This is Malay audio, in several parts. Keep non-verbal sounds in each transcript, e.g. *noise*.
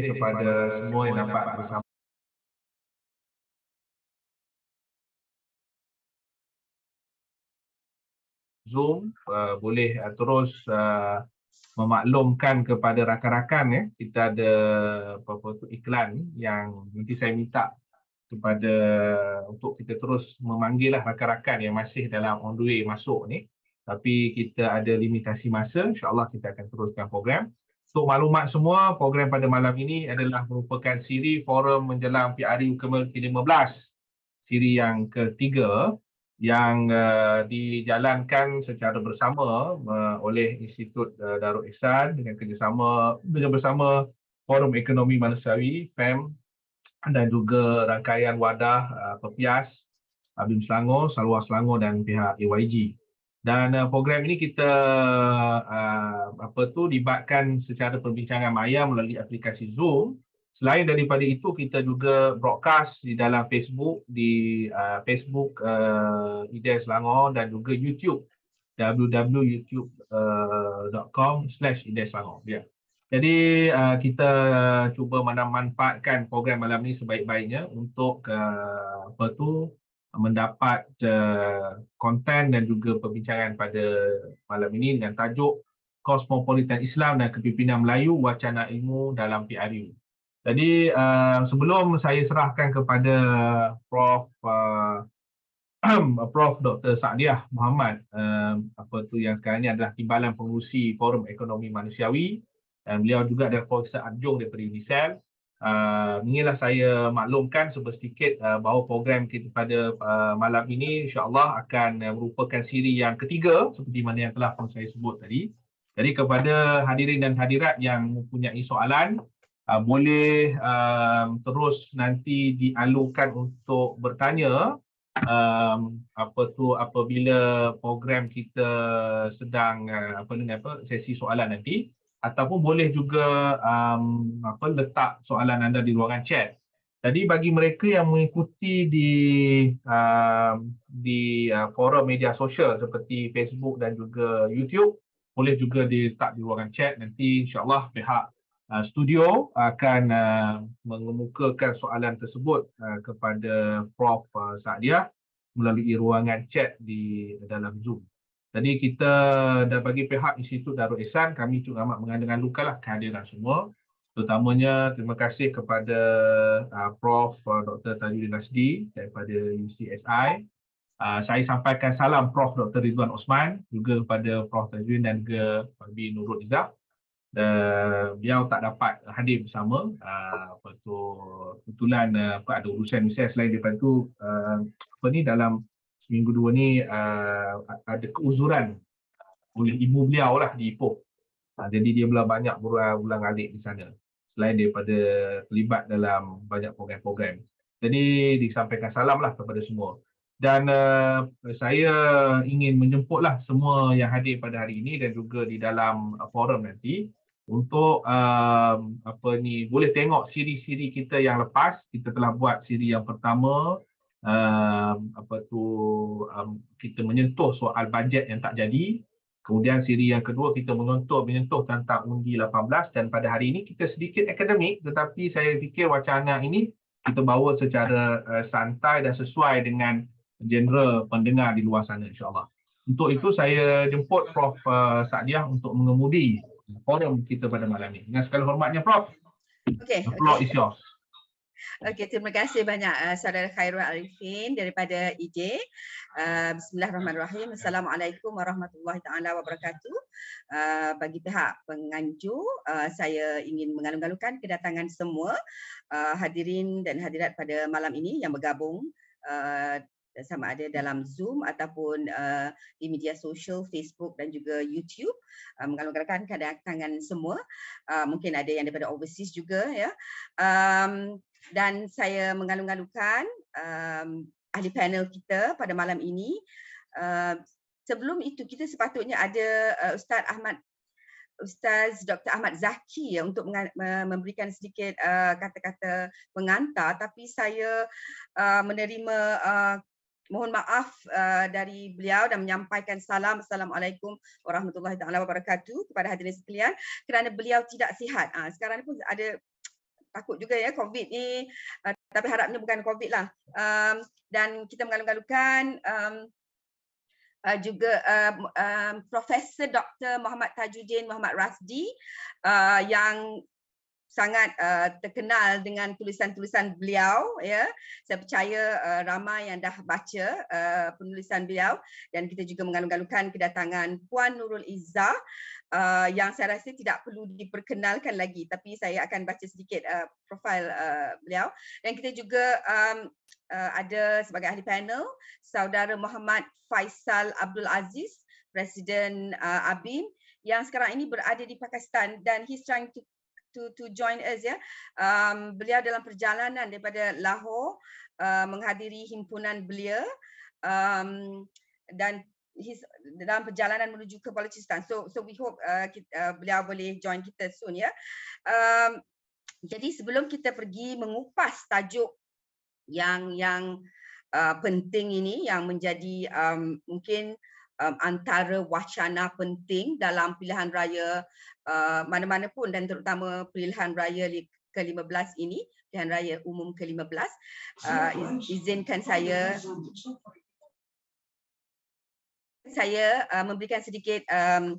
kasih kepada semua yang dapat bersama. Zoom uh, boleh uh, terus uh, memaklumkan kepada rakan-rakan ya kita ada apa iklan yang nanti saya minta kepada untuk kita terus memanggillah rakan-rakan yang masih dalam on the way masuk ni tapi kita ada limitasi masa insyaallah kita akan teruskan program untuk maklumat semua, program pada malam ini adalah merupakan siri forum menjelang PRU ke-15. Siri yang ketiga yang uh, dijalankan secara bersama uh, oleh Institut uh, Darul Ihsan dengan kerjasama dengan bersama Forum Ekonomi Manusiawi (FEM) dan juga rangkaian wadah uh, PEPIAS Abim Selangor, Saluah Selangor dan pihak AYG dan uh, program ini kita uh, apa tu libatkan secara perbincangan maya melalui aplikasi Zoom. Selain daripada itu kita juga broadcast di dalam Facebook di uh, Facebook uh, IDS Selangor dan juga YouTube www.youtube.com/idslangor. Ya. Jadi uh, kita cuba memanfaatkan program malam ini sebaik-baiknya untuk uh, apa tu mendapat konten eh, uh, dan juga perbincangan pada malam ini dengan tajuk Kosmopolitan Islam dan Kepimpinan Melayu Wacana Ilmu dalam PRU. Jadi uh, sebelum saya serahkan kepada Prof uh, *clears throat* Prof Dr Sa'diah Muhammad uh, apa tu yang sekarang ini adalah timbalan pengurusi Forum Ekonomi Manusiawi dan beliau juga adalah Profesor Adjung daripada UNICEF. Inilah ah, saya maklumkan sebesar sedikit uh, ah, bahawa program kita pada uh, malam ini insyaAllah akan uh, merupakan siri yang ketiga seperti mana yang telah pun saya sebut tadi. Jadi kepada hadirin dan hadirat yang mempunyai soalan, uh, boleh uh, terus nanti dialukan untuk bertanya um, apa tu apabila program kita sedang uh, apa dengan apa sesi soalan nanti ataupun boleh juga um, apa letak soalan anda di ruangan chat. Jadi bagi mereka yang mengikuti di uh, di uh, forum media sosial seperti Facebook dan juga YouTube boleh juga diletak di ruangan chat nanti insyaallah pihak uh, studio akan uh, mengemukakan soalan tersebut uh, kepada Prof uh, Saadiah melalui ruangan chat di dalam Zoom. Tadi kita dah bagi pihak Institut Darul Ihsan, kami cukup amat mengandungan luka lah kehadiran semua. Terutamanya terima kasih kepada uh, Prof. Uh, Dr. Tajuddin Nasdi daripada UCSI. Uh, saya sampaikan salam Prof. Dr. Ridwan Osman juga kepada Prof. Tajuddin dan juga Prof. Nurul Izzah. Uh, beliau tak dapat hadir bersama uh, kebetulan uh, ada urusan misalnya selain daripada itu uh, apa ni dalam minggu dua ni uh, ada keuzuran oleh ibu beliau lah di Ipoh. Uh, jadi dia belah banyak berulang alik di sana. Selain daripada terlibat dalam banyak program-program. Jadi disampaikan salam lah kepada semua. Dan uh, saya ingin menjemput lah semua yang hadir pada hari ini dan juga di dalam uh, forum nanti untuk uh, apa ni boleh tengok siri-siri kita yang lepas kita telah buat siri yang pertama apa tu um, kita menyentuh soal bajet yang tak jadi. Kemudian siri yang kedua kita menyentuh menyentuh tentang undi 18 dan pada hari ini kita sedikit akademik tetapi saya fikir wacana ini kita bawa secara uh, santai dan sesuai dengan genre pendengar di luar sana insyaAllah. Untuk itu saya jemput Prof. Eh, Sa'diah untuk mengemudi forum kita pada malam ini. Dengan segala hormatnya Prof. Okay, The floor okay. is yours. Okey, terima kasih banyak uh, saudara Khairul Arifin daripada IJ. Uh, eh, Bismillahirrahmanirrahim. Assalamualaikum warahmatullahi taala wabarakatuh. Uh, bagi pihak penganjur, uh, saya ingin mengalu-alukan kedatangan semua uh, hadirin dan hadirat pada malam ini yang bergabung uh, sama ada dalam Zoom ataupun uh, di media sosial Facebook dan juga YouTube uh, mengalung-alungkan kedatangan semua. Uh, mungkin ada yang daripada overseas juga ya. Um, dan saya mengalung-alungkan um, ahli panel kita pada malam ini. Uh, sebelum itu kita sepatutnya ada uh, Ustaz Ahmad Ustaz Dr Ahmad Zaki ya untuk memberikan sedikit uh, kata-kata uh, pengantar tapi saya uh, menerima uh, mohon maaf uh, dari beliau dan menyampaikan salam assalamualaikum warahmatullahi taala wabarakatuh kepada hadirin sekalian kerana beliau tidak sihat. Uh, sekarang ni pun ada takut juga ya COVID ni. Uh, tapi harapnya bukan COVID lah. Um, dan kita mengalu-alukan um, uh, juga uh, um, Profesor Dr. Muhammad Tajuddin Muhammad Rasdi uh, yang sangat uh, terkenal dengan tulisan-tulisan beliau ya saya percaya uh, ramai yang dah baca uh, penulisan beliau dan kita juga mengalu-alukan kedatangan puan Nurul Izzah uh, yang saya rasa tidak perlu diperkenalkan lagi tapi saya akan baca sedikit uh, profil uh, beliau dan kita juga um, uh, ada sebagai ahli panel saudara Muhammad Faisal Abdul Aziz presiden uh, ABIM yang sekarang ini berada di Pakistan dan he's trying to to to join us ya. Um, beliau dalam perjalanan daripada Lahore uh, menghadiri himpunan beliau um, dan his dalam perjalanan menuju ke Balochistan. So so we hope uh, kita, uh, beliau boleh join kita soon ya. Um, jadi sebelum kita pergi mengupas tajuk yang yang uh, penting ini yang menjadi um, mungkin um, antara wacana penting dalam pilihan raya uh, mana-mana pun dan terutama pilihan raya ke-15 ini, pilihan raya umum ke-15. Uh, izinkan saya saya uh, memberikan sedikit um,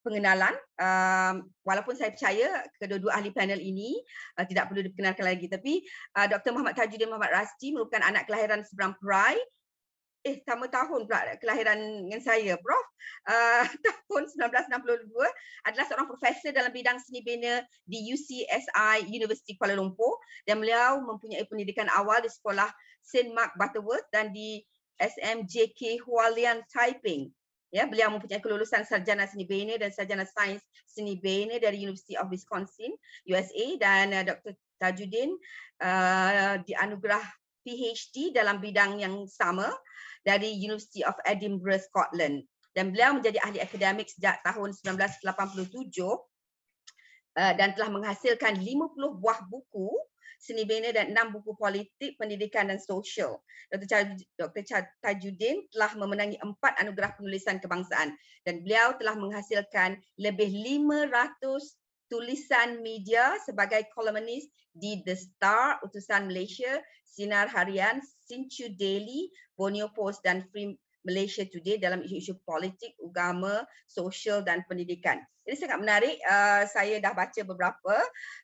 pengenalan. Um, walaupun saya percaya kedua-dua ahli panel ini uh, tidak perlu diperkenalkan lagi. Tapi uh, Dr. Muhammad Tajuddin Muhammad Rasti merupakan anak kelahiran seberang Perai. Eh, sama tahun pula kelahiran dengan saya, Prof. Uh, *laughs* tahun 1962 adalah seorang profesor dalam bidang seni bina di UCSI University Kuala Lumpur dan beliau mempunyai pendidikan awal di sekolah St. Mark Butterworth dan di SMJK Hualian Taiping. Ya, beliau mempunyai kelulusan sarjana seni bina dan sarjana sains seni bina dari University of Wisconsin, USA dan uh, eh, Dr. Tajuddin uh, eh, dianugerah PhD dalam bidang yang sama dari University of Edinburgh, Scotland. Dan beliau menjadi ahli akademik sejak tahun 1987 uh, eh, dan telah menghasilkan 50 buah buku seni bina dan enam buku politik, pendidikan dan sosial. Dr. Dr. Tajuddin telah memenangi empat anugerah penulisan kebangsaan dan beliau telah menghasilkan lebih 500 tulisan media sebagai kolumnis di The Star, Utusan Malaysia, Sinar Harian, Sinchu Daily, Borneo Post dan Free Malaysia Today dalam isu-isu politik, agama, sosial dan pendidikan. Ini sangat menarik. Uh, saya dah baca beberapa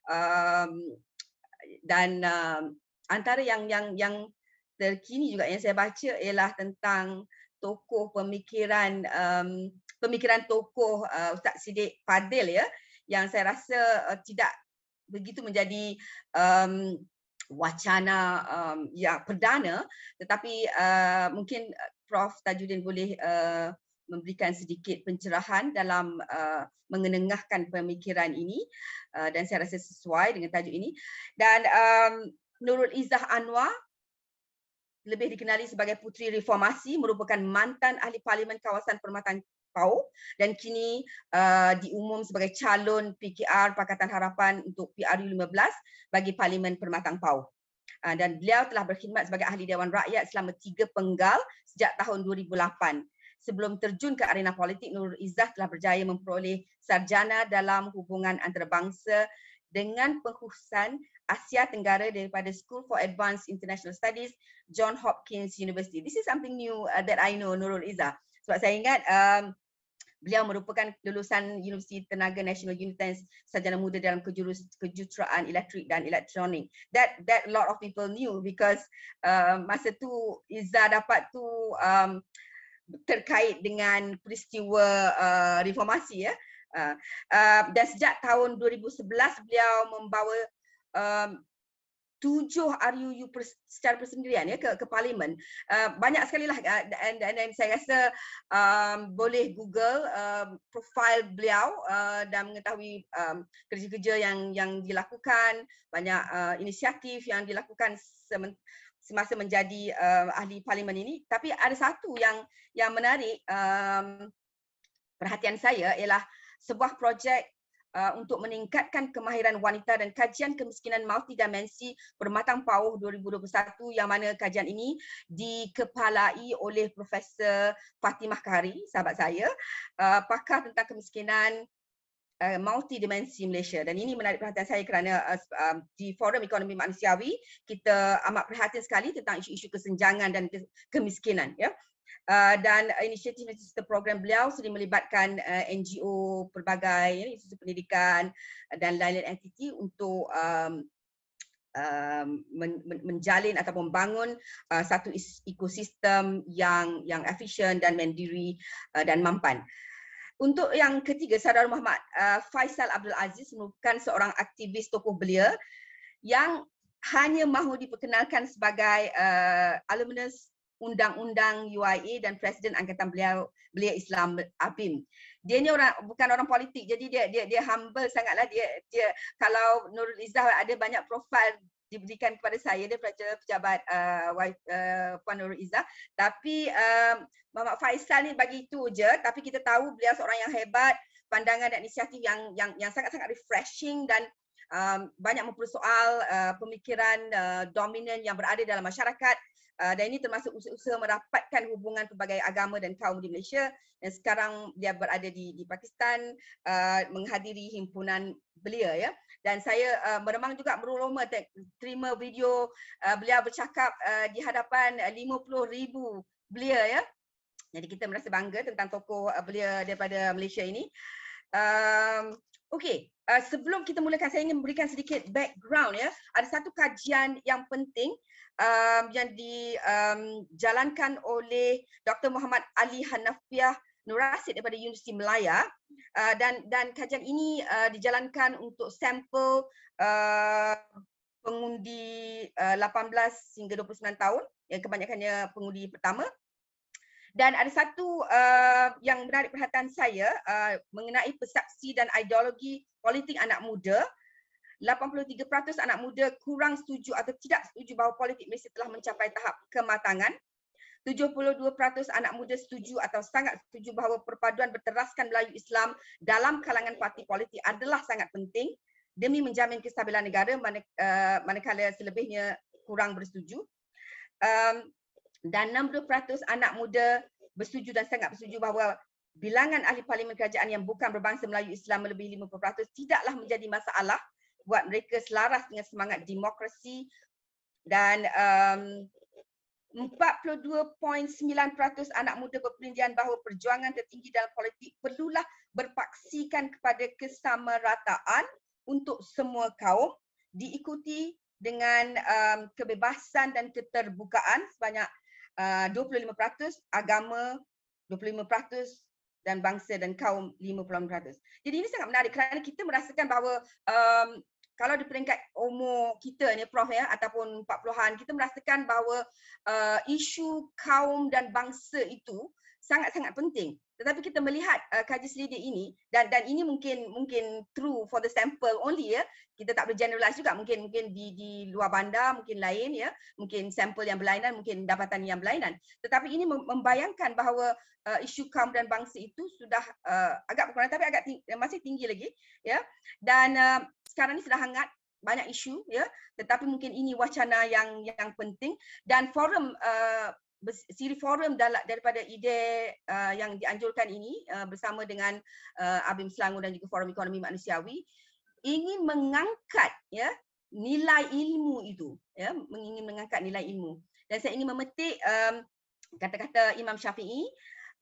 um, dan um, antara yang yang yang terkini juga yang saya baca ialah tentang tokoh pemikiran um, pemikiran tokoh uh, Ustaz Sidik Fadil ya yang saya rasa uh, tidak begitu menjadi um, wacana um, yang perdana tetapi uh, mungkin uh, Prof Tajuddin boleh uh, memberikan sedikit pencerahan dalam uh, mengenengahkan pemikiran ini uh, dan saya rasa sesuai dengan tajuk ini dan um, Nurul Izzah Anwar lebih dikenali sebagai Puteri Reformasi merupakan mantan ahli parlimen kawasan Permatang PAU dan kini uh, diumum sebagai calon PKR Pakatan Harapan untuk PRU 15 bagi Parlimen Permatang PAU. Uh, dan beliau telah berkhidmat sebagai ahli Dewan Rakyat selama tiga penggal sejak tahun 2008 sebelum terjun ke arena politik, Nurul Izzah telah berjaya memperoleh sarjana dalam hubungan antarabangsa dengan pengkhususan Asia Tenggara daripada School for Advanced International Studies, John Hopkins University. This is something new uh, that I know Nurul Izzah. Sebab saya ingat um, beliau merupakan lulusan Universiti Tenaga Nasional Unitas Sarjana Muda dalam kejurus, kejuruteraan elektrik dan elektronik. That that lot of people knew because uh, masa tu Izzah dapat tu um, terkait dengan peristiwa uh, reformasi ya. Uh, uh, dan sejak tahun 2011 beliau membawa um, tujuh RUU per, secara persendirian ya ke, ke parlimen. Uh, banyak sekali lah dan uh, dan saya rasa um, boleh Google um, profil beliau uh, dan mengetahui um, kerja-kerja yang yang dilakukan, banyak uh, inisiatif yang dilakukan sementara semasa menjadi uh, ahli parlimen ini tapi ada satu yang yang menarik um, perhatian saya ialah sebuah projek Uh, untuk meningkatkan kemahiran wanita dan kajian kemiskinan multidimensi Permatang pauh 2021 yang mana kajian ini dikepalai oleh Profesor Fatimah Kari, sahabat saya, uh, pakar tentang kemiskinan Uh, Multi dimensi Malaysia dan ini menarik perhatian saya kerana uh, um, di forum ekonomi manusiawi kita amat perhatian sekali tentang isu-isu kesenjangan dan ke- kemiskinan ya Uh, dan inisiatif sistem program beliau sudah melibatkan uh, NGO pelbagai ya, institusi pendidikan dan lain-lain entiti untuk um, um, men- men- menjalin atau membangun uh, satu ekosistem yang yang efisien dan mandiri uh, dan mampan. Uh, untuk yang ketiga, saudara Muhammad uh, Faisal Abdul Aziz merupakan seorang aktivis tokoh belia yang hanya mahu diperkenalkan sebagai uh, alumni undang-undang UIA dan presiden angkatan belia belia Islam Abim. Dia ni orang bukan orang politik jadi dia dia dia humble sangatlah dia dia kalau Nurul Izzah ada banyak profil diberikan kepada saya daripada pejabat uh, wife, uh, Puan Nurul Izzah tapi uh, um, Mama Faisal ni bagi itu je tapi kita tahu beliau seorang yang hebat pandangan dan inisiatif yang yang yang sangat-sangat refreshing dan um, banyak mempersoal uh, pemikiran uh, dominan yang berada dalam masyarakat uh, dan ini termasuk usaha-usaha merapatkan hubungan pelbagai agama dan kaum di Malaysia dan sekarang dia berada di di Pakistan uh, menghadiri himpunan belia ya dan saya uh, meremang juga meruloma terima video uh, beliau bercakap uh, di hadapan 50,000 uh, belia ya. Jadi kita merasa bangga tentang tokoh uh, belia daripada Malaysia ini. Um, Okey, uh, sebelum kita mulakan saya ingin memberikan sedikit background ya. Ada satu kajian yang penting um, yang dijalankan um, oleh Dr. Muhammad Ali Hanafiah Nur Rasid daripada Universiti Melaya uh, dan dan kajian ini uh, dijalankan untuk sampel uh, pengundi uh, 18 hingga 29 tahun yang kebanyakannya pengundi pertama dan ada satu uh, yang menarik perhatian saya uh, mengenai persepsi dan ideologi politik anak muda 83% anak muda kurang setuju atau tidak setuju bahawa politik Malaysia telah mencapai tahap kematangan 72% anak muda setuju atau sangat setuju bahawa perpaduan berteraskan Melayu Islam dalam kalangan parti politik adalah sangat penting demi menjamin kestabilan negara eh, manakala selebihnya kurang bersetuju. Um, dan 60% anak muda bersetuju dan sangat bersetuju bahawa bilangan ahli parlimen kerajaan yang bukan berbangsa Melayu Islam melebihi 50% tidaklah menjadi masalah buat mereka selaras dengan semangat demokrasi dan um, 42.9% anak muda berpendirian bahawa perjuangan tertinggi dalam politik perlulah berpaksikan kepada kesamarataan untuk semua kaum diikuti dengan um, kebebasan dan keterbukaan sebanyak uh, 25% agama 25% dan bangsa dan kaum 50%. Jadi ini sangat menarik kerana kita merasakan bahawa um, kalau di peringkat umur kita ni prof ya ataupun 40-an kita merasakan bahawa uh, isu kaum dan bangsa itu sangat-sangat penting. Tetapi kita melihat uh, kaji selidik ini dan dan ini mungkin mungkin true for the sample only ya. Kita tak boleh generalize juga mungkin mungkin di di luar bandar mungkin lain ya. Mungkin sampel yang berlainan, mungkin dapatan yang berlainan. Tetapi ini membayangkan bahawa uh, isu kaum dan bangsa itu sudah uh, agak berkurang tapi agak tinggi, eh, masih tinggi lagi ya. Dan uh, sekarang ni sudah hangat banyak isu ya tetapi mungkin ini wacana yang yang penting dan forum uh, siri forum daripada ide uh, yang dianjurkan ini uh, bersama dengan uh, Abim Selangor dan juga Forum Ekonomi Manusiawi ingin mengangkat ya nilai ilmu itu ya ingin mengangkat nilai ilmu dan saya ingin memetik um, kata-kata Imam Syafi'i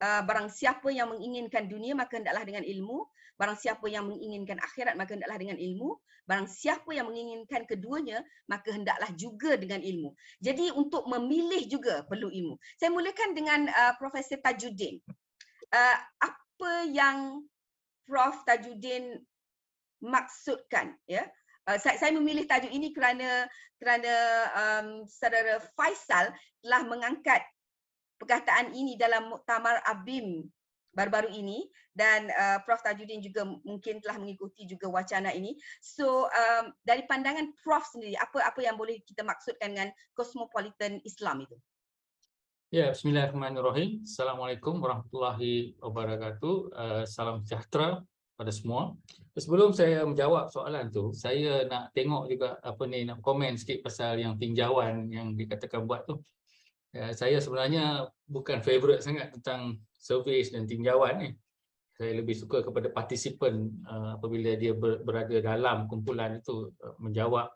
uh, barang siapa yang menginginkan dunia maka hendaklah dengan ilmu Barang siapa yang menginginkan akhirat maka hendaklah dengan ilmu. Barang siapa yang menginginkan keduanya maka hendaklah juga dengan ilmu. Jadi untuk memilih juga perlu ilmu. Saya mulakan dengan uh, Profesor Tajuddin. Uh, apa yang Prof Tajuddin maksudkan ya? Uh, saya, saya memilih tajuk ini kerana kerana um, saudara Faisal telah mengangkat perkataan ini dalam muktamar Abim baru-baru ini dan uh, Prof Tajuddin juga mungkin telah mengikuti juga wacana ini. So um, dari pandangan Prof sendiri apa apa yang boleh kita maksudkan dengan kosmopolitan Islam itu? Ya, bismillahirrahmanirrahim. Assalamualaikum warahmatullahi wabarakatuh. Uh, salam sejahtera pada semua. Sebelum saya menjawab soalan tu, saya nak tengok juga apa ni nak komen sikit pasal yang tinjauan yang dikatakan buat tu. Uh, saya sebenarnya bukan favorite sangat tentang survey dan tinjauan ni saya lebih suka kepada partisipan uh, apabila dia ber, berada dalam kumpulan itu uh, menjawab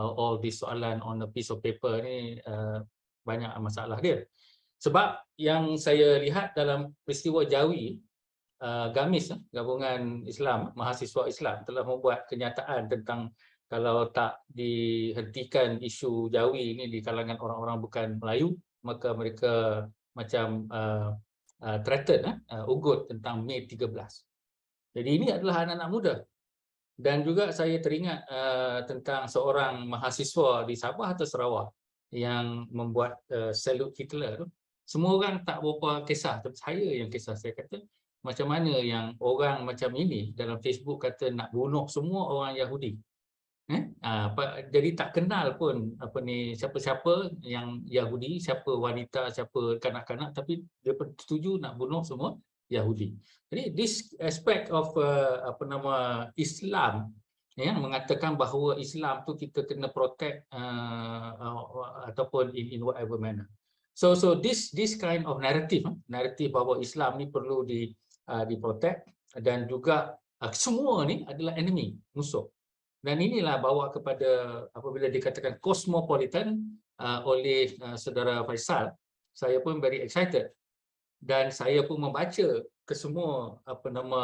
uh, all these soalan on a piece of paper ni uh, banyak masalah dia sebab yang saya lihat dalam peristiwa Jawi uh, Gamis uh, gabungan Islam mahasiswa Islam telah membuat kenyataan tentang kalau tak dihentikan isu Jawi ini di kalangan orang-orang bukan Melayu maka mereka macam uh, uh, threatened, eh, uh, ugut tentang Mei 13. Jadi ini adalah anak-anak muda. Dan juga saya teringat uh, tentang seorang mahasiswa di Sabah atau Sarawak yang membuat uh, salute Hitler. Tu. Semua orang tak berapa kisah, tapi saya yang kisah. Saya kata macam mana yang orang macam ini dalam Facebook kata nak bunuh semua orang Yahudi. Ya, ah, apa jadi tak kenal pun apa ni siapa-siapa yang Yahudi, siapa wanita, siapa kanak-kanak tapi dia setuju nak bunuh semua Yahudi. Jadi this aspect of uh, apa nama Islam yang mengatakan bahawa Islam tu kita kena protect uh, uh, ataupun in, in whatever manner. So so this this kind of narrative huh? narrative bahawa Islam ni perlu di uh, diprotect dan juga uh, semua ni adalah enemy musuh dan inilah bawa kepada apabila dikatakan kosmopolitan uh, oleh uh, saudara Faisal saya pun very excited dan saya pun membaca kesemua apa nama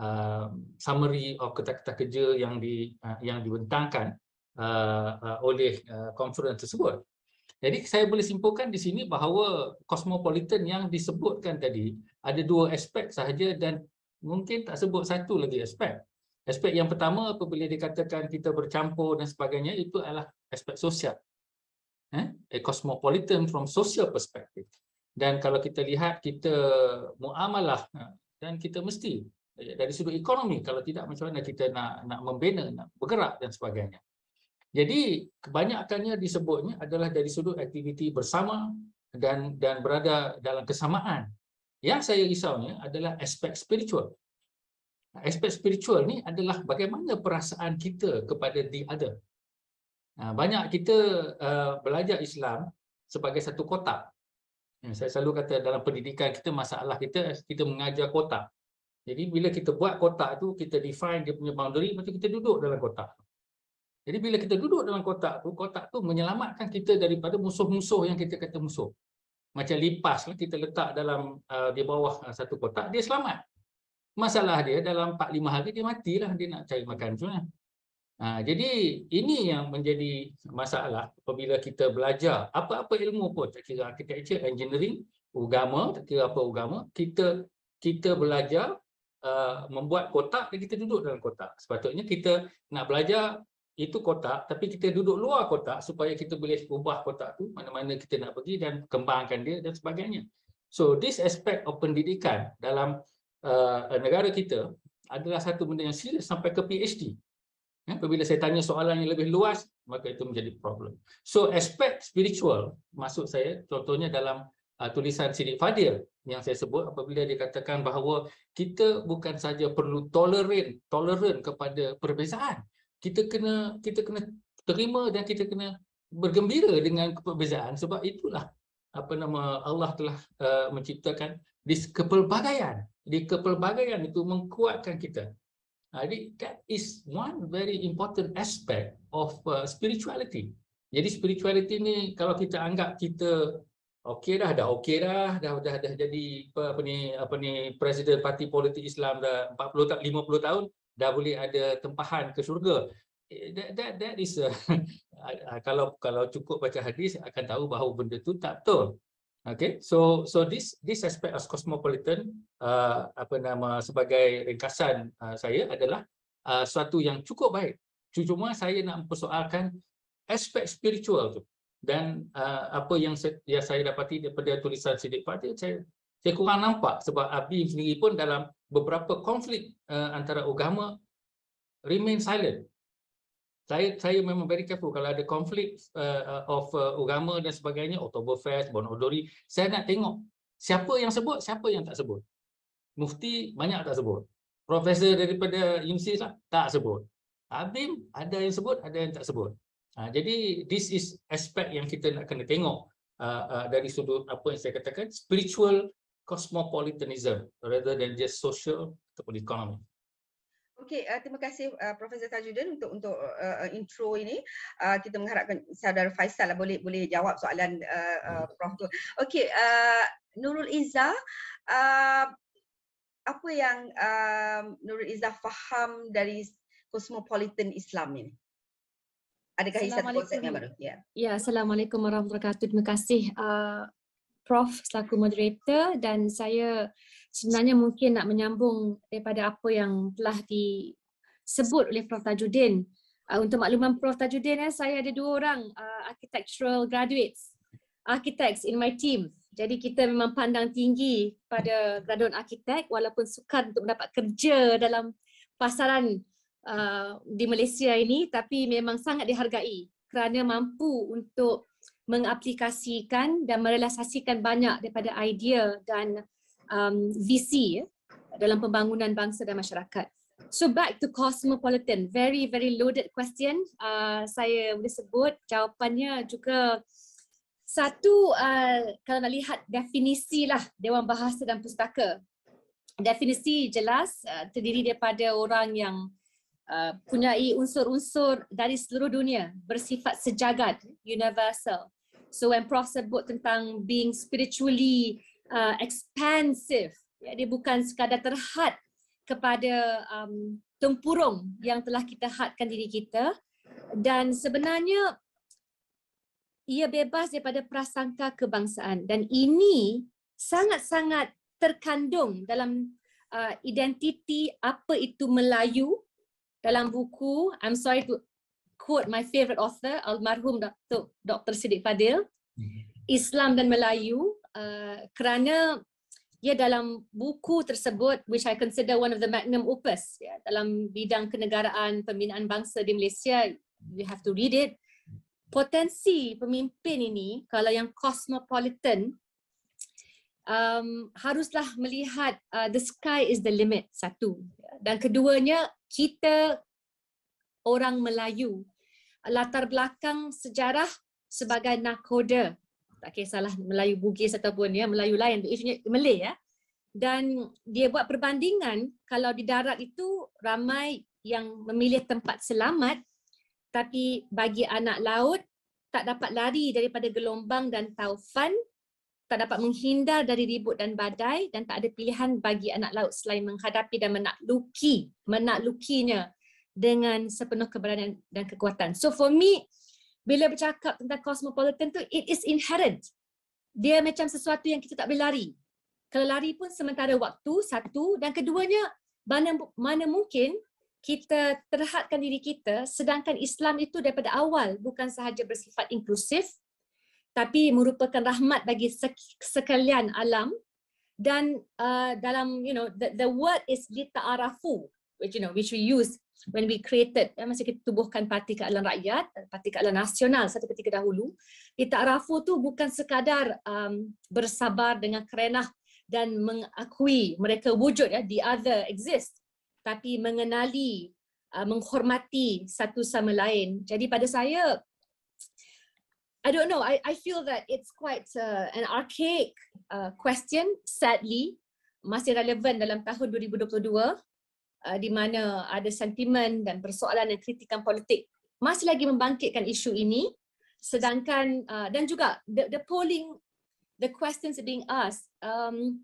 uh, summary of kata-kata kerja yang di uh, yang dibentangkan uh, uh, oleh uh, conference tersebut jadi saya boleh simpulkan di sini bahawa kosmopolitan yang disebutkan tadi ada dua aspek sahaja dan mungkin tak sebut satu lagi aspek Aspek yang pertama apabila dikatakan kita bercampur dan sebagainya itu adalah aspek sosial. Eh, eh cosmopolitan from social perspective. Dan kalau kita lihat kita muamalah ha, dan kita mesti eh, dari sudut ekonomi kalau tidak macam mana kita nak nak membina nak bergerak dan sebagainya. Jadi kebanyakannya disebutnya adalah dari sudut aktiviti bersama dan dan berada dalam kesamaan. Yang saya risaunya adalah aspek spiritual aspek spiritual ni adalah bagaimana perasaan kita kepada the other. Ha, banyak kita uh, belajar Islam sebagai satu kotak. Ya, saya selalu kata dalam pendidikan kita, masalah kita, kita mengajar kotak. Jadi bila kita buat kotak tu, kita define dia punya boundary, macam kita duduk dalam kotak. Jadi bila kita duduk dalam kotak tu, kotak tu menyelamatkan kita daripada musuh-musuh yang kita kata musuh. Macam lipas, lah kita letak dalam uh, di bawah uh, satu kotak, dia selamat masalah dia dalam 4 5 hari dia matilah dia nak cari makan sunnah. Ha, jadi ini yang menjadi masalah apabila kita belajar apa-apa ilmu pun tak kira architecture, engineering, agama, tak kira apa agama, kita kita belajar uh, membuat kotak dan kita duduk dalam kotak. Sepatutnya kita nak belajar itu kotak tapi kita duduk luar kotak supaya kita boleh ubah kotak tu mana-mana kita nak pergi dan kembangkan dia dan sebagainya. So this aspect of pendidikan dalam uh, negara kita adalah satu benda yang serius sampai ke PhD. Ya, apabila saya tanya soalan yang lebih luas, maka itu menjadi problem. So, aspek spiritual, maksud saya, contohnya dalam uh, tulisan Sidik Fadil yang saya sebut, apabila dia katakan bahawa kita bukan saja perlu tolerant, tolerant kepada perbezaan. Kita kena kita kena terima dan kita kena bergembira dengan perbezaan sebab itulah apa nama Allah telah uh, menciptakan dis kepelbagaian jadi kepelbagaian itu mengkuatkan kita. Ha, jadi that is one very important aspect of uh, spirituality. Jadi spirituality ni kalau kita anggap kita okey dah dah okey dah, dah dah dah jadi apa, apa ni apa ni presiden parti politik Islam dah 40 tak 50 tahun dah boleh ada tempahan ke syurga. Eh, that that that is *laughs* a, kalau kalau cukup baca hadis akan tahu bahawa benda tu tak betul. Okay, so so this this aspect as cosmopolitan uh, apa nama sebagai ringkasan uh, saya adalah uh, suatu yang cukup baik. Cuma saya nak mempersoalkan aspek spiritual tu dan uh, apa yang saya, yang saya dapati daripada tulisan Sidik Fadil saya saya kurang nampak sebab Abi sendiri pun dalam beberapa konflik uh, antara agama remain silent saya saya memang very careful kalau ada konflik uh, uh, of uh, agama dan sebagainya Oktoberfest Bon Odori, saya nak tengok siapa yang sebut siapa yang tak sebut mufti banyak tak sebut profesor daripada universiti lah, tak sebut abim ada yang sebut ada yang tak sebut uh, jadi this is aspect yang kita nak kena tengok uh, uh, dari sudut apa yang saya katakan spiritual cosmopolitanism rather than just social atau economic Okey, uh, terima kasih uh, Profesor Tajuddin untuk untuk uh, uh intro ini. Uh, kita mengharapkan Saudara Faisal lah boleh boleh jawab soalan uh, uh, hmm. Prof tu. Okey, uh, Nurul Iza, uh, apa yang uh, Nurul Iza faham dari kosmopolitan Islam ini? Adakah ini konsep yang baru? Ya. Yeah. Ya, Assalamualaikum warahmatullahi wabarakatuh. Terima kasih uh, Prof selaku moderator dan saya sebenarnya mungkin nak menyambung daripada apa yang telah disebut oleh Prof Tajuddin. Uh, untuk makluman Prof Tajuddin, eh, saya ada dua orang uh, architectural graduates, architects in my team. Jadi kita memang pandang tinggi pada graduan arkitek walaupun sukar untuk mendapat kerja dalam pasaran uh, di Malaysia ini tapi memang sangat dihargai kerana mampu untuk mengaplikasikan dan merealisasikan banyak daripada idea dan um, visi dalam pembangunan bangsa dan masyarakat. So back to cosmopolitan, very very loaded question. Uh, saya boleh sebut jawapannya juga satu uh, kalau nak lihat definisi lah Dewan Bahasa dan Pustaka. Definisi jelas uh, terdiri daripada orang yang uh, punya unsur-unsur dari seluruh dunia bersifat sejagat, universal. So when Prof sebut tentang being spiritually uh, expansive. Ya, dia bukan sekadar terhad kepada um, tempurung yang telah kita hadkan diri kita. Dan sebenarnya ia bebas daripada prasangka kebangsaan. Dan ini sangat-sangat terkandung dalam uh, identiti apa itu Melayu dalam buku I'm sorry to quote my favorite author almarhum Dr. Siddiq Fadil hmm. Islam dan Melayu Eh, kerana ia dalam buku tersebut which I consider one of the magnum opus ya dalam bidang kenegaraan pembinaan bangsa di Malaysia you have to read it potensi pemimpin ini kalau yang cosmopolitan um haruslah melihat uh, the sky is the limit satu dan keduanya kita orang Melayu latar belakang sejarah sebagai nakoda tak kisahlah Melayu Bugis ataupun ya Melayu lain isunya Malay ya. Dan dia buat perbandingan kalau di darat itu ramai yang memilih tempat selamat tapi bagi anak laut tak dapat lari daripada gelombang dan taufan tak dapat menghindar dari ribut dan badai dan tak ada pilihan bagi anak laut selain menghadapi dan menakluki menaklukinya dengan sepenuh keberanian dan kekuatan. So for me, bila bercakap tentang cosmopolitan tu it is inherent dia macam sesuatu yang kita tak boleh lari kalau lari pun sementara waktu satu dan keduanya mana mana mungkin kita terhadkan diri kita sedangkan Islam itu daripada awal bukan sahaja bersifat inklusif tapi merupakan rahmat bagi sekalian alam dan uh, dalam you know the, the word is litaarafu which you know which we use when we created ya, masa kita tubuhkan Parti Keadilan Rakyat eh, Parti Keadilan Nasional satu ketika dahulu kita rafu tu bukan sekadar um, bersabar dengan kerenah dan mengakui mereka wujud ya the other exist tapi mengenali uh, menghormati satu sama lain jadi pada saya I don't know. I I feel that it's quite uh, an archaic uh, question. Sadly, masih relevan dalam tahun 2022 uh, di mana ada sentimen dan persoalan dan kritikan politik masih lagi membangkitkan isu ini sedangkan uh, dan juga the, the polling the questions being asked um,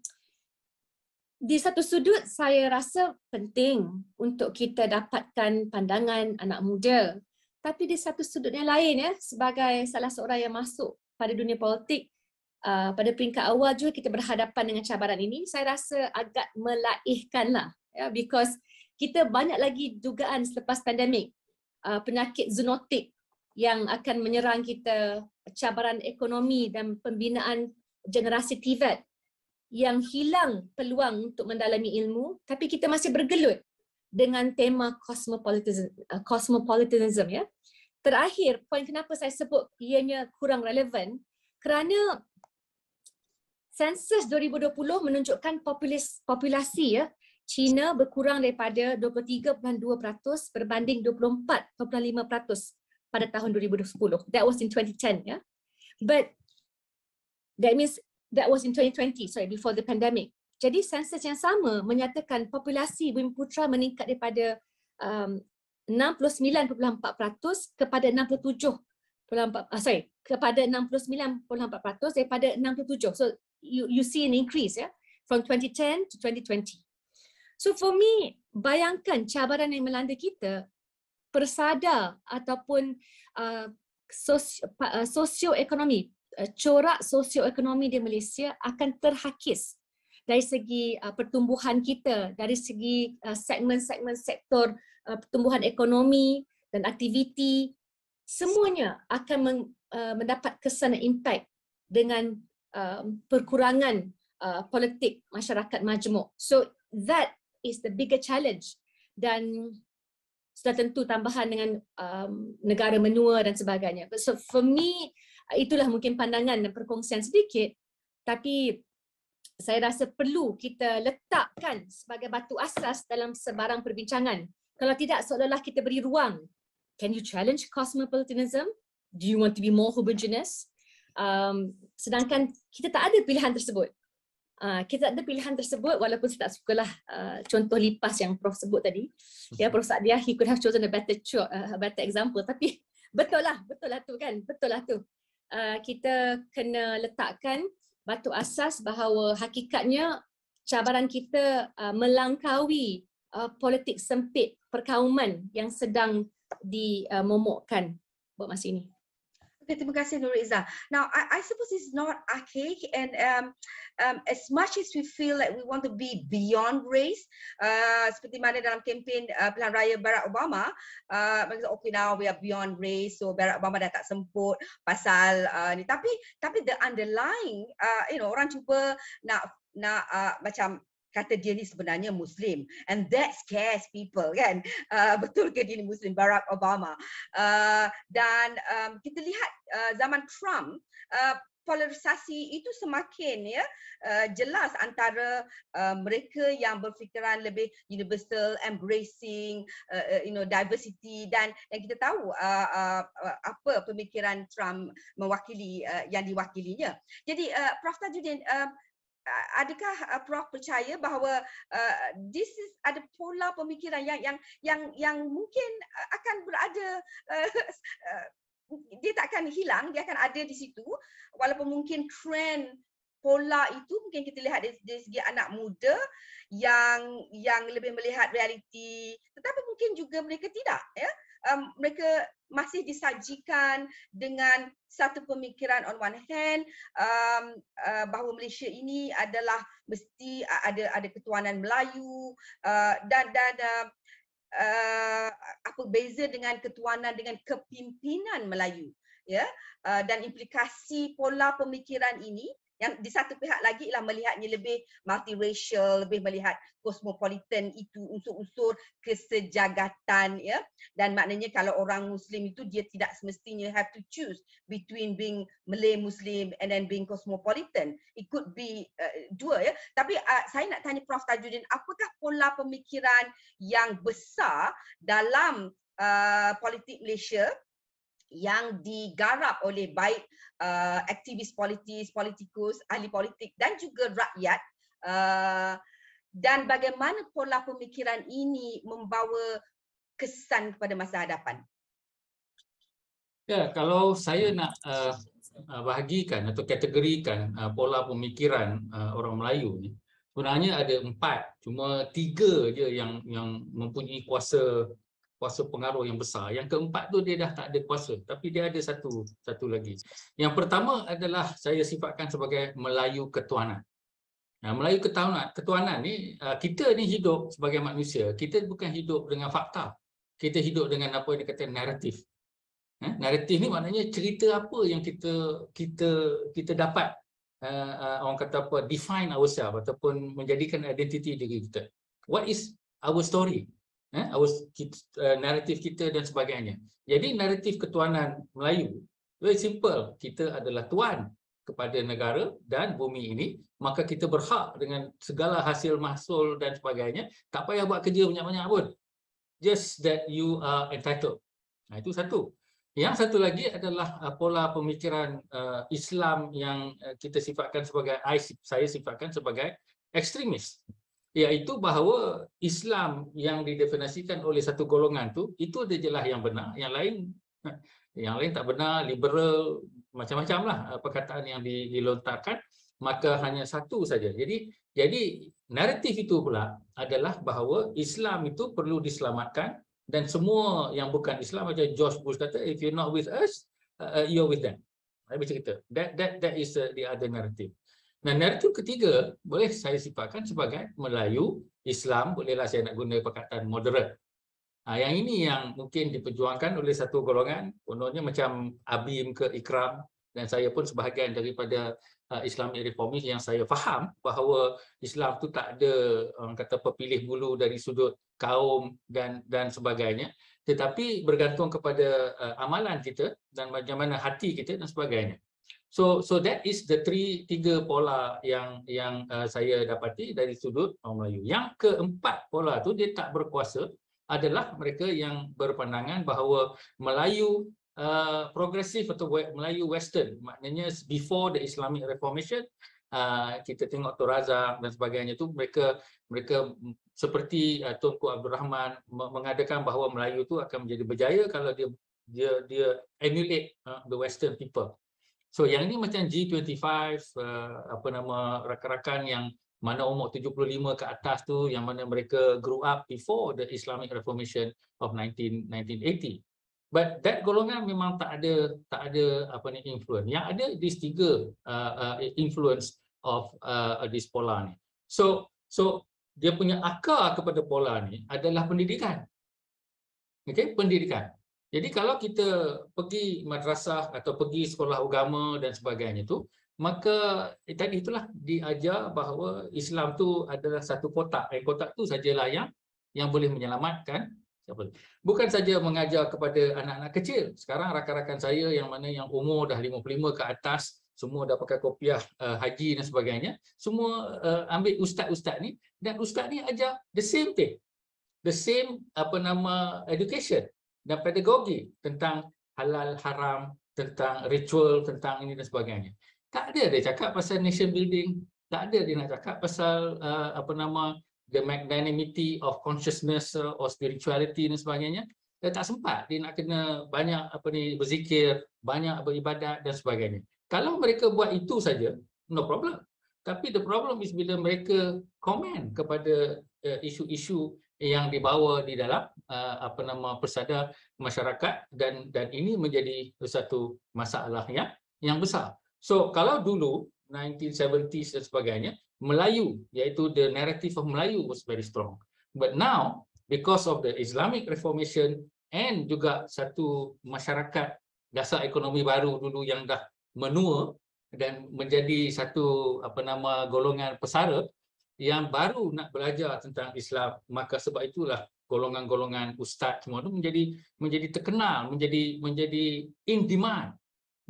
di satu sudut saya rasa penting untuk kita dapatkan pandangan anak muda tapi di satu sudut yang lain ya sebagai salah seorang yang masuk pada dunia politik uh, pada peringkat awal juga kita berhadapan dengan cabaran ini saya rasa agak melaihkanlah ya because kita banyak lagi dugaan selepas pandemik uh, penyakit zoonotik yang akan menyerang kita cabaran ekonomi dan pembinaan generasi pivot yang hilang peluang untuk mendalami ilmu tapi kita masih bergelut dengan tema uh, cosmopolitanism, uh, ya. Terakhir, poin kenapa saya sebut ianya kurang relevan kerana sensus 2020 menunjukkan populasi ya China berkurang daripada 23.2% berbanding 24.5% pada tahun 2010. That was in 2010, yeah. But that means that was in 2020, sorry, before the pandemic. Jadi sensus yang sama menyatakan populasi bumi putra meningkat daripada um, 69.4% kepada 67 Uh, ah, sorry, kepada 69.4% daripada 67. So you you see an increase yeah, from 2010 to So for me, bayangkan cabaran yang melanda kita, persada ataupun uh, uh, sosioekonomi, uh, corak ekonomi di Malaysia akan terhakis dari segi uh, pertumbuhan kita, dari segi uh, segmen-segmen uh, sektor uh, pertumbuhan ekonomi dan aktiviti, semuanya akan meng, uh, mendapat kesan dan impak dengan uh, perkurangan uh, politik masyarakat majmuk. So that is the bigger challenge dan sudah tentu tambahan dengan um, negara menua dan sebagainya. so for me itulah mungkin pandangan dan perkongsian sedikit tapi saya rasa perlu kita letakkan sebagai batu asas dalam sebarang perbincangan. Kalau tidak seolah-olah kita beri ruang. Can you challenge cosmopolitanism? Do you want to be more homogenous? Um, sedangkan kita tak ada pilihan tersebut. Ah, kita ada pilihan tersebut walaupun saya tak sukalah uh, contoh lipas yang Prof sebut tadi. Ya, mhm. Prof Sadia, he could have chosen a better choice, uh, a better example. Tapi *laughs* betul lah, betul lah tu kan, betul lah tu. Uh, kita kena letakkan batu asas bahawa hakikatnya cabaran kita uh, melangkaui uh, politik sempit perkauman yang sedang dimomokkan buat masa ini. Okay, terima kasih Nur Iza. Now, I, I suppose it's not a cake, and um, um, as much as we feel like we want to be beyond race, uh, seperti mana dalam kempen uh, pilihan raya Barack Obama, uh, okay now we are beyond race, so Barack Obama dah tak semput pasal uh, ni. Tapi, tapi the underlying, uh, you know, orang cuba nak nak uh, macam kata dia ni sebenarnya Muslim and that scares people kan uh, *laughs* betul ke dia ni Muslim Barack Obama uh, dan um, kita lihat uh, zaman Trump uh, polarisasi itu semakin ya uh, jelas antara uh, mereka yang berfikiran lebih universal embracing uh, you know diversity dan dan kita tahu uh, uh, apa pemikiran Trump mewakili uh, yang diwakilinya jadi uh, prof tajuddin uh, adakah uh, prof percaya bahawa uh, this is ada pola pemikiran yang yang yang yang mungkin uh, akan berada uh, *laughs* uh, dia tak akan hilang dia akan ada di situ walaupun mungkin trend pola itu mungkin kita lihat dari, dari segi anak muda yang yang lebih melihat realiti tetapi mungkin juga mereka tidak ya um, mereka masih disajikan dengan satu pemikiran on one hand um, uh, bahawa Malaysia ini adalah mesti uh, ada ada ketuanan Melayu uh, dan dan uh, uh, apa beza dengan ketuanan dengan kepimpinan Melayu ya yeah? uh, dan implikasi pola pemikiran ini yang di satu pihak lagi ialah melihatnya lebih multiracial, lebih melihat kosmopolitan itu unsur-unsur kesejagatan ya. Dan maknanya kalau orang muslim itu dia tidak semestinya have to choose between being Malay Muslim and then being cosmopolitan. It could be uh, dua ya. Tapi uh, saya nak tanya Prof Tajuddin, apakah pola pemikiran yang besar dalam uh, politik Malaysia yang digarap oleh baik uh, aktivis politis, politikus, ahli politik dan juga rakyat uh, dan bagaimana pola pemikiran ini membawa kesan kepada masa hadapan? Ya, kalau saya nak uh, uh bahagikan atau kategorikan uh, pola pemikiran uh, orang Melayu ni, sebenarnya ada empat, cuma tiga je yang yang mempunyai kuasa kuasa pengaruh yang besar. Yang keempat tu dia dah tak ada kuasa tapi dia ada satu satu lagi. Yang pertama adalah saya sifatkan sebagai Melayu ketuanan. Nah, Melayu ketuanan, ketuanan ni ah, kita ni hidup sebagai manusia. Kita bukan hidup dengan fakta. Kita hidup dengan apa yang dikatakan naratif. Eh, naratif ni maknanya cerita apa yang kita kita kita dapat uh, uh, orang kata apa define ourselves ataupun menjadikan identiti diri kita. What is our story? Eh, our uh, naratif kita dan sebagainya. Jadi naratif ketuanan Melayu very simple. Kita adalah tuan kepada negara dan bumi ini, maka kita berhak dengan segala hasil mahsul dan sebagainya. Tak payah buat kerja banyak-banyak pun. Just that you are entitled. Nah, itu satu. Yang satu lagi adalah eh, pola pemikiran uh, Islam yang kita sifatkan sebagai saya sifatkan sebagai ekstremis iaitu bahawa Islam yang didefinisikan oleh satu golongan tu itu ada adalah yang benar yang lain yang lain tak benar liberal macam-macam lah eh, perkataan yang dilontarkan maka hanya satu saja jadi jadi naratif itu pula adalah bahawa Islam itu perlu diselamatkan dan semua yang bukan Islam macam George Bush kata if you not with us uh, uh you're with them macam cerita that that that is uh, the other narrative dan narrative ketiga boleh saya sifatkan sebagai Melayu Islam bolehlah saya nak guna perkataan moderate. Ha, yang ini yang mungkin diperjuangkan oleh satu golongan kononnya macam Abim ke Ikram dan saya pun sebahagian daripada uh, Islam reformis yang saya faham bahawa Islam tu tak ada orang kata pilih bulu dari sudut kaum dan dan sebagainya tetapi bergantung kepada uh, amalan kita dan bagaimana hati kita dan sebagainya. So so that is the three tiga pola yang yang uh, saya dapati dari sudut orang Melayu. Yang keempat pola tu dia tak berkuasa adalah mereka yang berpandangan bahawa Melayu uh, progresif atau Melayu western maknanya before the Islamic reformation uh, kita tengok Tun Razak dan sebagainya tu mereka mereka seperti uh, Tunku Abdul Rahman mengadakan bahawa Melayu tu akan menjadi berjaya kalau dia dia dia emulate uh, the western people So yang ini macam G25 uh, apa nama rakan-rakan yang mana umur 75 ke atas tu yang mana mereka grew up before the Islamic Reformation of 19 1980. But that golongan memang tak ada tak ada apa ni influence. Yang ada these tiga uh, uh, influence of uh, uh this pola ni. So so dia punya akar kepada pola ni adalah pendidikan. Okay, pendidikan. Jadi kalau kita pergi madrasah atau pergi sekolah agama dan sebagainya tu, maka eh, tadi itulah diajar bahawa Islam tu adalah satu kotak. Eh, kotak tu sajalah yang yang boleh menyelamatkan Bukan saja mengajar kepada anak-anak kecil. Sekarang rakan-rakan saya yang mana yang umur dah 55 ke atas semua dah pakai kopiah uh, haji dan sebagainya. Semua uh, ambil ustaz-ustaz ni dan ustaz ni ajar the same thing. The same apa nama education dan pedagogi tentang halal haram tentang ritual tentang ini dan sebagainya tak ada dia cakap pasal nation building tak ada dia nak cakap pasal uh, apa nama the magnanimity of consciousness uh, or spirituality dan sebagainya dia tak sempat dia nak kena banyak apa ni berzikir banyak beribadat dan sebagainya kalau mereka buat itu saja no problem tapi the problem is bila mereka komen kepada uh, isu-isu yang dibawa di dalam uh, apa nama persada masyarakat dan dan ini menjadi satu masalah yang yang besar. So kalau dulu 1970s dan sebagainya Melayu iaitu the narrative of Melayu was very strong. But now because of the Islamic reformation and juga satu masyarakat dasar ekonomi baru dulu yang dah menua dan menjadi satu apa nama golongan pesara yang baru nak belajar tentang Islam maka sebab itulah golongan-golongan ustaz semua tu menjadi menjadi terkenal menjadi menjadi in demand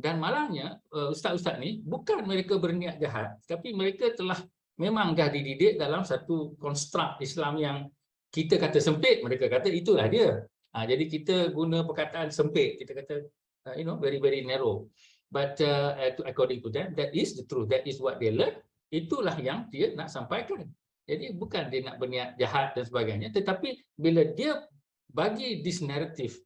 dan malangnya eh, ustaz-ustaz ni bukan mereka berniat jahat tapi mereka telah memang dah dididik dalam satu konstrak Islam yang kita kata sempit mereka kata itulah dia ha, jadi kita guna perkataan sempit kita kata eh, you know very very narrow but uh, according to them that is the truth that is what they learn Itulah yang dia nak sampaikan. Jadi bukan dia nak berniat jahat dan sebagainya, tetapi bila dia bagi this narrative,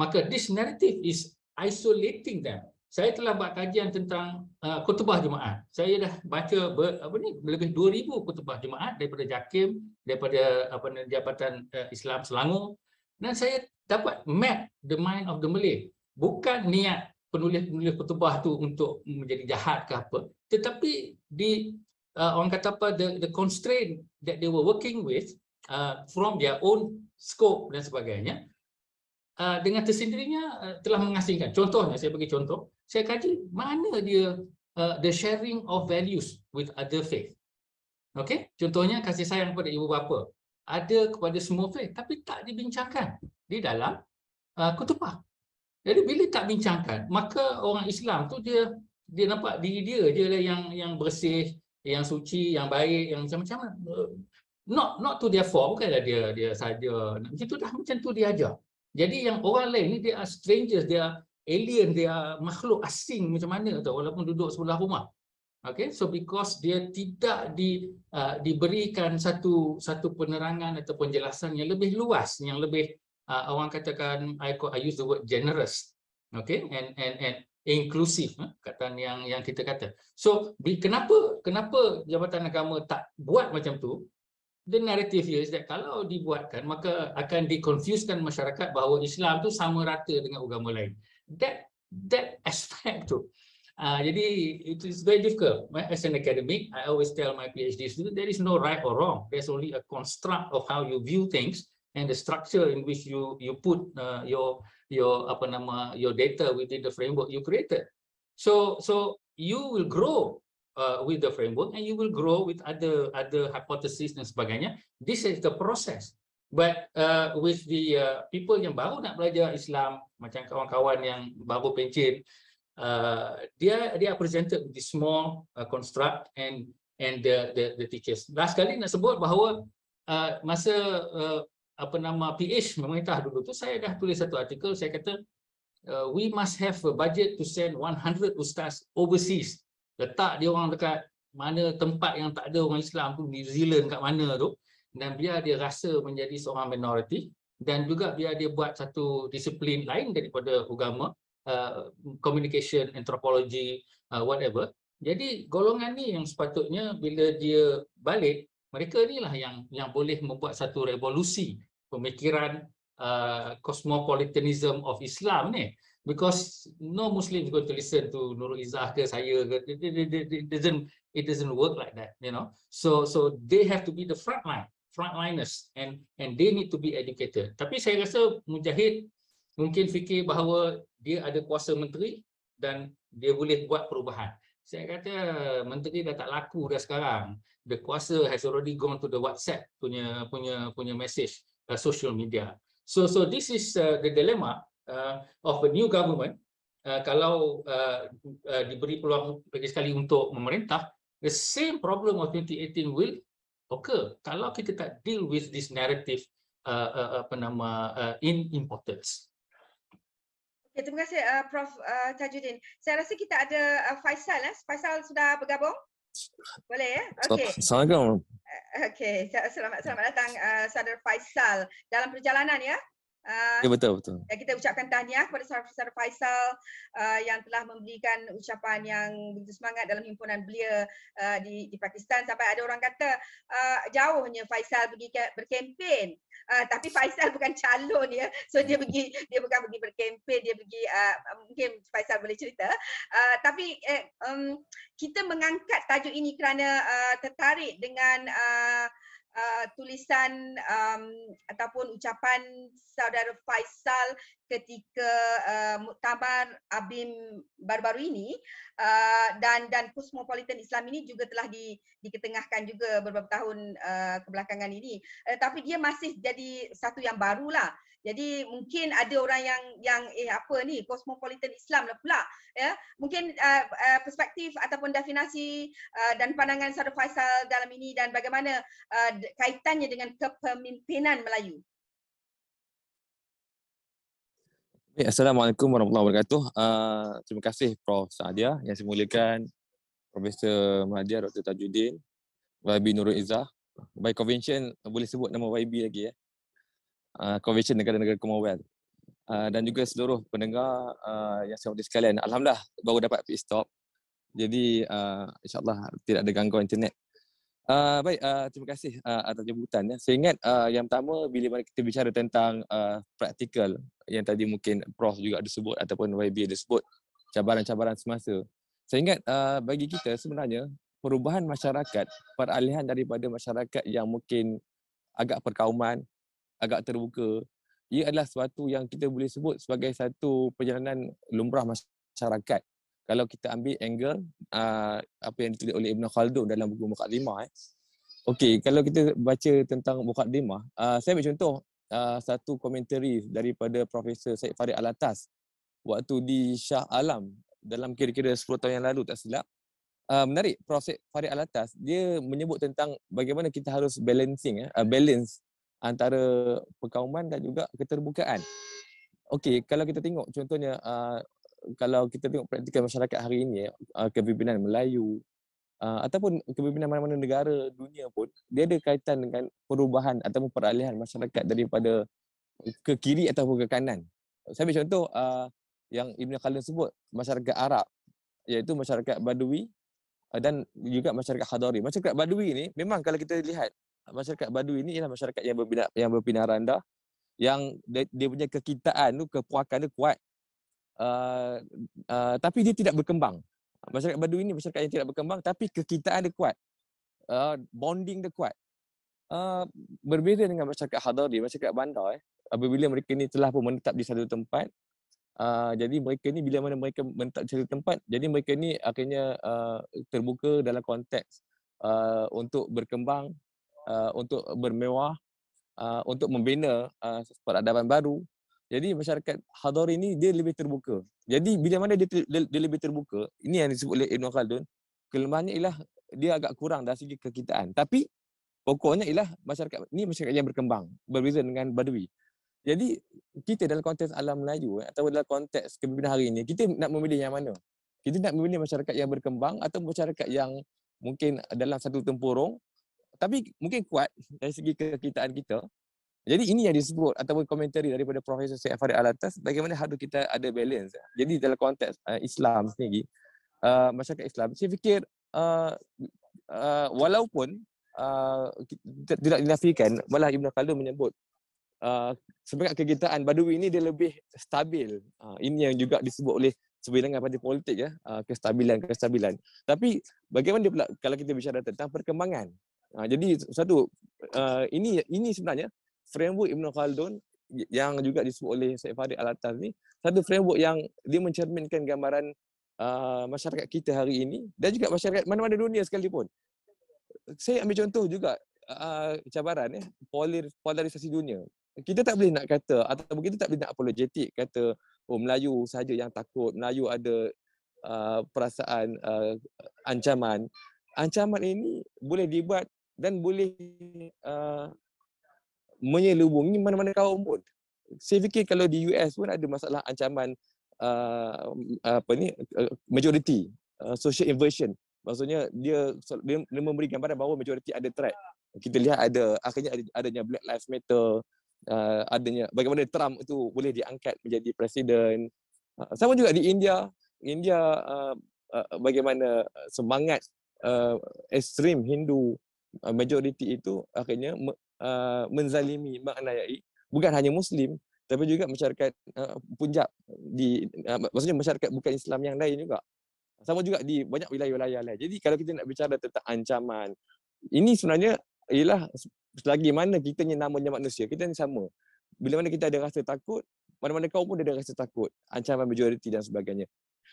maka this narrative is isolating them. Saya telah buat kajian tentang uh, kutubah Jumaat. Saya dah baca ber, apa ni, lebih 2,000 kutubah Jumaat daripada JAKIM, daripada apa ni, Jabatan uh, Islam Selangor. Dan saya dapat map the mind of the Malay. Bukan niat penulis-penulis kutubah tu untuk menjadi jahat ke apa. Tetapi di uh, orang kata apa the, the constraint that they were working with uh, from their own scope dan sebagainya uh, dengan tersendirinya uh, telah mengasingkan contohnya saya bagi contoh saya kaji mana dia uh, the sharing of values with other faith okey contohnya kasih sayang kepada ibu bapa ada kepada semua faith tapi tak dibincangkan di dalam uh, kutubah jadi bila tak bincangkan maka orang Islam tu dia dia nampak diri dia je lah yang yang bersih yang suci, yang baik, yang macam-macam. Lah. Not not to their fault bukanlah dia dia saja. Itu dah macam tu dia aja. Jadi yang orang lain ni dia are strangers, dia alien, dia makhluk asing macam mana tu walaupun duduk sebelah rumah. Okay, so because dia tidak di, uh, diberikan satu satu penerangan atau penjelasan yang lebih luas, yang lebih uh, orang katakan I, call, I use the word generous, okay, and and and inklusif eh? kata yang yang kita kata so kenapa kenapa jabatan agama tak buat macam tu the narrative is that kalau dibuatkan maka akan dikonfuskan masyarakat bahawa Islam tu sama rata dengan agama lain that that *laughs* aspect tu Uh, jadi it is very difficult. As an academic, I always tell my PhD student there is no right or wrong. There's only a construct of how you view things and the structure in which you you put uh, your your apa nama your data within the framework you created so so you will grow uh, with the framework and you will grow with other other hypotheses dan sebagainya this is the process but uh, with the uh, people yang baru nak belajar Islam macam kawan-kawan yang baru pencin uh, dia dia presented with the small uh, construct and and the, the the teachers last kali nak sebut bahawa uh, masa uh, apa nama PH pemerintah dulu tu saya dah tulis satu artikel saya kata uh, we must have a budget to send 100 ustaz overseas letak dia orang dekat mana tempat yang tak ada orang Islam pun New Zealand kat mana tu dan biar dia rasa menjadi seorang minoriti dan juga biar dia buat satu disiplin lain daripada agama uh, communication anthropology uh, whatever jadi golongan ni yang sepatutnya bila dia balik mereka inilah yang yang boleh membuat satu revolusi pemikiran uh, cosmopolitanism of Islam ni because no muslim is going to listen to Nur Izzah ke saya ke it, it, it, it doesn't it doesn't work like that you know so so they have to be the front line front liners and and they need to be educated tapi saya rasa mujahid mungkin fikir bahawa dia ada kuasa menteri dan dia boleh buat perubahan saya kata menteri dah tak laku dah sekarang the kuasa has already gone to the whatsapp punya punya punya message uh, social media. So so this is uh, the dilemma uh, of a new government. Uh, kalau uh, uh, diberi peluang bagi sekali untuk memerintah, the same problem of 2018 will occur. Kalau kita tak deal with this narrative uh, uh, apa nama uh, in importance. Okay, terima kasih uh, Prof uh, Tajuddin. Saya rasa kita ada uh, Faisal eh? Faisal sudah bergabung? Boleh ya? Okay. Assalamualaikum. Eh, eh, okey, selamat selamat datang uh, eh, Saudara Faisal dalam perjalanan ya. Uh, ya betul betul. Dan kita ucapkan tahniah kepada Saudara Faisal uh, yang telah memberikan ucapan yang begitu semangat dalam himpunan belia uh, di di Pakistan sampai ada orang kata uh, jauhnya Faisal pergi ke, berkempen. Uh, tapi Faisal *laughs* bukan calon ya. So dia pergi dia bukan pergi berkempen, dia pergi uh, mungkin Faisal boleh cerita. Uh, tapi eh, um, kita mengangkat tajuk ini kerana uh, tertarik dengan uh, uh, tulisan um, ataupun ucapan saudara Faisal ketika uh, muktamar ABIM baru-baru ini uh, dan dan kosmopolitan Islam ini juga telah di diketengahkan juga beberapa tahun uh, kebelakangan ini uh, tapi dia masih jadi satu yang barulah uh, jadi mungkin ada orang yang yang eh apa ni kosmopolitan Islam lah pula ya. Mungkin uh, uh, perspektif ataupun definasi uh, dan pandangan Saudara Faisal dalam ini dan bagaimana uh, kaitannya dengan kepemimpinan Melayu. Assalamualaikum warahmatullahi wabarakatuh. Uh, terima kasih Prof Saadia yang semulakan Profesor Mahdia Dr. Tajuddin YB Nurul Izzah. By convention boleh sebut nama YB lagi ya. Eh? Uh, convention Negara-Negara Commonwealth. Uh, dan juga seluruh pendengar uh, yang saya hormati sekalian. Alhamdulillah baru dapat pit stop. Jadi uh, insyaAllah tidak ada gangguan internet. Uh, baik, uh, terima kasih uh, atas jemputan. Ya. Saya ingat uh, yang pertama bila kita bicara tentang uh, praktikal yang tadi mungkin Prof juga ada sebut ataupun YB ada sebut cabaran-cabaran semasa. Saya ingat uh, bagi kita sebenarnya perubahan masyarakat, peralihan daripada masyarakat yang mungkin agak perkauman agak terbuka. Ia adalah sesuatu yang kita boleh sebut sebagai satu perjalanan lumrah masyarakat. Kalau kita ambil angle uh, apa yang ditulis oleh Ibn Khaldun dalam buku Muqaddimah. Eh. Okey, kalau kita baca tentang Muqaddimah, uh, ah, saya ambil contoh uh, satu komentari daripada Profesor Syed Farid Alatas waktu di Shah Alam dalam kira-kira 10 tahun yang lalu tak silap. Uh, menarik, Prof. Farid Alatas, dia menyebut tentang bagaimana kita harus balancing, uh, balance antara perkauman dan juga keterbukaan. Okey, kalau kita tengok contohnya uh, kalau kita tengok praktikal masyarakat hari ini uh, kepimpinan Melayu uh, ataupun kepimpinan mana-mana negara dunia pun dia ada kaitan dengan perubahan ataupun peralihan masyarakat daripada ke kiri ataupun ke kanan. Saya ambil contoh uh, yang Ibn Khaldun sebut masyarakat Arab iaitu masyarakat Badui dan juga masyarakat Khadari. Masyarakat Badui ni memang kalau kita lihat masyarakat Badu ini ialah masyarakat yang berpindah yang berpindah randa yang dia, dia punya kekitaan tu kepuakan dia kuat uh, uh, tapi dia tidak berkembang masyarakat Badu ini masyarakat yang tidak berkembang tapi kekitaan dia kuat uh, bonding dia kuat uh, berbeza dengan masyarakat Hadari masyarakat bandar eh apabila mereka ini telah pun menetap di satu tempat Uh, jadi mereka ni bila mana mereka menetap cari tempat, jadi mereka ni akhirnya uh, terbuka dalam konteks uh, untuk berkembang Uh, untuk bermewah, uh, untuk membina uh, peradaban baru. Jadi masyarakat Hadhari ini dia lebih terbuka. Jadi bila mana dia, dia, dia lebih terbuka, ini yang disebut oleh Ibn Khaldun, kelemahannya ialah dia agak kurang dari segi kekitaan. Tapi pokoknya ialah masyarakat ini masyarakat yang berkembang, berbeza dengan Badui. Jadi kita dalam konteks alam Melayu eh, atau dalam konteks kepimpinan hari ini, kita nak memilih yang mana? Kita nak memilih masyarakat yang berkembang atau masyarakat yang mungkin dalam satu tempurung tapi mungkin kuat dari segi kekitaan kita. Jadi ini yang disebut ataupun komentari daripada Profesor Syed Farid Al-Atas bagaimana harus kita ada balance. Jadi dalam konteks uh, Islam sendiri, uh, masyarakat Islam, saya fikir uh, uh, walaupun uh, tidak dinafikan, malah Ibn Khaldun menyebut uh, semangat kegitaan Badui ini dia lebih stabil. Uh, ini yang juga disebut oleh sebilangan parti politik ya, uh, kestabilan kestabilan. Tapi bagaimana pula kalau kita bicara tentang perkembangan? Ha, jadi satu uh, ini ini sebenarnya framework Ibn Khaldun yang juga disebut oleh Syed Farid Al-Attar ni satu framework yang dia mencerminkan gambaran uh, masyarakat kita hari ini dan juga masyarakat mana-mana dunia sekalipun. Saya ambil contoh juga uh, cabaran ya eh, polar, polarisasi dunia. Kita tak boleh nak kata ataupun kita tak boleh nak apologetik kata oh Melayu saja yang takut, Melayu ada uh, perasaan uh, ancaman. Ancaman ini boleh dibuat dan boleh uh, menyelubungi mana-mana kaum pun. Saya fikir kalau di US pun ada masalah ancaman uh, apa ni uh, majority uh, social inversion. Maksudnya dia dia, dia memberi gambaran bahawa majority ada threat. Kita lihat ada akhirnya ada, adanya Black Lives Matter, uh, adanya bagaimana Trump itu boleh diangkat menjadi presiden. Uh, sama juga di India, India uh, uh, bagaimana semangat uh, ekstrim Hindu Uh, majoriti itu akhirnya uh, menzalimi maknayai bukan hanya muslim tapi juga masyarakat uh, Punjab di uh, maksudnya masyarakat bukan Islam yang lain juga sama juga di banyak wilayah-wilayah lain. Jadi kalau kita nak bicara tentang ancaman ini sebenarnya ialah selagi mana kita ni namanya manusia kita ni sama. Bila mana kita ada rasa takut, mana-mana kaum pun ada rasa takut, ancaman majoriti dan sebagainya.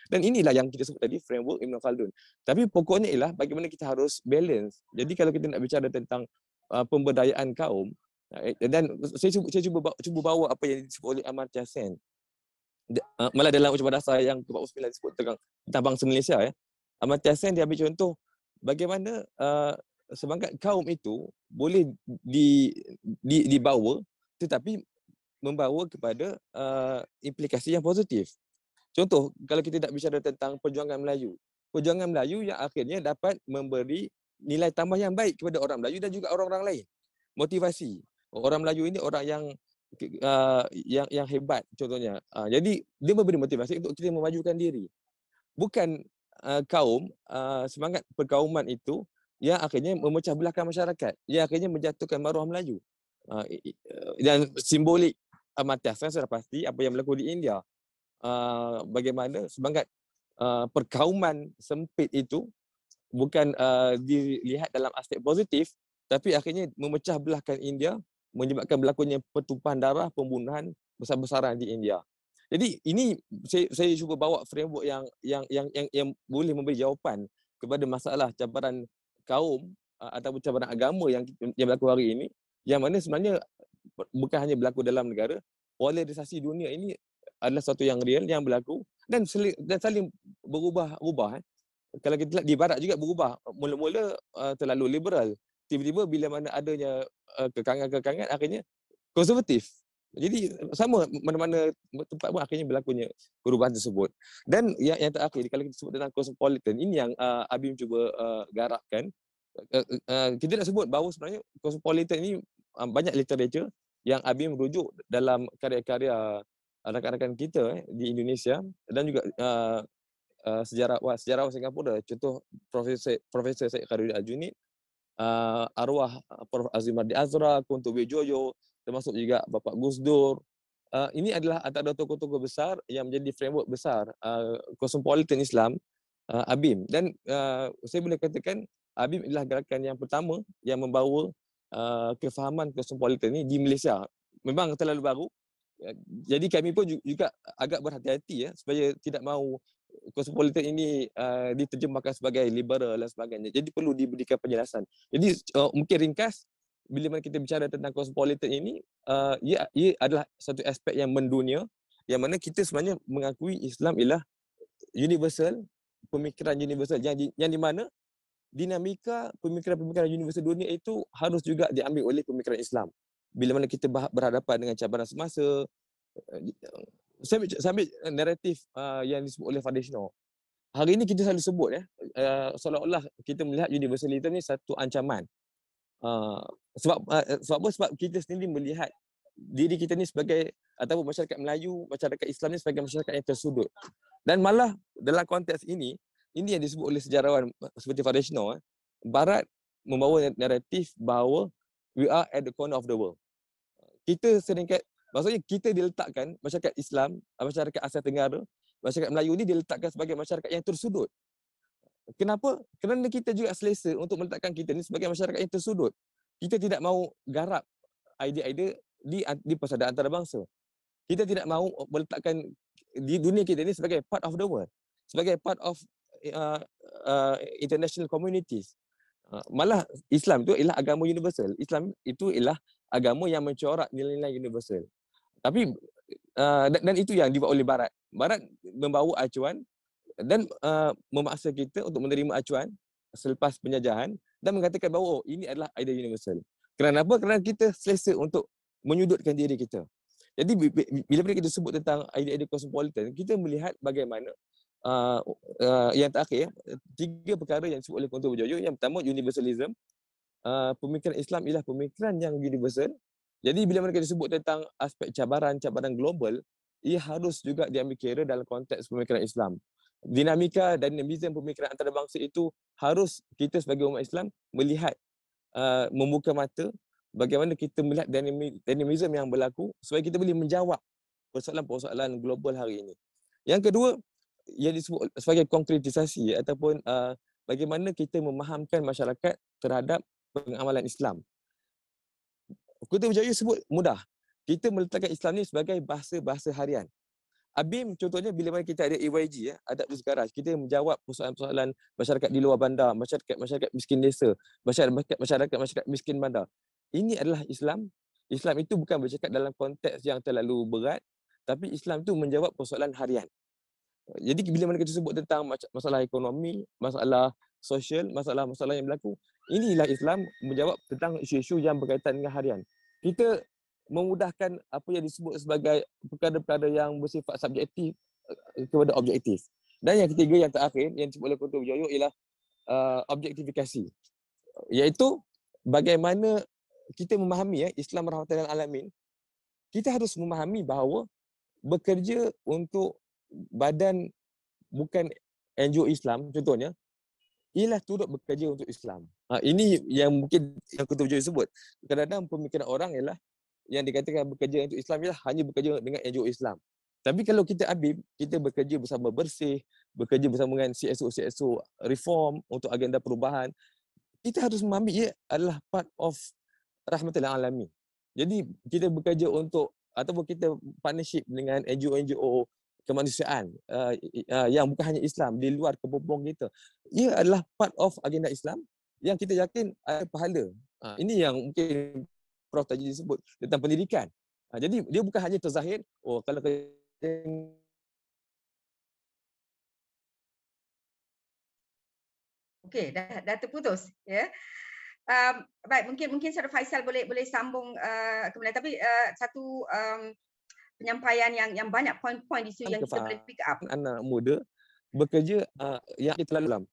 Dan inilah yang kita sebut tadi framework Ibn Khaldun. Tapi pokoknya ialah bagaimana kita harus balance. Jadi kalau kita nak bicara tentang uh, pemberdayaan kaum eh, dan saya cuba, saya cuba, cuba bawa apa yang disebut oleh Amartya Sen. Uh, malah dalam ucapan dasar yang ke-49 disebut tentang, tentang bangsa Malaysia. Ya. Eh. Amartya Sen dia ambil contoh bagaimana uh, semangat kaum itu boleh di, di, dibawa tetapi membawa kepada uh, implikasi yang positif. Contoh, kalau kita nak bicara tentang perjuangan Melayu. Perjuangan Melayu yang akhirnya dapat memberi nilai tambah yang baik kepada orang Melayu dan juga orang-orang lain. Motivasi. Orang Melayu ini orang yang uh, yang yang hebat contohnya. Uh, jadi dia memberi motivasi untuk kita memajukan diri. Bukan uh, kaum uh, semangat perkauman itu yang akhirnya memecah belahkan masyarakat. Yang akhirnya menjatuhkan maruah Melayu. Uh, dan simbolik uh, sudah pasti apa yang berlaku di India uh, bagaimana semangat uh, perkauman sempit itu bukan uh, dilihat dalam aspek positif tapi akhirnya memecah belahkan India menyebabkan berlakunya pertumpahan darah pembunuhan besar-besaran di India. Jadi ini saya saya cuba bawa framework yang yang yang yang, yang boleh memberi jawapan kepada masalah cabaran kaum uh, ataupun cabaran agama yang yang berlaku hari ini yang mana sebenarnya bukan hanya berlaku dalam negara polarisasi dunia ini adalah sesuatu yang real yang berlaku dan seling, dan saling berubah-ubah eh. Kalau kita lihat di barat juga berubah. Mula-mula uh, terlalu liberal, tiba-tiba bila mana adanya uh, kekangan-kekangan akhirnya konservatif. Jadi sama mana-mana tempat pun akhirnya berlakunya perubahan tersebut. Dan yang yang terakhir kalau kita sebut tentang kosmopolitan ini yang uh, Abim cuba uh, garapkan Uh, uh, kita nak sebut bahawa sebenarnya kosmopolitan ini um, banyak literatur yang Abim merujuk dalam karya-karya rakan-rakan kita eh, di Indonesia dan juga uh, eh, uh, eh, sejarawan sejarawan Singapura contoh profesor profesor Said Khairuddin Ajunit uh, eh, arwah Prof Azimardi Azra Kuntu Wijoyo termasuk juga Bapak Gus Dur Uh, ini adalah antara tokoh-tokoh besar yang menjadi framework besar uh, kosmopolitan Islam uh, ABIM dan uh, saya boleh katakan ABIM adalah gerakan yang pertama yang membawa uh, kefahaman kosmopolitan ini di Malaysia. Memang terlalu baru Ya, jadi kami pun juga agak berhati-hati ya supaya tidak mahu politik ini uh, diterjemahkan sebagai liberal dan sebagainya. Jadi perlu diberikan penjelasan. Jadi uh, mungkin ringkas bila mana kita bicara tentang politik ini uh, ia, ia adalah satu aspek yang mendunia yang mana kita sebenarnya mengakui Islam ialah universal, pemikiran universal yang di, yang di mana dinamika pemikiran-pemikiran universal dunia itu harus juga diambil oleh pemikiran Islam bila mana kita berhadapan dengan cabaran semasa eh, sambil sambil eh, naratif uh, yang disebut oleh Fadish Noor hari ini kita selalu sebut ya uh, seolah-olah kita melihat universalism ni satu ancaman uh, sebab uh, sebab apa sebab kita sendiri melihat diri kita ni sebagai ataupun masyarakat Melayu masyarakat Islam ni sebagai masyarakat yang tersudut dan malah dalam konteks ini ini yang disebut oleh sejarawan seperti Fadish Noor eh, barat membawa naratif bahawa we are at the corner of the world. Kita sering seringkat, maksudnya kita diletakkan masyarakat Islam, masyarakat Asia Tenggara, masyarakat Melayu ni diletakkan sebagai masyarakat yang tersudut. Kenapa? Kerana kita juga selesa untuk meletakkan kita ni sebagai masyarakat yang tersudut. Kita tidak mahu garap idea-idea di, di persada antarabangsa. Kita tidak mahu meletakkan di dunia kita ni sebagai part of the world. Sebagai part of eh, uh, uh, international communities. Ah, malah Islam itu ialah agama universal. Islam itu ialah agama yang mencorak nilai-nilai universal. Tapi uh, dan itu yang dibawa oleh barat. Barat membawa acuan dan uh, memaksa kita untuk menerima acuan selepas penjajahan dan mengatakan bahawa oh, ini adalah idea universal. Kerana apa? Kerana kita selesa untuk menyudutkan diri kita. Jadi bila kita sebut tentang idea-idea cosmopolitan, kita melihat bagaimana uh, yang terakhir tiga perkara yang disebut oleh Kontur Bujoyo yang pertama universalism uh, pemikiran Islam ialah pemikiran yang universal jadi bila mereka disebut tentang aspek cabaran cabaran global ia harus juga diambil kira dalam konteks pemikiran Islam dinamika dan dinamisme pemikiran antarabangsa itu harus kita sebagai umat Islam melihat uh, membuka mata bagaimana kita melihat dinamisme yang berlaku supaya kita boleh menjawab persoalan-persoalan global hari ini. Yang kedua, yang disebut sebagai konkretisasi ataupun uh, bagaimana kita memahamkan masyarakat terhadap pengamalan Islam. Kutip Berjaya sebut mudah. Kita meletakkan Islam ni sebagai bahasa-bahasa harian. Abim contohnya bila mana kita ada AYG ya, adab garaj, kita menjawab persoalan-persoalan masyarakat di luar bandar, masyarakat masyarakat miskin desa, masyarakat masyarakat masyarakat miskin bandar. Ini adalah Islam. Islam itu bukan bercakap dalam konteks yang terlalu berat, tapi Islam itu menjawab persoalan harian. Jadi bila mana kita sebut tentang masalah ekonomi, masalah sosial, masalah-masalah yang berlaku, inilah Islam menjawab tentang isu-isu yang berkaitan dengan harian. Kita memudahkan apa yang disebut sebagai perkara-perkara yang bersifat subjektif eh, kepada objektif. Dan yang ketiga yang terakhir yang disebut oleh Kutub Jayuk ialah uh, objektifikasi. Iaitu bagaimana kita memahami ya, Islam rahmatan alamin, kita harus memahami bahawa bekerja untuk badan bukan NGO Islam contohnya ialah turut bekerja untuk Islam. Ha, ini yang mungkin yang kutub sebut. Kadang-kadang pemikiran orang ialah yang dikatakan bekerja untuk Islam ialah hanya bekerja dengan NGO Islam. Tapi kalau kita abim, kita bekerja bersama bersih, bekerja bersama dengan CSO-CSO reform untuk agenda perubahan, kita harus mengambil ia adalah part of rahmatul alamin. Jadi kita bekerja untuk ataupun kita partnership dengan NGO-NGO kemanusiaan uh, uh, yang bukan hanya Islam di luar kebobong kita. Ia adalah part of agenda Islam yang kita yakin ada pahala. Uh, ini yang mungkin Prof tadi sebut tentang pendidikan. Uh, jadi dia bukan hanya terzahir, oh kalau kita Okey, dah, dah terputus. Ya. Yeah. Um, baik, mungkin mungkin Saudara Faisal boleh boleh sambung uh, kemudian. Tapi uh, satu um, penyampaian yang yang banyak poin-poin di situ yang kita boleh pick up. Anak muda bekerja uh, yang kita terlalu dalam.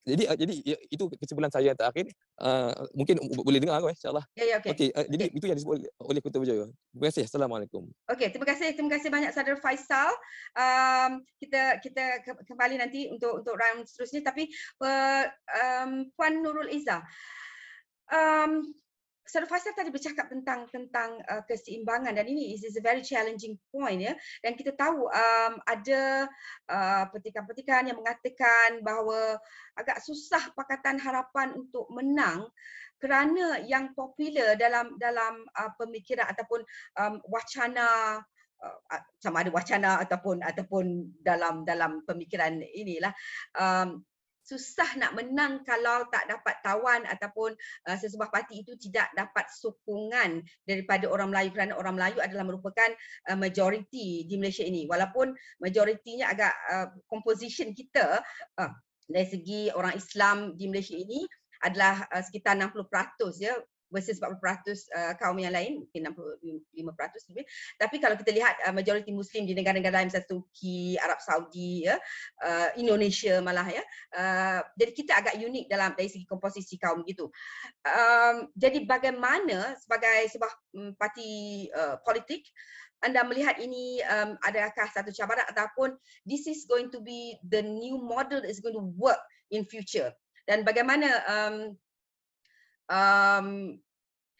Jadi uh, jadi ya, itu kesimpulan saya yang terakhir. Uh, mungkin boleh dengar aku eh insyaallah. Ya ya okey. Okey uh, jadi okay. itu yang disebut oleh Kota Berjaya. Terima kasih. Assalamualaikum. Okey, terima kasih. Terima kasih banyak Saudara Faisal. Um, kita kita kembali nanti untuk untuk round seterusnya tapi uh, um, Puan Nurul Iza. Um, ehm, Ustaz Faisal tadi bercakap tentang tentang uh, keseimbangan dan ini is, a very challenging point ya. Dan kita tahu um, ada uh, petikan-petikan yang mengatakan bahawa agak susah Pakatan Harapan untuk menang kerana yang popular dalam dalam uh, pemikiran ataupun um, wacana uh, sama ada wacana ataupun ataupun dalam dalam pemikiran inilah um, susah nak menang kalau tak dapat tawan ataupun uh, sesebuah parti itu tidak dapat sokongan daripada orang Melayu kerana orang Melayu adalah merupakan uh, majoriti di Malaysia ini walaupun majoritinya agak uh, kita uh, dari segi orang Islam di Malaysia ini adalah uh, sekitar 60% ya versus 40% uh, kaum yang lain mungkin 65% lebih tapi kalau kita lihat uh, majoriti muslim di negara-negara lain macam Turki, Arab Saudi ya, uh, Indonesia malah ya. Uh, jadi kita agak unik dalam dari segi komposisi kaum gitu. Um, jadi bagaimana sebagai sebuah um, parti uh, politik anda melihat ini um, adakah satu cabaran ataupun this is going to be the new model is going to work in future dan bagaimana um, um,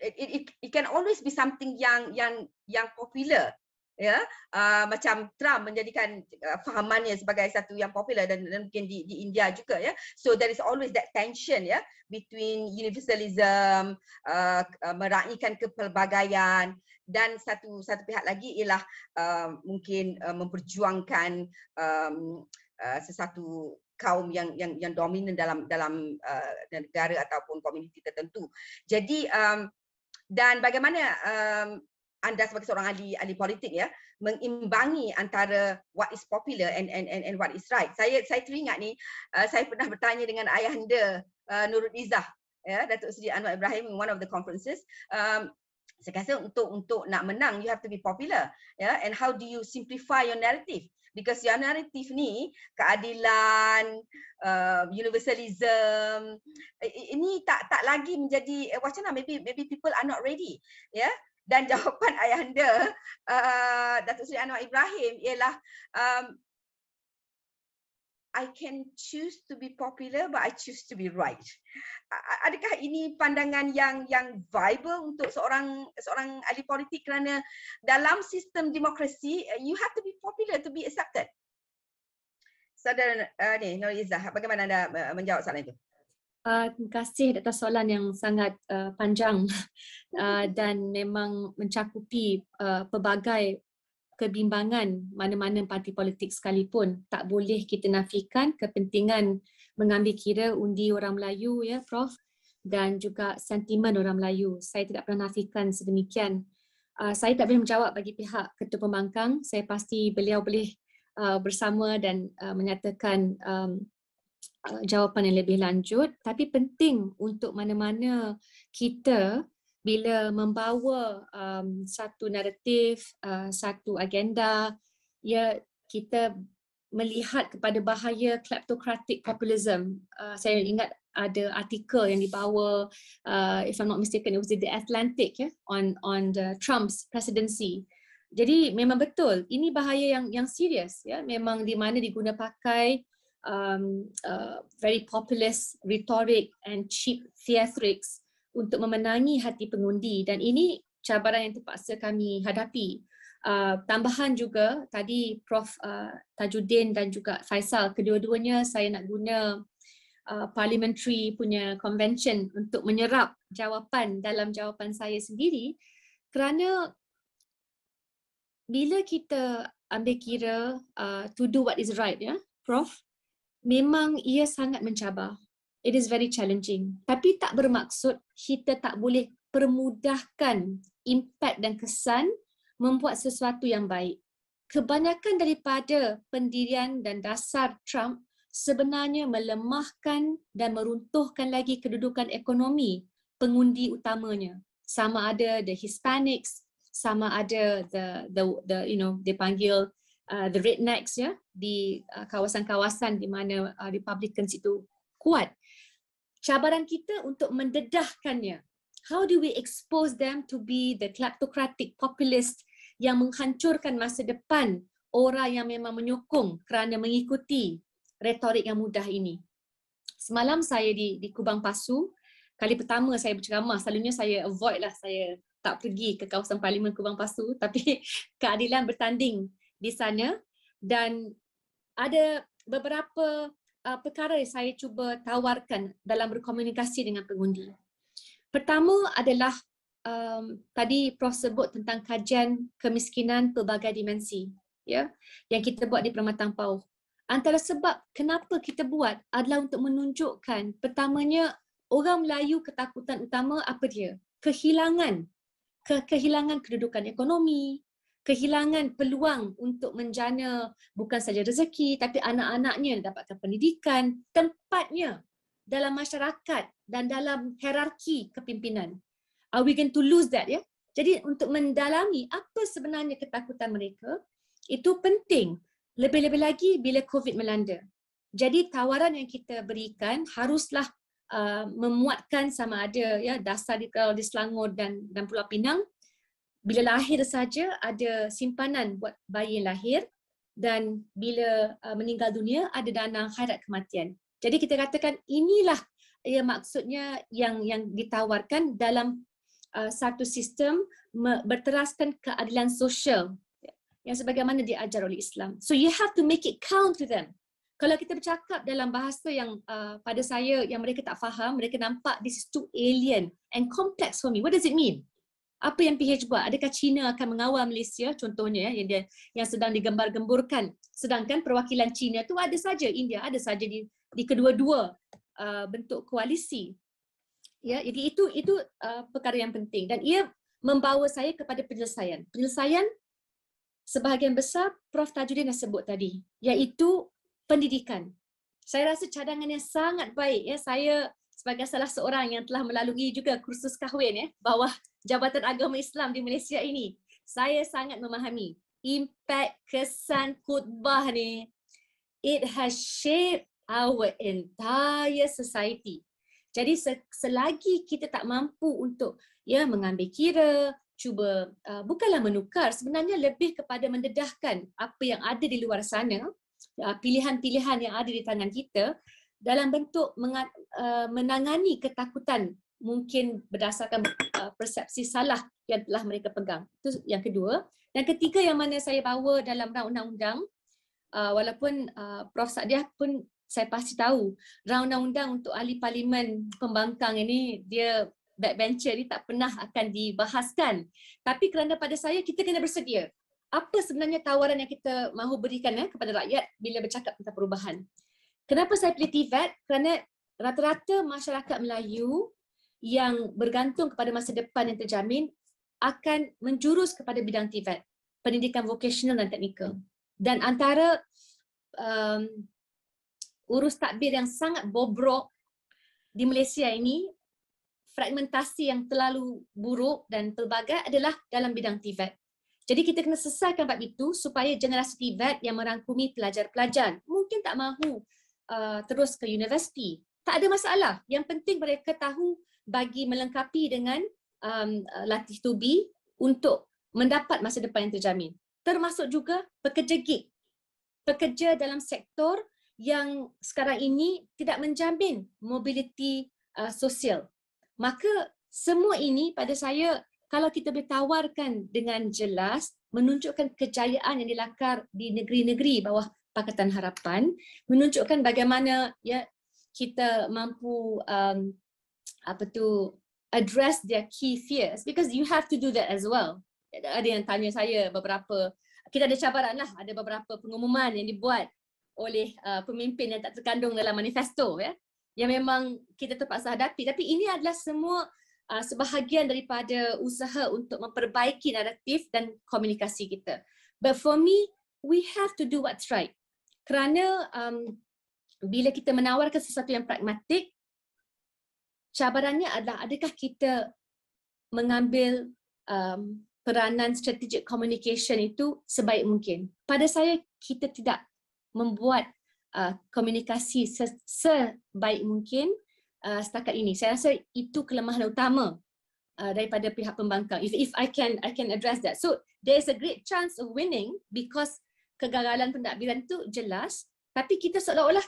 it, it, it can always be something yang yang yang popular ya yeah? uh, macam Trump menjadikan uh, fahamannya sebagai satu yang popular dan, dan mungkin di di India juga ya yeah? so there is always that tension ya yeah? between universalism uh, uh, meraihkan kepelbagaian dan satu satu pihak lagi ialah uh, mungkin uh, memperjuangkan um, uh, sesuatu kaum yang yang yang dominan dalam dalam uh, negara ataupun komuniti tertentu. Jadi um, dan bagaimana um, anda sebagai seorang ahli ahli politik ya mengimbangi antara what is popular and and and, and what is right. Saya saya teringat ni uh, saya pernah bertanya dengan ayah anda uh, Nurul Izzah ya Datuk Seri Anwar Ibrahim in one of the conferences um, saya kata untuk untuk nak menang you have to be popular ya yeah? and how do you simplify your narrative because your narrative ni keadilan uh, universalism ini tak tak lagi menjadi eh, macam mana maybe maybe people are not ready ya yeah? dan *laughs* jawapan ayah anda uh, Datuk Seri Anwar Ibrahim ialah um, I can choose to be popular but I choose to be right. Adakah ini pandangan yang yang viable untuk seorang seorang ahli politik kerana dalam sistem demokrasi eh, you have to be popular to be accepted. Saudara uh, ni Nur Izzah bagaimana anda eh, menjawab soalan itu? Uh, terima kasih atas soalan yang sangat uh, panjang uh, *laughs* dan memang mencakupi uh, pelbagai kebimbangan mana-mana parti politik sekalipun tak boleh kita nafikan kepentingan mengambil kira undi orang Melayu ya prof dan juga sentimen orang Melayu saya tidak pernah nafikan sedemikian uh, saya tak boleh menjawab bagi pihak ketua pembangkang saya pasti beliau boleh uh, bersama dan uh, menyatakan um, jawapan yang lebih lanjut tapi penting untuk mana-mana kita bila membawa um, satu naratif, uh, satu agenda, ya kita melihat kepada bahaya kleptokratik populisme. Uh, saya ingat ada artikel yang dibawa, uh, if I'm not mistaken, it was the Atlantic ya, yeah, on on the Trump's presidency. Jadi memang betul, ini bahaya yang yang serius ya. Yeah. Memang di mana diguna pakai um, uh, very populist rhetoric and cheap theatrics untuk memenangi hati pengundi dan ini cabaran yang terpaksa kami hadapi. Uh, tambahan juga tadi Prof uh, Tajuddin dan juga Faisal kedua-duanya saya nak guna uh, parliamentary punya convention untuk menyerap jawapan dalam jawapan saya sendiri kerana bila kita ambil kira uh, to do what is right ya yeah, prof memang ia sangat mencabar it is very challenging. Tapi tak bermaksud kita tak boleh permudahkan impact dan kesan membuat sesuatu yang baik. Kebanyakan daripada pendirian dan dasar Trump sebenarnya melemahkan dan meruntuhkan lagi kedudukan ekonomi pengundi utamanya. Sama ada the Hispanics, sama ada the the, the you know dipanggil uh, the rednecks ya yeah, di uh, kawasan-kawasan di mana uh, Republicans itu kuat cabaran kita untuk mendedahkannya. How do we expose them to be the kleptocratic populist yang menghancurkan masa depan orang yang memang menyokong kerana mengikuti retorik yang mudah ini. Semalam saya di, di Kubang Pasu, kali pertama saya berceramah, selalunya saya avoid lah, saya tak pergi ke kawasan Parlimen Kubang Pasu, *laughs* tapi keadilan bertanding di sana dan ada beberapa uh, perkara yang saya cuba tawarkan dalam berkomunikasi dengan pengundi. Pertama adalah um, tadi Prof sebut tentang kajian kemiskinan pelbagai dimensi ya yang kita buat di Permatang Pau. Antara sebab kenapa kita buat adalah untuk menunjukkan pertamanya orang Melayu ketakutan utama apa dia? Kehilangan ke kehilangan kedudukan ekonomi, kehilangan peluang untuk menjana bukan saja rezeki tapi anak-anaknya dapatkan pendidikan tempatnya dalam masyarakat dan dalam hierarki kepimpinan. Are we going to lose that ya? Yeah? Jadi untuk mendalami apa sebenarnya ketakutan mereka itu penting lebih-lebih lagi bila COVID melanda. Jadi tawaran yang kita berikan haruslah uh, memuatkan sama ada ya dasar di, di Selangor dan dan Pulau Pinang bila lahir saja ada simpanan buat bayi yang lahir dan bila uh, meninggal dunia ada dana khairat kematian. Jadi kita katakan inilah ya maksudnya yang yang ditawarkan dalam uh, satu sistem berteraskan keadilan sosial yang sebagaimana diajar oleh Islam. So you have to make it count to them. Kalau kita bercakap dalam bahasa yang uh, pada saya yang mereka tak faham, mereka nampak this is too alien and complex for me. What does it mean? apa yang PH buat? Adakah China akan mengawal Malaysia contohnya eh, yang dia yang sedang digembar-gemburkan. Sedangkan perwakilan China tu ada saja India, ada saja di di kedua-dua uh, bentuk koalisi. Ya, jadi itu itu uh, perkara yang penting dan ia membawa saya kepada penyelesaian. Penyelesaian sebahagian besar Prof Tajuddin dah sebut tadi, iaitu pendidikan. Saya rasa cadangan yang sangat baik ya. Saya sebagai salah seorang yang telah melalui juga kursus kahwin ya bawah Jabatan Agama Islam di Malaysia ini. Saya sangat memahami impact kesan khutbah ni. It has shaped our entire society. Jadi selagi kita tak mampu untuk ya mengambil kira, cuba uh, bukanlah menukar sebenarnya lebih kepada mendedahkan apa yang ada di luar sana, uh, pilihan-pilihan uh, yang ada di tangan kita, dalam bentuk uh, menangani ketakutan mungkin berdasarkan uh, persepsi salah yang telah mereka pegang. Itu yang kedua. Dan ketiga yang mana saya bawa dalam round undang-undang, uh, walaupun Prof. Sadiah pun saya pasti tahu, round undang-undang untuk ahli parlimen pembangkang ini, dia backbencher ini tak pernah akan dibahaskan. Tapi kerana pada saya, kita kena bersedia. Apa sebenarnya tawaran yang kita mahu berikan eh, kepada rakyat bila bercakap tentang perubahan? Kenapa saya pilih TVET? Kerana rata-rata masyarakat Melayu yang bergantung kepada masa depan yang terjamin akan menjurus kepada bidang TVET, pendidikan vocational dan teknikal. Dan antara um, urus takbir yang sangat bobrok di Malaysia ini, fragmentasi yang terlalu buruk dan pelbagai adalah dalam bidang TVET. Jadi kita kena selesaikan bab itu supaya generasi TVET yang merangkumi pelajar-pelajar mungkin tak mahu Uh, terus ke universiti. Tak ada masalah. Yang penting mereka tahu bagi melengkapi dengan um, uh, latih tubi untuk mendapat masa depan yang terjamin. Termasuk juga pekerja gig. Pekerja dalam sektor yang sekarang ini tidak menjamin mobiliti uh, sosial. Maka semua ini pada saya kalau kita bertawarkan dengan jelas menunjukkan kejayaan yang dilakar di negeri-negeri bawah Pakatan Harapan menunjukkan bagaimana ya kita mampu um, apa tu address their key fears because you have to do that as well. Ada yang tanya saya beberapa kita ada cabaran lah ada beberapa pengumuman yang dibuat oleh uh, pemimpin yang tak terkandung dalam manifesto ya yang memang kita terpaksa hadapi tapi ini adalah semua uh, sebahagian daripada usaha untuk memperbaiki naratif dan komunikasi kita. But for me, we have to do what's right kerana um, bila kita menawarkan sesuatu yang pragmatik, cabarannya adalah adakah kita mengambil um, peranan strategic communication itu sebaik mungkin. Pada saya, kita tidak membuat uh, komunikasi se- sebaik mungkin uh, setakat ini. Saya rasa itu kelemahan utama uh, daripada pihak pembangkang. If, if I can I can address that. So there is a great chance of winning because kegagalan pendakbiran tu jelas tapi kita seolah-olah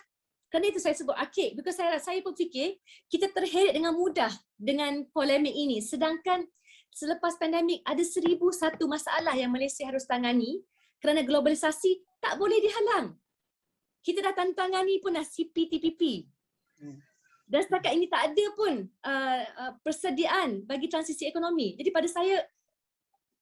kerana itu saya sebut akik because saya saya pun fikir kita terheret dengan mudah dengan polemik ini sedangkan selepas pandemik ada seribu satu masalah yang Malaysia harus tangani kerana globalisasi tak boleh dihalang. Kita dah tangani pun dah CPTPP. Hmm. Dan setakat ini tak ada pun uh, uh, persediaan bagi transisi ekonomi. Jadi pada saya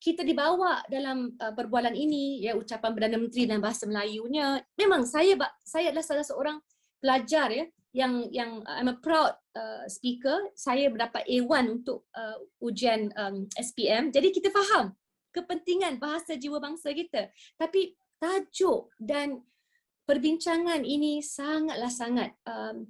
kita dibawa dalam uh, perbualan ini ya ucapan perdana menteri dan bahasa Melayunya memang saya saya adalah salah seorang pelajar ya yang yang uh, I'm a proud uh, speaker saya mendapat A1 untuk uh, ujian um, SPM jadi kita faham kepentingan bahasa jiwa bangsa kita tapi tajuk dan perbincangan ini sangatlah sangat um,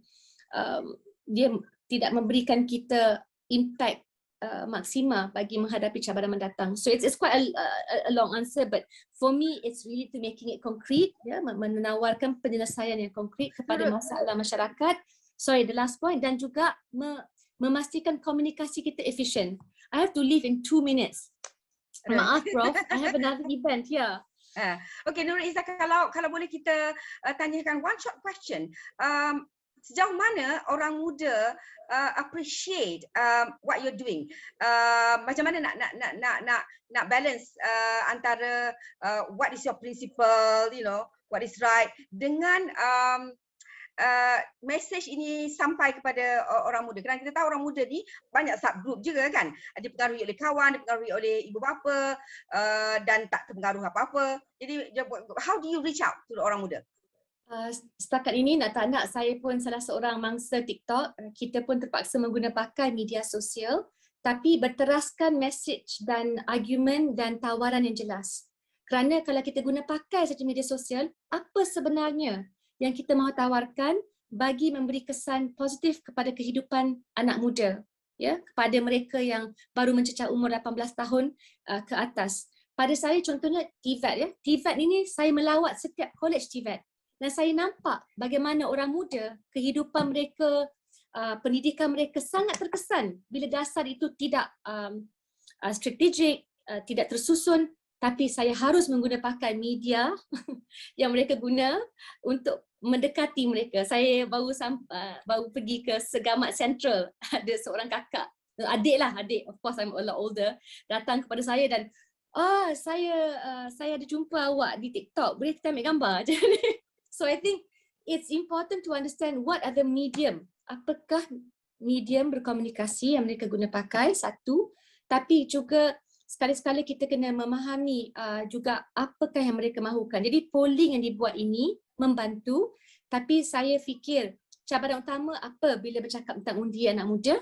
um, dia tidak memberikan kita impact Uh, maksima bagi menghadapi cabaran mendatang. So it's it's quite a, a, a long answer, but for me it's really to making it concrete, ya, yeah, menawarkan penyelesaian yang konkret kepada masalah masyarakat. Sorry, the last point dan juga me, memastikan komunikasi kita efisien. I have to leave in two minutes. Maaf, Prof. I have *laughs* another event. Yeah. Uh, okay, Nur Izzah, kalau kalau boleh kita uh, tanyakan one short question. Um, sejauh mana orang muda uh, appreciate um, what you're doing. Uh, macam mana nak nak nak nak nak nak balance uh, antara uh, what is your principle, you know, what is right dengan um, Uh, message ini sampai kepada uh, orang muda. Kerana kita tahu orang muda ni banyak subgroup juga kan. Dipengaruhi oleh kawan, dipengaruhi oleh ibu bapa uh, dan tak terpengaruh apa-apa. Jadi how do you reach out to orang muda? Ah, setakat ini nak tak nak saya pun salah seorang mangsa TikTok. Ah, kita pun terpaksa menggunakan pakai media sosial tapi berteraskan message dan argument dan tawaran yang jelas. Kerana kalau kita guna pakai saja media sosial, apa sebenarnya yang kita mahu tawarkan bagi memberi kesan positif kepada kehidupan anak muda, ya, kepada mereka yang baru mencecah umur 18 tahun uh, ke atas. Pada saya contohnya TVET ya. TVET ini saya melawat setiap college TVET dan saya nampak bagaimana orang muda kehidupan mereka uh, pendidikan mereka sangat terkesan bila dasar itu tidak um, uh, strategik uh, tidak tersusun tapi saya harus menggunakan media *laughs* yang mereka guna untuk mendekati mereka saya baru sampai uh, baru pergi ke Segamat Central *laughs* ada seorang kakak uh, adik lah adik of course I'm a lot older datang kepada saya dan Oh, saya uh, saya ada jumpa awak di TikTok. Boleh kita ambil gambar? *laughs* So I think it's important to understand what are the medium. Apakah medium berkomunikasi yang mereka guna pakai, satu. Tapi juga sekali-sekala kita kena memahami uh, juga apakah yang mereka mahukan. Jadi polling yang dibuat ini membantu. Tapi saya fikir cabaran utama apa bila bercakap tentang undi anak muda?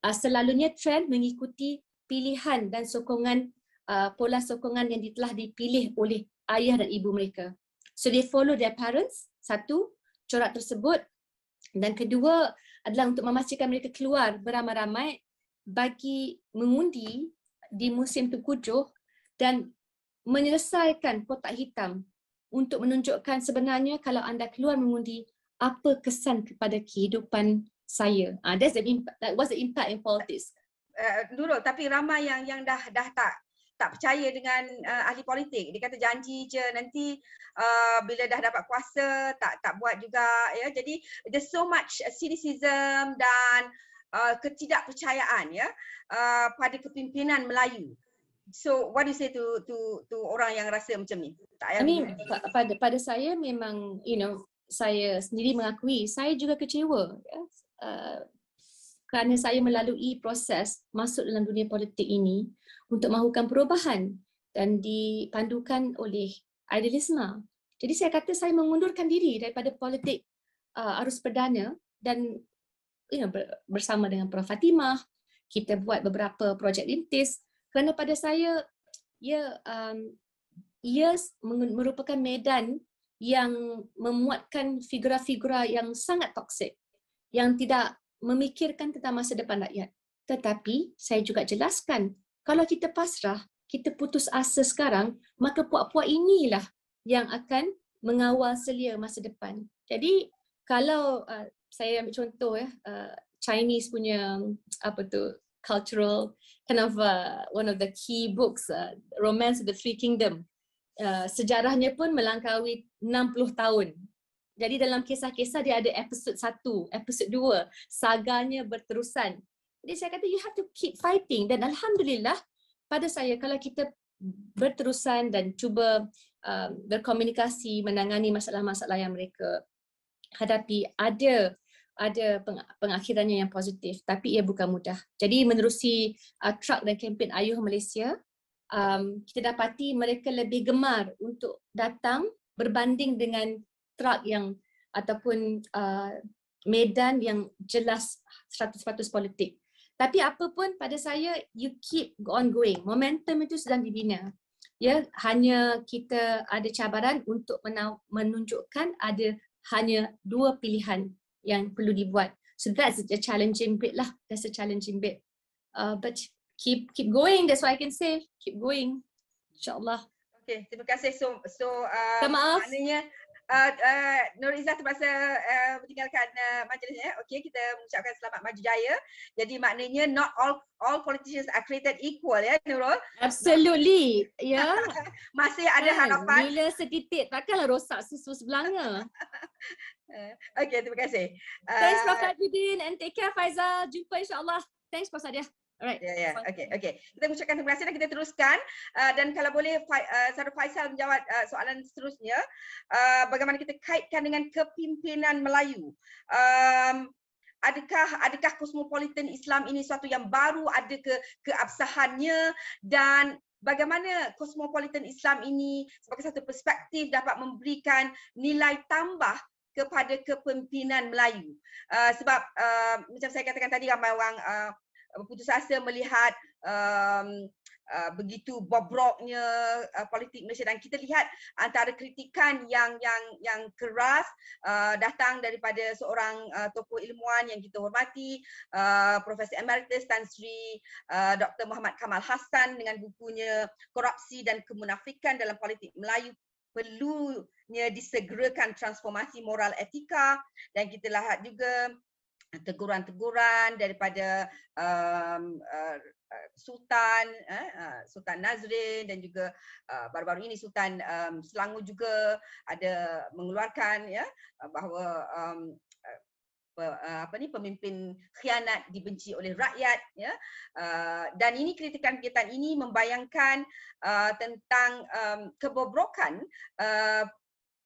Uh, selalunya trend mengikuti pilihan dan sokongan uh, pola sokongan yang telah dipilih oleh ayah dan ibu mereka. So they follow their parents, satu, corak tersebut. Dan kedua adalah untuk memastikan mereka keluar beramai-ramai bagi mengundi di musim tukujuh dan menyelesaikan kotak hitam untuk menunjukkan sebenarnya kalau anda keluar mengundi, apa kesan kepada kehidupan saya. Uh, that's the impact, that was the impact in politics. Uh, Nurul, tapi ramai yang yang dah dah tak tak percaya dengan uh, ahli politik. Dia kata janji je nanti uh, bila dah dapat kuasa tak tak buat juga ya. Jadi there's so much eh, cynicism dan uh, ketidakpercayaan ya uh, pada kepimpinan Melayu. So what do you say to to to orang yang rasa macam ni? Tak I mean, pa- pada pada saya memang you know saya sendiri mengakui saya juga kecewa ya. Uh, kerana saya melalui proses masuk dalam dunia politik ini untuk mahukan perubahan dan dipandukan oleh idealisme. Jadi saya kata saya mengundurkan diri daripada politik uh, arus perdana dan you know, bersama dengan Prof. Fatimah, kita buat beberapa projek lintis kerana pada saya ia, ya, um, ia merupakan medan yang memuatkan figura-figura yang sangat toksik yang tidak memikirkan tentang masa depan rakyat. Tetapi saya juga jelaskan, kalau kita pasrah, kita putus asa sekarang, maka puak-puak inilah yang akan mengawal selia masa depan. Jadi kalau uh, saya ambil contoh ya, uh, Chinese punya apa tu cultural kind of uh, one of the key books uh, Romance of the Three Kingdom. Uh, sejarahnya pun melangkaui 60 tahun jadi dalam kisah-kisah dia ada episod 1, episod 2, saganya berterusan. Jadi saya kata you have to keep fighting dan alhamdulillah pada saya kalau kita berterusan dan cuba uh, berkomunikasi menangani masalah-masalah yang mereka hadapi ada ada pengakhirannya yang positif tapi ia bukan mudah. Jadi menerusi uh, truck dan kempen Ayuh Malaysia um kita dapati mereka lebih gemar untuk datang berbanding dengan struck yang ataupun uh, medan yang jelas 100% politik. Tapi apa pun pada saya you keep on going. Momentum itu sedang dibina. Ya, hanya kita ada cabaran untuk menunjukkan ada hanya dua pilihan yang perlu dibuat. So that's a challenging bit lah. That's a challenging bit. Uh, but keep keep going. That's what I can say. Keep going. InsyaAllah. Okay, terima kasih. So, so uh, maknanya, uh, ah, ah, Nur Izzah terpaksa uh, meninggalkan uh, majlis ya. Okey, kita mengucapkan selamat maju jaya. Jadi maknanya not all all politicians are created equal ya Nurul. Absolutely. Ya. Yeah. *laughs* Masih ada kan, harapan. Hey, bila sedikit takkanlah rosak susu sebelanga. *laughs* Okey, terima kasih. Thanks Prof. Uh, and take care Faizal. Jumpa Insyaallah. Thanks Pak Adidin. Alright. Ya, ya. Okey, okey. Kita ucapkan terima kasih dan kita teruskan. Uh, dan kalau boleh, Fai, uh, ah, Saudara Faisal menjawab uh, soalan seterusnya. Uh, bagaimana kita kaitkan dengan kepimpinan Melayu? Um, adakah adakah kosmopolitan Islam ini suatu yang baru ada ke keabsahannya dan bagaimana kosmopolitan Islam ini sebagai satu perspektif dapat memberikan nilai tambah kepada kepimpinan Melayu. Uh, sebab uh, macam saya katakan tadi ramai orang uh, putus asa melihat um, uh, begitu bobroknya uh, politik Malaysia dan kita lihat antara kritikan yang yang yang keras uh, datang daripada seorang uh, tokoh ilmuwan yang kita hormati uh, Profesor Emeritus Tan Sri uh, Dr Muhammad Kamal Hassan dengan bukunya Korupsi dan Kemunafikan dalam Politik Melayu perlunya disegerakan transformasi moral etika dan kita lihat juga teguran-teguran daripada um, uh, uh, Sultan eh, uh, Sultan Nazrin dan juga uh, baru-baru ini Sultan um, Selangor juga ada mengeluarkan ya uh, bahawa um, uh, apa ni pemimpin khianat dibenci oleh rakyat ya uh, dan ini kritikan kegiatan ini membayangkan uh, tentang um, kebobrokan uh,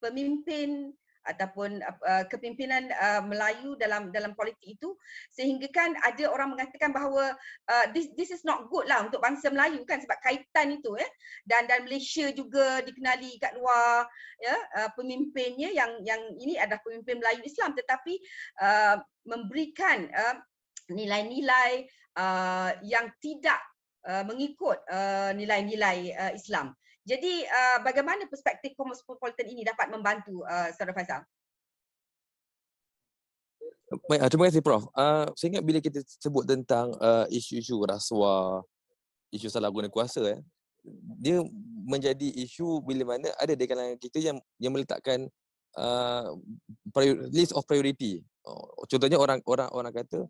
pemimpin ataupun uh, kepimpinan uh, Melayu dalam dalam politik itu sehinggakan ada orang mengatakan bahawa uh, this this is not good lah untuk bangsa Melayu kan sebab kaitan itu ya eh? dan dan Malaysia juga dikenali kat luar ya uh, pemimpinnya yang yang ini adalah pemimpin Melayu Islam tetapi uh, memberikan nilai-nilai uh, yang tidak uh, mengikut nilai-nilai uh, Islam. Jadi uh, bagaimana perspektif kosmopolitan ini dapat membantu uh, Saudara Faisal? Baik, uh, terima kasih Prof. Uh, saya ingat bila kita sebut tentang uh, isu-isu uh, rasuah, isu salah guna kuasa, eh, dia menjadi isu bila mana ada di kalangan kita yang yang meletakkan uh, prior, list of priority. Uh, contohnya orang orang orang kata,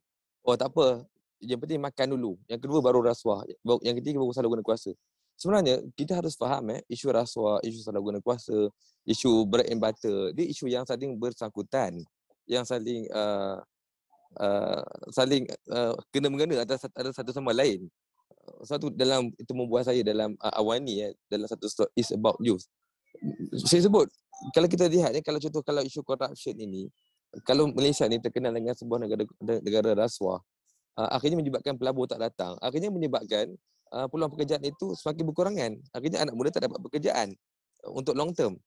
oh tak apa, yang penting makan dulu. Yang kedua baru rasuah. Yang ketiga baru salah guna kuasa sebenarnya kita harus faham eh, isu rasuah, isu salah guna kuasa, isu bread and butter, dia isu yang saling bersangkutan, yang saling uh, uh, saling uh, kena mengena atas, atas satu sama lain. Satu dalam itu membuat saya dalam uh, awani eh, dalam satu slot is about youth. Saya sebut kalau kita lihat ni eh, kalau contoh kalau isu corruption ini kalau Malaysia ni terkenal dengan sebuah negara negara rasuah uh, akhirnya menyebabkan pelabur tak datang akhirnya menyebabkan uh, peluang pekerjaan itu semakin berkurangan. Akhirnya anak muda tak dapat pekerjaan eh, untuk long term.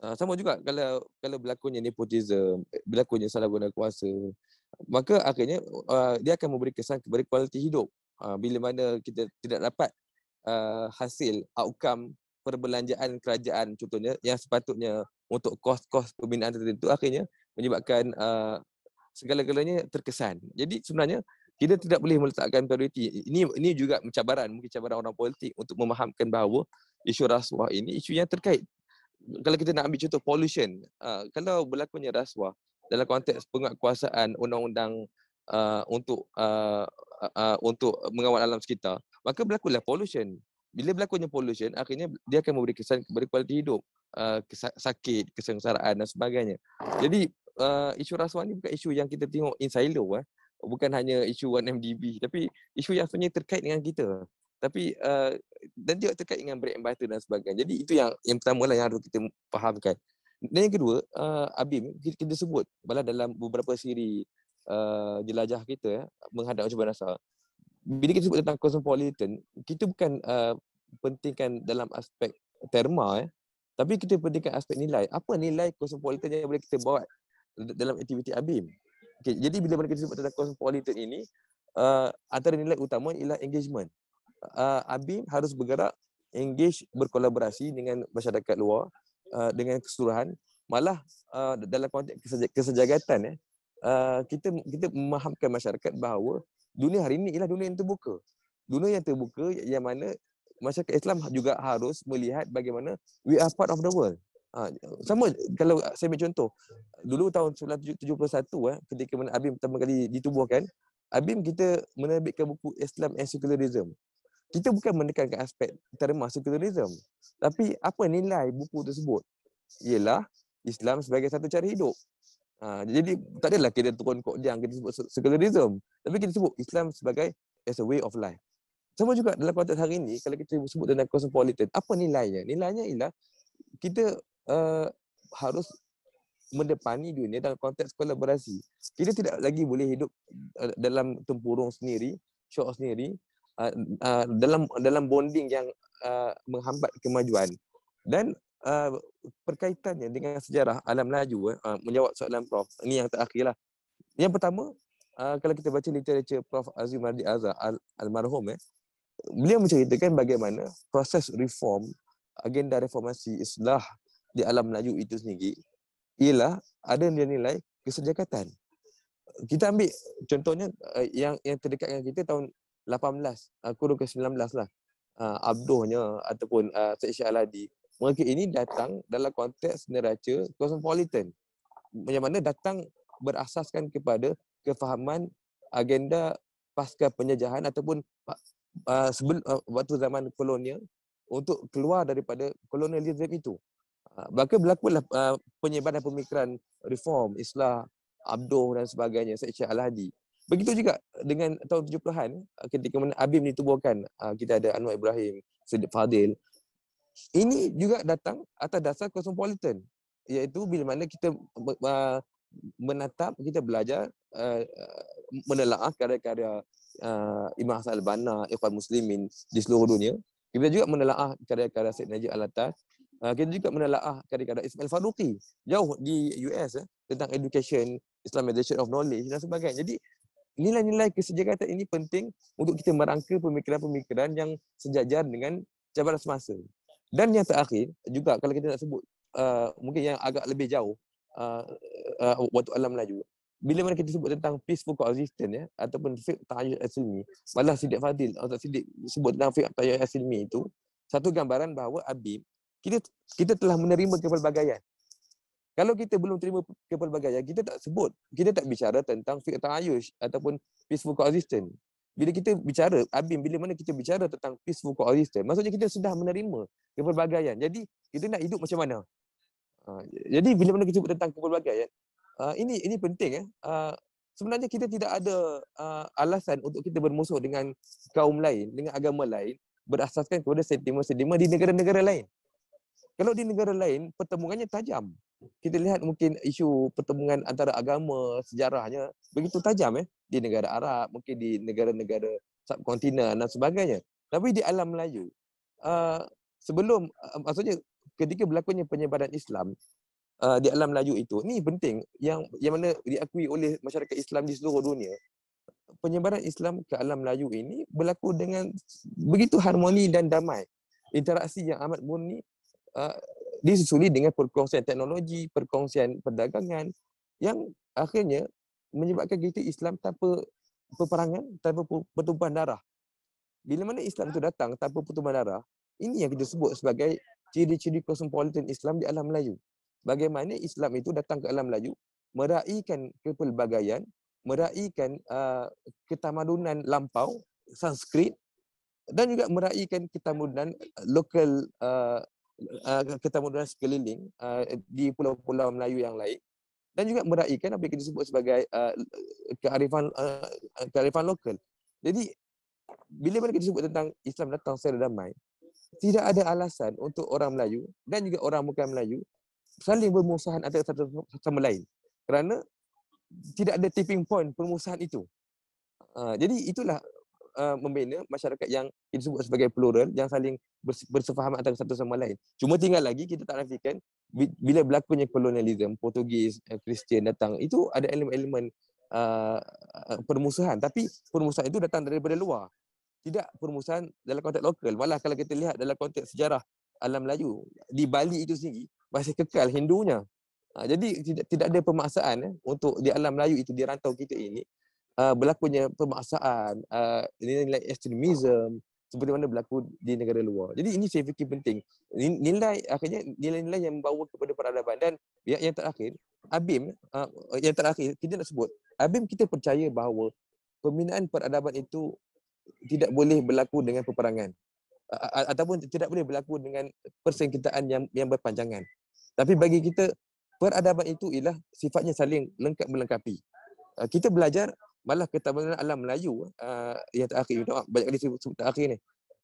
Uh, sama juga kalau kalau berlakunya nepotism, eh, berlakunya salah guna kuasa, maka akhirnya uh, dia akan memberi kesan kepada kualiti hidup. Uh, bila mana kita tidak dapat uh, hasil outcome perbelanjaan kerajaan contohnya yang sepatutnya untuk kos-kos pembinaan tertentu akhirnya menyebabkan uh, segala-galanya terkesan. Jadi sebenarnya kita tidak boleh meletakkan prioriti. Ini ini juga cabaran, mungkin cabaran orang politik untuk memahamkan bahawa isu rasuah ini isu yang terkait. Kalau kita nak ambil contoh pollution, uh, kalau berlakunya rasuah dalam konteks penguatkuasaan undang-undang uh, untuk uh, uh, untuk mengawal alam sekitar, maka berlakulah pollution. Bila berlakunya pollution, akhirnya dia akan memberi kesan kepada kualiti hidup, uh, sakit, kesengsaraan dan sebagainya. Jadi uh, isu rasuah ini bukan isu yang kita tengok in silo. Eh bukan hanya isu 1MDB tapi isu yang sebenarnya terkait dengan kita tapi uh, dan juga terkait dengan bread and butter dan sebagainya jadi itu yang yang pertama lah yang harus kita fahamkan dan yang kedua uh, Abim kita, kita sebut bila dalam beberapa siri uh, jelajah kita ya, menghadap cuba rasa bila kita sebut tentang cosmopolitan kita bukan uh, pentingkan dalam aspek terma ya, tapi kita pentingkan aspek nilai apa nilai cosmopolitan yang boleh kita bawa dalam aktiviti Abim okay, jadi bila mereka sebut tentang cosmopolitan ini, uh, antara nilai utama ialah engagement. Uh, eh, ABIM harus bergerak, engage, berkolaborasi dengan masyarakat luar, uh, dengan keseluruhan. Malah uh, dalam konteks kesejagatan, eh, uh, kita kita memahamkan masyarakat bahawa dunia hari ini ialah dunia yang terbuka. Dunia yang terbuka yang mana masyarakat Islam juga harus melihat bagaimana we are part of the world. Ha, sama kalau saya ambil contoh dulu tahun 1971 eh ketika mana Abim pertama kali ditubuhkan Abim kita menerbitkan buku Islam and Secularism. Kita bukan menekankan aspek terma secularism tapi apa nilai buku tersebut ialah Islam sebagai satu cara hidup. Ha, jadi tak adalah kita turun kok jang kita sebut secularism tapi kita sebut Islam sebagai as a way of life. Sama juga dalam konteks hari ini kalau kita sebut tentang cosmopolitan apa nilainya? Nilainya ialah kita Eh, harus mendepani dunia dalam konteks kolaborasi. Kita tidak lagi boleh hidup uh, dalam tempurung sendiri, show sendiri, uh, uh, dalam dalam bonding yang uh, menghambat kemajuan. Dan uh, perkaitannya dengan sejarah alam laju, uh, menjawab soalan Prof, ini yang terakhir lah. Yang pertama, uh, kalau kita baca literature Prof Azim Ardi Azhar, al- almarhum, eh, beliau menceritakan bagaimana proses reform, agenda reformasi, islah di alam Melayu itu sendiri ialah ada yang dia nilai kesejagatan. Kita ambil contohnya eh, yang yang terdekat dengan kita tahun 18, eh, kurun ke-19 lah. Ah, Abduhnya ataupun Syed Syed Aladi. Mereka ini datang dalam konteks neraca cosmopolitan. Yang mana datang berasaskan kepada kefahaman agenda pasca penjajahan ataupun ah, sebelum ah, waktu zaman kolonial untuk keluar daripada kolonialisme itu. Ah, maka berlakulah ah, penyebaran pemikiran reform, islah, abduh dan sebagainya, Syed Syed Al-Hadi. Begitu juga dengan tahun 70-an ah, ketika mana Abim ditubuhkan, kita ada Anwar Ibrahim, Sidik Fadil. Ini juga datang atas dasar kosmopolitan. Iaitu bila mana kita menatap, kita belajar menelaah karya-karya Imam Hassan Al-Banna, Ikhwan Muslimin di seluruh dunia. Kita juga menelaah karya-karya Syed Najib Al-Attar Ah, kita juga menelaah kadang-kadang Ismail Faruqi jauh di US eh, tentang education, Islamization of knowledge dan sebagainya. Jadi nilai-nilai kesejagatan ini penting untuk kita merangka pemikiran-pemikiran yang sejajar dengan cabaran semasa. Dan yang terakhir juga kalau kita nak sebut uh, mungkin yang agak lebih jauh uh, ah, uh, waktu alam Melayu. Bila mana kita sebut tentang peaceful coexistence ya ataupun fiqh tayyib aslimi, malah Sidik Fadil atau Sidik sebut tentang fiqh tayyib aslimi itu satu gambaran bahawa Abim kita kita telah menerima kepelbagaian. Kalau kita belum terima kepelbagaian, kita tak sebut, kita tak bicara tentang fiqh ta'ayush ataupun peaceful coexistence. Bila kita bicara, Abim, bila mana kita bicara tentang peaceful coexistence, maksudnya kita sudah menerima kepelbagaian. Jadi, kita nak hidup macam mana? Ha, jadi, bila mana kita sebut tentang kepelbagaian, ha, ini ini penting. Eh? Ha, sebenarnya kita tidak ada alasan untuk kita bermusuh dengan kaum lain, dengan agama lain, berasaskan kepada sentimen-sentimen di negara-negara lain. Kalau di negara lain, pertemuannya tajam. Kita lihat mungkin isu pertemuan antara agama, sejarahnya begitu tajam eh di negara Arab, mungkin di negara-negara subkontinen dan sebagainya. Tapi di alam Melayu, uh, sebelum, uh, maksudnya ketika berlakunya penyebaran Islam uh, di alam Melayu itu, ini penting yang, yang mana diakui oleh masyarakat Islam di seluruh dunia, penyebaran Islam ke alam Melayu ini berlaku dengan begitu harmoni dan damai. Interaksi yang amat murni Uh, disusuli dengan perkongsian teknologi, perkongsian perdagangan yang akhirnya menyebabkan kita Islam tanpa peperangan, tanpa pertumpahan darah. Bila mana Islam itu datang tanpa pertumpahan darah, ini yang kita sebut sebagai ciri-ciri kosmopolitan Islam di alam Melayu. Bagaimana Islam itu datang ke alam Melayu, meraihkan kepelbagaian, meraihkan uh, ketamadunan lampau, Sanskrit, dan juga meraihkan ketamadunan uh, lokal uh, uh, eh, ketamuduran sekeliling uh, di pulau-pulau Melayu yang lain dan juga meraihkan apa yang kita sebut sebagai uh, kearifan uh, kearifan lokal. Jadi bila mana kita sebut tentang Islam datang secara damai, tidak ada alasan untuk orang Melayu dan juga orang bukan Melayu saling bermusuhan antara satu sama lain. Kerana tidak ada tipping point permusuhan itu. Uh, jadi itulah Eh, membina masyarakat yang kita disebut sebagai plural yang saling bersefaham antara satu sama lain. Cuma tinggal lagi kita tak nafikan bila berlakunya kolonialisme Portugis, eh, Kristian datang itu ada elemen-elemen uh, permusuhan tapi permusuhan itu datang daripada luar. Tidak permusuhan dalam konteks lokal. Walau kalau kita lihat dalam konteks sejarah alam Melayu di Bali itu sendiri masih kekal Hindunya. Ha, jadi tidak ada pemaksaan untuk di alam Melayu itu di rantau kita ini uh, berlakunya pemaksaan, uh, nilai, nilai ekstremisme seperti mana berlaku di negara luar. Jadi ini saya fikir penting. Nilai akhirnya nilai-nilai yang membawa kepada peradaban dan yang, yang terakhir, ABIM uh, yang terakhir kita nak sebut. ABIM kita percaya bahawa pembinaan peradaban itu tidak boleh berlaku dengan peperangan uh, ataupun tidak boleh berlaku dengan persengketaan yang yang berpanjangan. Tapi bagi kita peradaban itu ialah sifatnya saling lengkap melengkapi. Uh, kita belajar malah ketamadunan alam Melayu uh, yang terakhir minta maaf banyak kali sebut terakhir ni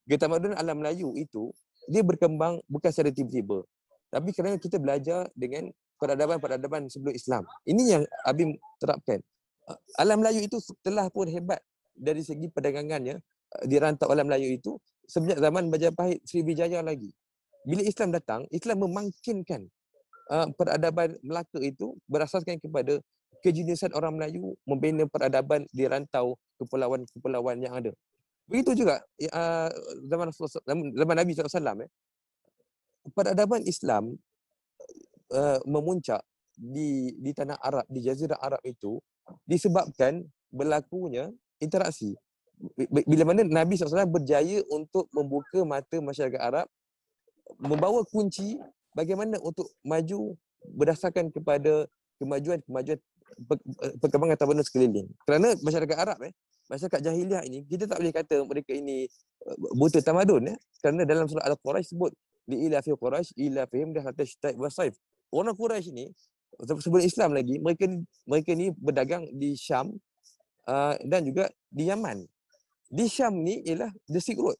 ketamadunan alam Melayu itu dia berkembang bukan secara tiba-tiba tapi kerana kita belajar dengan peradaban-peradaban sebelum Islam ini yang Abim terapkan uh, alam Melayu itu telah pun hebat dari segi perdagangannya uh, ah, di rantau alam Melayu itu sejak zaman Majapahit Sriwijaya lagi bila Islam datang Islam memangkinkan uh, peradaban Melaka itu berasaskan kepada kejeniusan orang Melayu membina peradaban di rantau kepulauan-kepulauan yang ada. Begitu juga uh, zaman, zaman Nabi SAW. Eh. Ya. Peradaban Islam uh, memuncak di, di tanah Arab, di jazirah Arab itu disebabkan berlakunya interaksi. Bila mana Nabi SAW berjaya untuk membuka mata masyarakat Arab, membawa kunci bagaimana untuk maju berdasarkan kepada kemajuan-kemajuan perkembangan tabanan sekeliling. Kerana masyarakat Arab eh, masyarakat jahiliah ini kita tak boleh kata mereka ini eh, buta tamadun ya. Eh? Kerana dalam surah Al-Quraisy sebut li ila fi Quraisy ila fihim dah wasaif. Orang Quraisy ni sebelum Islam lagi mereka mereka ni berdagang di Syam uh, dan juga di Yaman. Di Syam ni ialah the Silk Road.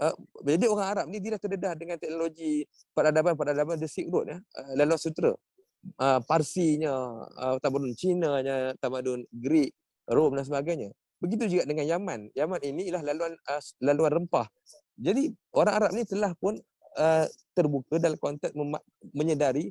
Uh, jadi orang Arab ni dia dah terdedah dengan teknologi peradaban-peradaban the Silk Road ya, uh, Lalu Sutera uh, Parsinya, uh, tamadun Cina, tamadun Greek, Rom dan sebagainya. Begitu juga dengan Yaman. Yaman ini ialah laluan uh, laluan rempah. Jadi orang Arab ni telah pun uh, terbuka dalam konteks menyedari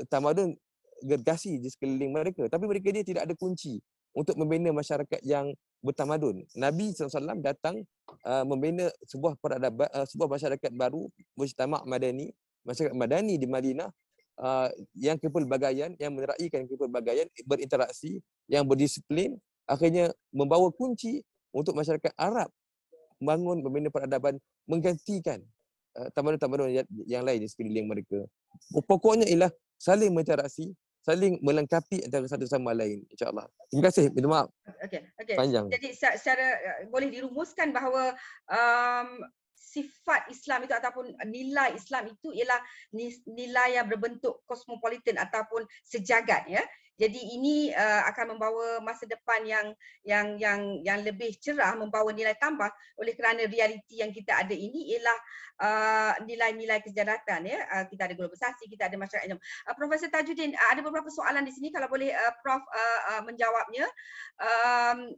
uh, tamadun gergasi di sekeliling mereka. Tapi mereka ni tidak ada kunci untuk membina masyarakat yang bertamadun. Nabi SAW datang uh, membina sebuah peradaban, uh, sebuah masyarakat baru, Mujtama' Madani, masyarakat Madani di Madinah Uh, yang kepelbagaian, yang meneraikan kepelbagaian, berinteraksi, yang berdisiplin, akhirnya membawa kunci untuk masyarakat Arab membangun membina peradaban menggantikan uh, tamadun-tamadun yang lain di sekeliling mereka. Pokoknya ialah saling menceraksi, saling melengkapi antara satu sama lain insyaallah. Terima kasih, minta maaf. Okey, okey. Panjang. Jadi secara uh, boleh dirumuskan bahawa um, sifat Islam itu ataupun nilai Islam itu ialah nilai yang berbentuk kosmopolitan ataupun sejagat ya. Jadi ini uh, akan membawa masa depan yang yang yang yang lebih cerah membawa nilai tambah oleh kerana realiti yang kita ada ini ialah uh, nilai-nilai kesejahteraan ya. Uh, kita ada globalisasi, kita ada masyarakat yang. Uh, Profesor Tajuddin uh, ada beberapa soalan di sini kalau boleh uh, prof uh, uh, menjawabnya. Um,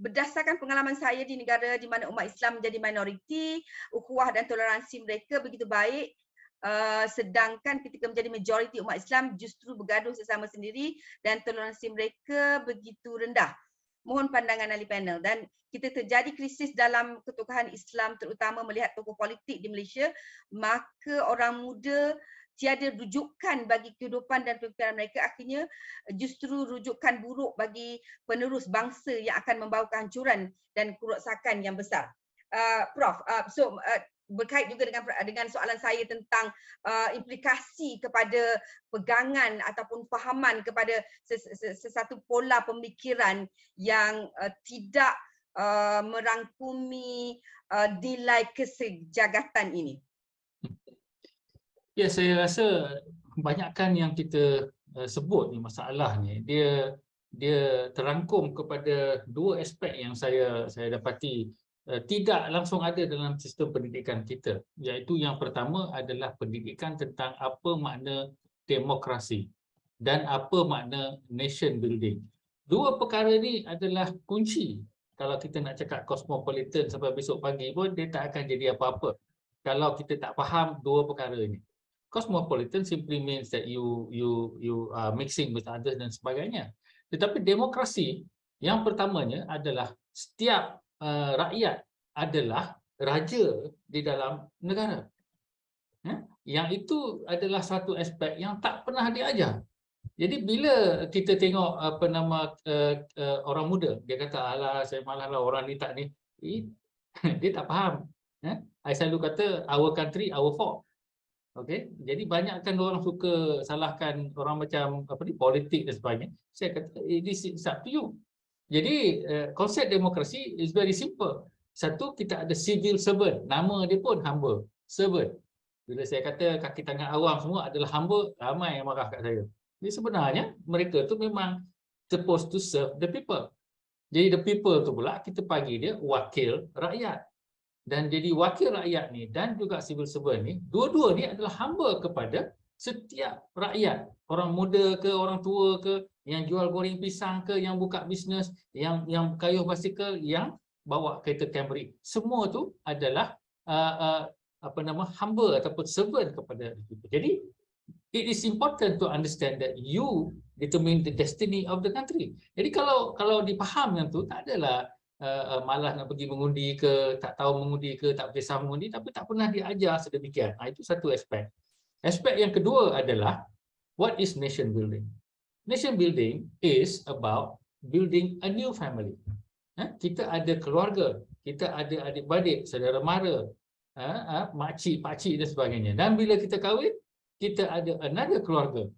berdasarkan pengalaman saya di negara di mana umat Islam menjadi minoriti, ukhuwah dan toleransi mereka begitu baik Uh, sedangkan ketika menjadi majoriti umat Islam justru bergaduh sesama sendiri dan toleransi mereka begitu rendah. Mohon pandangan ahli panel dan kita terjadi krisis dalam ketukahan Islam terutama melihat tokoh politik di Malaysia maka orang muda tiada rujukan bagi kehidupan dan pemikiran mereka akhirnya eh, justru rujukan buruk bagi penerus bangsa yang akan membawa kehancuran dan kerosakan yang besar. Uh, Prof, uh, so uh, berkait juga dengan dengan soalan saya tentang uh, implikasi kepada pegangan ataupun fahaman kepada sesuatu pola pemikiran yang uh, tidak uh, merangkumi uh, nilai kesejagatan ini. Ya saya rasa kebanyakan yang kita eh, sebut ni masalah ni dia dia terangkum kepada dua aspek yang saya saya dapati eh, tidak langsung ada dalam sistem pendidikan kita iaitu yang pertama adalah pendidikan tentang apa makna demokrasi dan apa makna nation building. Dua perkara ni adalah kunci kalau kita nak cakap kosmopolitan sampai besok pagi pun dia tak akan jadi apa-apa kalau kita tak faham dua perkara ini cosmopolitan simply means that you you you are mixing with others dan sebagainya. Tetapi demokrasi yang pertamanya adalah setiap uh, rakyat adalah raja di dalam negara. Ya? Yang itu adalah satu aspek yang tak pernah diajar. Jadi bila kita tengok apa nama uh, uh, orang muda, dia kata alah saya malahlah orang ni tak ni. Eh, *laughs* dia tak faham. Ya? I selalu kata our country, our fault. Okey, jadi banyakkan orang suka salahkan orang macam apa ni politik dan sebagainya. Saya kata eh, ini up to you. Jadi uh, konsep demokrasi is very simple. Satu kita ada civil servant, nama dia pun hamba, servant. Bila saya kata kaki tangan awam semua adalah hamba, ramai yang marah kat saya. Jadi sebenarnya mereka tu memang supposed to serve the people. Jadi the people tu pula kita panggil dia wakil rakyat dan jadi wakil rakyat ni dan juga civil servant ni dua-dua ni adalah hamba kepada setiap rakyat orang muda ke orang tua ke yang jual goreng pisang ke yang buka bisnes yang yang kayuh basikal yang bawa kereta Camry semua tu adalah uh, uh, apa nama hamba ataupun servant kepada kita jadi it is important to understand that you determine the destiny of the country jadi kalau kalau dipaham yang tu tak adalah uh, malas nak pergi mengundi ke, tak tahu mengundi ke, tak biasa mengundi, tapi tak pernah diajar sedemikian. Nah, ha, itu satu aspek. Aspek yang kedua adalah, what is nation building? Nation building is about building a new family. Eh? Kita ada keluarga, kita ada adik-beradik, saudara mara, eh, eh, makcik, pakcik dan sebagainya. Dan bila kita kahwin, kita ada another keluarga.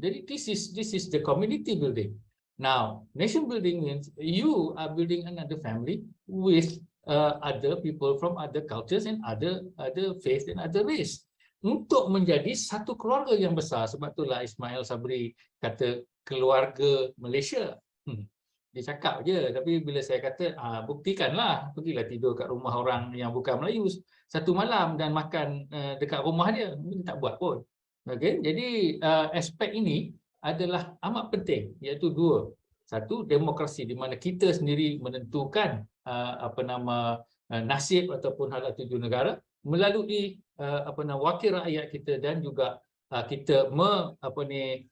Jadi this is this is the community building. Now, nation building means you are building another family with uh, other people from other cultures and other other faith and other race untuk menjadi satu keluarga yang besar. Sebab itulah Ismail Sabri kata keluarga Malaysia. Hmm. Dia cakap je, tapi bila saya kata, ah, buktikanlah, pergilah tidur kat rumah orang yang bukan Melayu satu malam dan makan uh, dekat rumah dia, dia tak buat pun. Okay? Jadi uh, aspek ini adalah amat penting iaitu dua satu demokrasi di mana kita sendiri menentukan uh, apa nama uh, nasib ataupun hala tuju negara melalui uh, apa nama wakil rakyat kita dan juga kita me, apa ni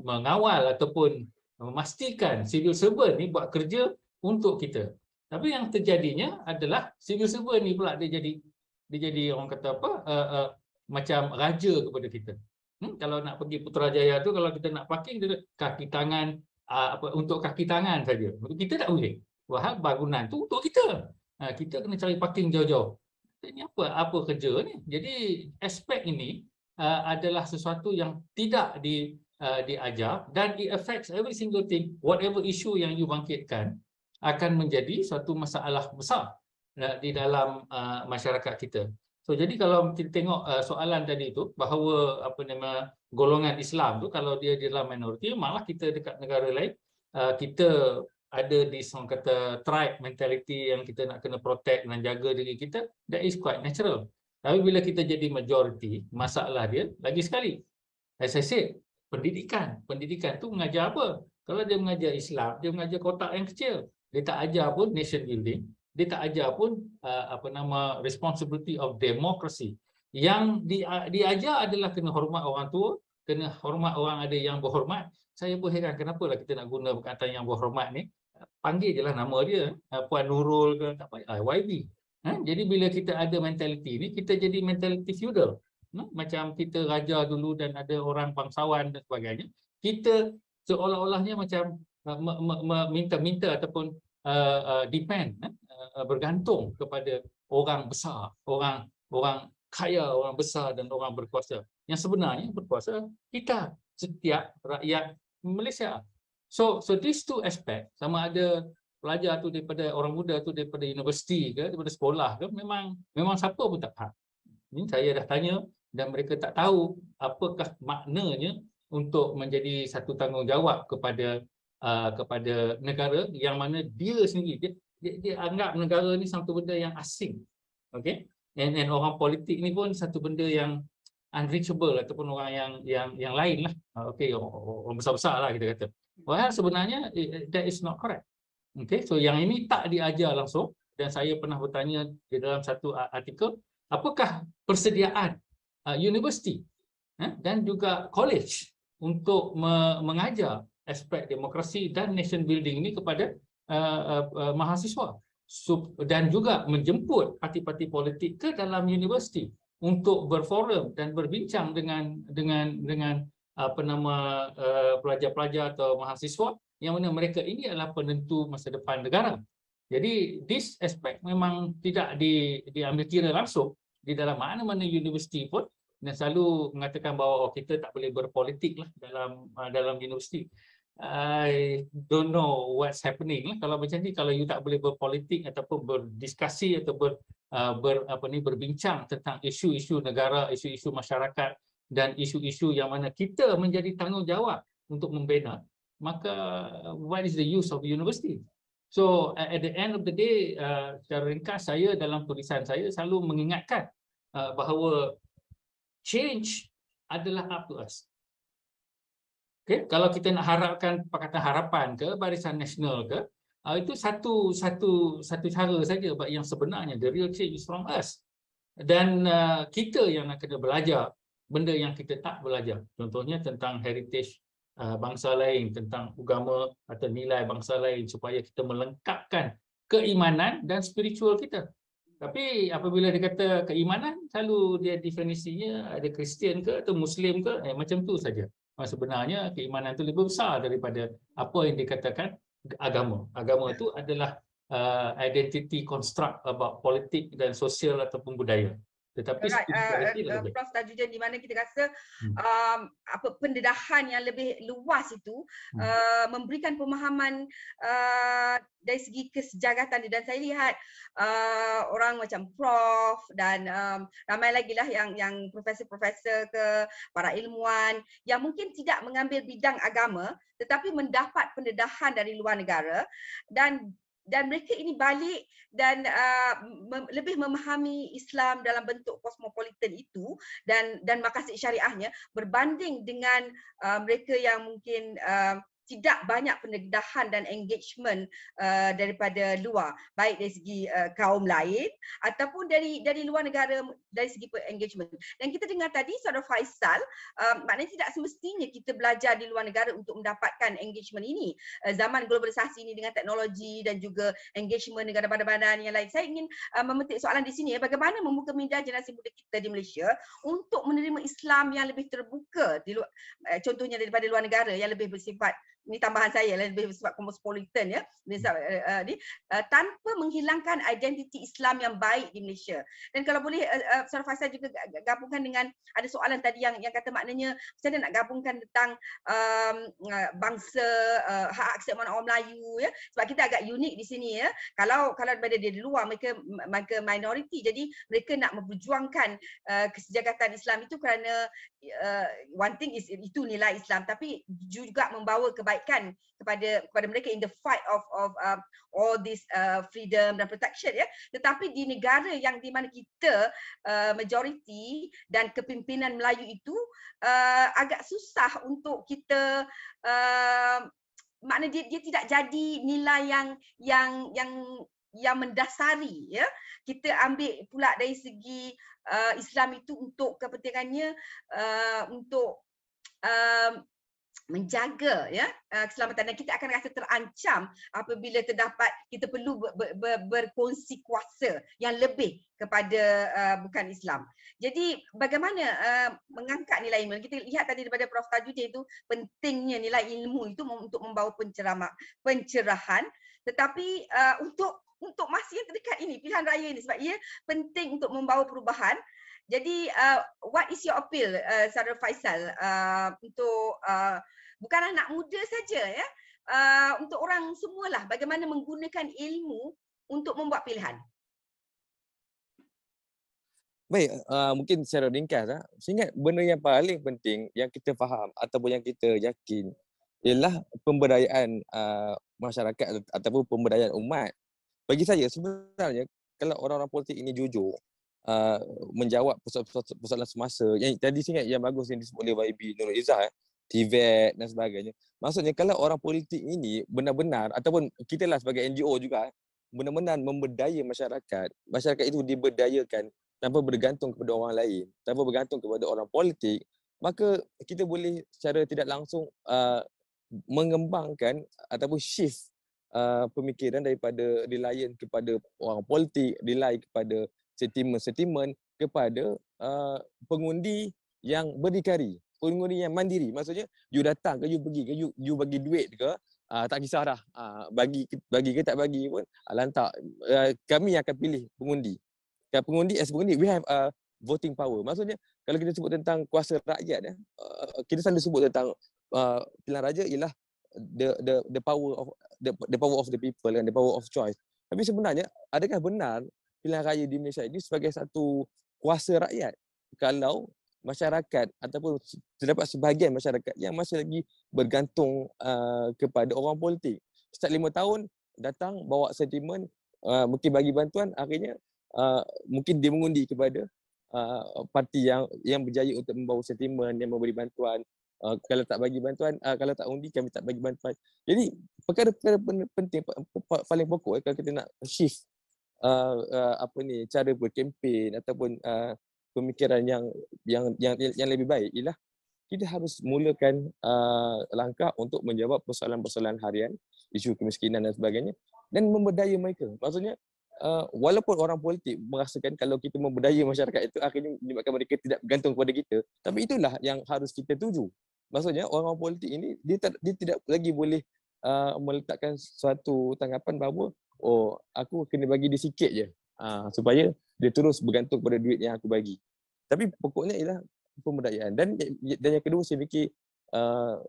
mengawal ataupun memastikan civil servant ni buat kerja untuk kita tapi yang terjadinya adalah civil servant ni pula dia jadi dia jadi orang kata apa uh, uh, macam raja kepada kita Hmm, kalau nak pergi Putrajaya tu kalau kita nak parking kita kaki tangan uh, apa untuk kaki tangan saja. Kita tak boleh. Wahal bangunan tu untuk kita. Uh, kita kena cari parking jauh-jauh. Ini apa apa kerja ni? Jadi aspek ini uh, adalah sesuatu yang tidak di uh, diajar dan it affects every single thing whatever issue yang you bangkitkan akan menjadi satu masalah besar di dalam uh, masyarakat kita. So jadi kalau kita tengok uh, soalan tadi itu bahawa apa nama golongan Islam tu kalau dia di dalam minoriti malah kita dekat negara lain uh, kita ada di seorang kata tribe mentality yang kita nak kena protect dan jaga diri kita that is quite natural. Tapi bila kita jadi majority masalah dia lagi sekali. As I said, pendidikan. Pendidikan tu mengajar apa? Kalau dia mengajar Islam, dia mengajar kotak yang kecil. Dia tak ajar pun nation building dia tak ajar pun uh, apa nama responsibility of democracy yang di, uh, diajar adalah kena hormat orang tua kena hormat orang ada yang berhormat saya pun heran lah kita nak guna perkataan yang berhormat ni panggil je lah nama dia uh, Puan Nurul ke tak payah uh, ah, YB ha? jadi bila kita ada mentaliti ni kita jadi mentaliti feudal no? Hmm? macam kita raja dulu dan ada orang bangsawan dan sebagainya kita seolah-olahnya macam uh, meminta-minta ataupun uh, uh, depend uh, Uh, bergantung kepada orang besar, orang orang kaya, orang besar dan orang berkuasa. Yang sebenarnya berkuasa kita, setiap rakyat Malaysia. So, so these two aspect, sama ada pelajar tu daripada orang muda tu daripada universiti ke, daripada sekolah ke, memang memang siapa pun tak faham. Ini saya dah tanya dan mereka tak tahu apakah maknanya untuk menjadi satu tanggungjawab kepada uh, kepada negara yang mana dia sendiri dia, dia, dia anggap negara ni satu benda yang asing. Okey. And, and orang politik ni pun satu benda yang unreachable ataupun orang yang yang yang lain lah. Ah, Okey, orang, besar-besar lah kita kata. Well, sebenarnya eh, eh, that is not correct. Okey, so yang ini tak diajar langsung dan saya pernah bertanya di dalam satu artikel, apakah persediaan uh, universiti eh, dan juga college untuk me- mengajar aspek demokrasi dan nation building ini kepada Eh, eh, eh, mahasiswa dan juga menjemput parti-parti politik ke dalam universiti untuk berforum dan berbincang dengan dengan dengan apa nama pelajar-pelajar uh, atau mahasiswa yang mana mereka ini adalah penentu masa depan negara. Jadi this aspect memang tidak di diambil kira langsung di dalam mana-mana universiti pun dan selalu mengatakan bahawa oh, kita tak boleh berpolitiklah dalam uh, dalam universiti. I don't know what's happening. Lah. Kalau macam ni, kalau you tak boleh berpolitik ataupun berdiskusi atau ber, uh, ber apa ni berbincang tentang isu-isu negara, isu-isu masyarakat dan isu-isu yang mana kita menjadi tanggungjawab untuk membina, maka uh, what is the use of university? So at the end of the day, uh, secara ringkas saya dalam tulisan saya selalu mengingatkan bahawa change adalah up to us. Okay, kalau kita nak harapkan Pakatan Harapan ke Barisan Nasional ke, uh, itu satu satu satu cara saja bagi yang sebenarnya the real change is from us. Dan uh, kita yang nak kena belajar benda yang kita tak belajar. Contohnya tentang heritage ah, bangsa lain tentang agama atau nilai bangsa lain supaya kita melengkapkan keimanan dan spiritual kita. Tapi apabila dia kata keimanan, selalu dia definisinya ada Kristian ke atau Muslim ke, eh, macam tu saja. Ah, sebenarnya keimanan itu lebih besar daripada apa yang dikatakan agama. Agama itu adalah uh, ah, identity construct about politik dan sosial ataupun budaya tetapi right. uh, uh, uh, Prof Tajuddin di mana kita rasa hmm. uh, apa pendedahan yang lebih luas itu hmm. Uh, memberikan pemahaman uh, dari segi kesejagatan dan saya lihat uh, orang macam prof dan um, ramai lagi lah yang yang profesor-profesor ke para ilmuwan yang mungkin tidak mengambil bidang agama tetapi mendapat pendedahan dari luar negara dan dan mereka ini balik dan uh, mem- lebih memahami Islam dalam bentuk kosmopolitan itu dan dan makasih syariahnya berbanding dengan uh, mereka yang mungkin uh, tidak banyak pendedahan dan engagement uh, daripada luar baik dari segi uh, kaum lain ataupun dari dari luar negara dari segi engagement dan kita dengar tadi saudara Faisal uh, maknanya tidak semestinya kita belajar di luar negara untuk mendapatkan engagement ini uh, zaman globalisasi ini dengan teknologi dan juga engagement negara badan-badan yang lain saya ingin uh, memetik soalan di sini ya. bagaimana membuka minda generasi muda kita di Malaysia untuk menerima Islam yang lebih terbuka di luar uh, contohnya daripada luar negara yang lebih bersifat ini tambahan saya lah, lebih sebab cosmopolitan ya hmm. sebab, uh, uh, tanpa menghilangkan identiti Islam yang baik di Malaysia dan kalau boleh uh, uh, Faisal juga gabungkan dengan ada soalan tadi yang yang kata maknanya saya nak gabungkan tentang um, uh, bangsa uh, hak akses orang Melayu ya sebab kita agak unik di sini ya kalau kalau berada di luar mereka mereka minoriti jadi mereka nak memperjuangkan uh, kesejahteraan Islam itu kerana uh, one thing is itu nilai Islam tapi juga membawa kebaikan providekan kepada kepada mereka in the fight of of um, all this uh, freedom dan protection ya tetapi di negara yang di mana kita uh, majority dan kepimpinan Melayu itu uh, agak susah untuk kita uh, makna dia, dia tidak jadi nilai yang yang yang yang mendasari ya kita ambil pula dari segi uh, Islam itu untuk kepentingannya uh, untuk um, menjaga ya uh, keselamatan dan kita akan rasa terancam apabila terdapat kita perlu ber, ber, berkongsi kuasa yang lebih kepada uh, bukan Islam. Jadi bagaimana uh, mengangkat nilai ilmu? Kita lihat tadi daripada Prof Tajudin itu pentingnya nilai ilmu itu untuk membawa penceramah, pencerahan tetapi uh, untuk untuk masih yang terdekat ini pilihan raya ini sebab ia penting untuk membawa perubahan jadi uh, what is your appeal uh, Sara Faisal uh, untuk uh, bukan anak muda saja ya uh, untuk orang semualah bagaimana menggunakan ilmu untuk membuat pilihan. Baik, uh, mungkin secara ringkas ah. Saya ingat benda yang paling penting yang kita faham ataupun yang kita yakin ialah pemberdayaan uh, masyarakat ataupun pemberdayaan umat. Bagi saya sebenarnya kalau orang-orang politik ini jujur, uh, menjawab persoalan-persoalan semasa yang tadi saya yang bagus yang disebut oleh YB Nurul Izzah eh, TVET dan sebagainya. Maksudnya kalau orang politik ini benar-benar ataupun kita lah sebagai NGO juga eh, benar-benar memberdaya masyarakat, masyarakat itu diberdayakan tanpa bergantung kepada orang lain, tanpa bergantung kepada orang politik, maka kita boleh secara tidak langsung uh, mengembangkan ataupun shift uh, pemikiran daripada relayan kepada orang politik, rely kepada sentimen-sentimen kepada uh, pengundi yang berdikari, pengundi yang mandiri. Maksudnya you datang ke you pergi ke you, you bagi duit ke uh, tak kisah dah. Uh, bagi bagi ke tak bagi pun uh, lantak uh, kami yang akan pilih pengundi. Kalau pengundi as pengundi we have a uh, voting power. Maksudnya kalau kita sebut tentang kuasa rakyat eh, uh, kita selalu sebut tentang uh, pilihan raja ialah the the the power of the, the power of the people and the power of choice. Tapi sebenarnya adakah benar pilihan raya di Malaysia ini sebagai satu kuasa rakyat. Kalau masyarakat ataupun terdapat sebahagian masyarakat yang masih lagi bergantung uh, kepada orang politik. Setiap lima tahun datang bawa sentimen, uh, mungkin bagi bantuan, akhirnya uh, mungkin dia mengundi kepada uh, parti yang yang berjaya untuk membawa sentimen, yang memberi bantuan. Uh, kalau tak bagi bantuan, uh, kalau tak undi kami tak bagi bantuan. Jadi perkara-perkara penting, paling pokok eh, kalau kita nak shift uh, uh, apa ni cara berkempen ataupun uh, pemikiran yang, yang yang yang lebih baik ialah kita harus mulakan uh, langkah untuk menjawab persoalan-persoalan harian, isu kemiskinan dan sebagainya dan memberdaya mereka. Maksudnya uh, walaupun orang politik merasakan kalau kita memberdaya masyarakat itu akhirnya menyebabkan mereka tidak bergantung kepada kita, tapi itulah yang harus kita tuju. Maksudnya orang politik ini dia, ter, dia tidak lagi boleh uh, meletakkan suatu tanggapan bahawa oh aku kena bagi dia sikit je ha, supaya dia terus bergantung pada duit yang aku bagi tapi pokoknya ialah pemberdayaan dan dan yang kedua saya fikir uh,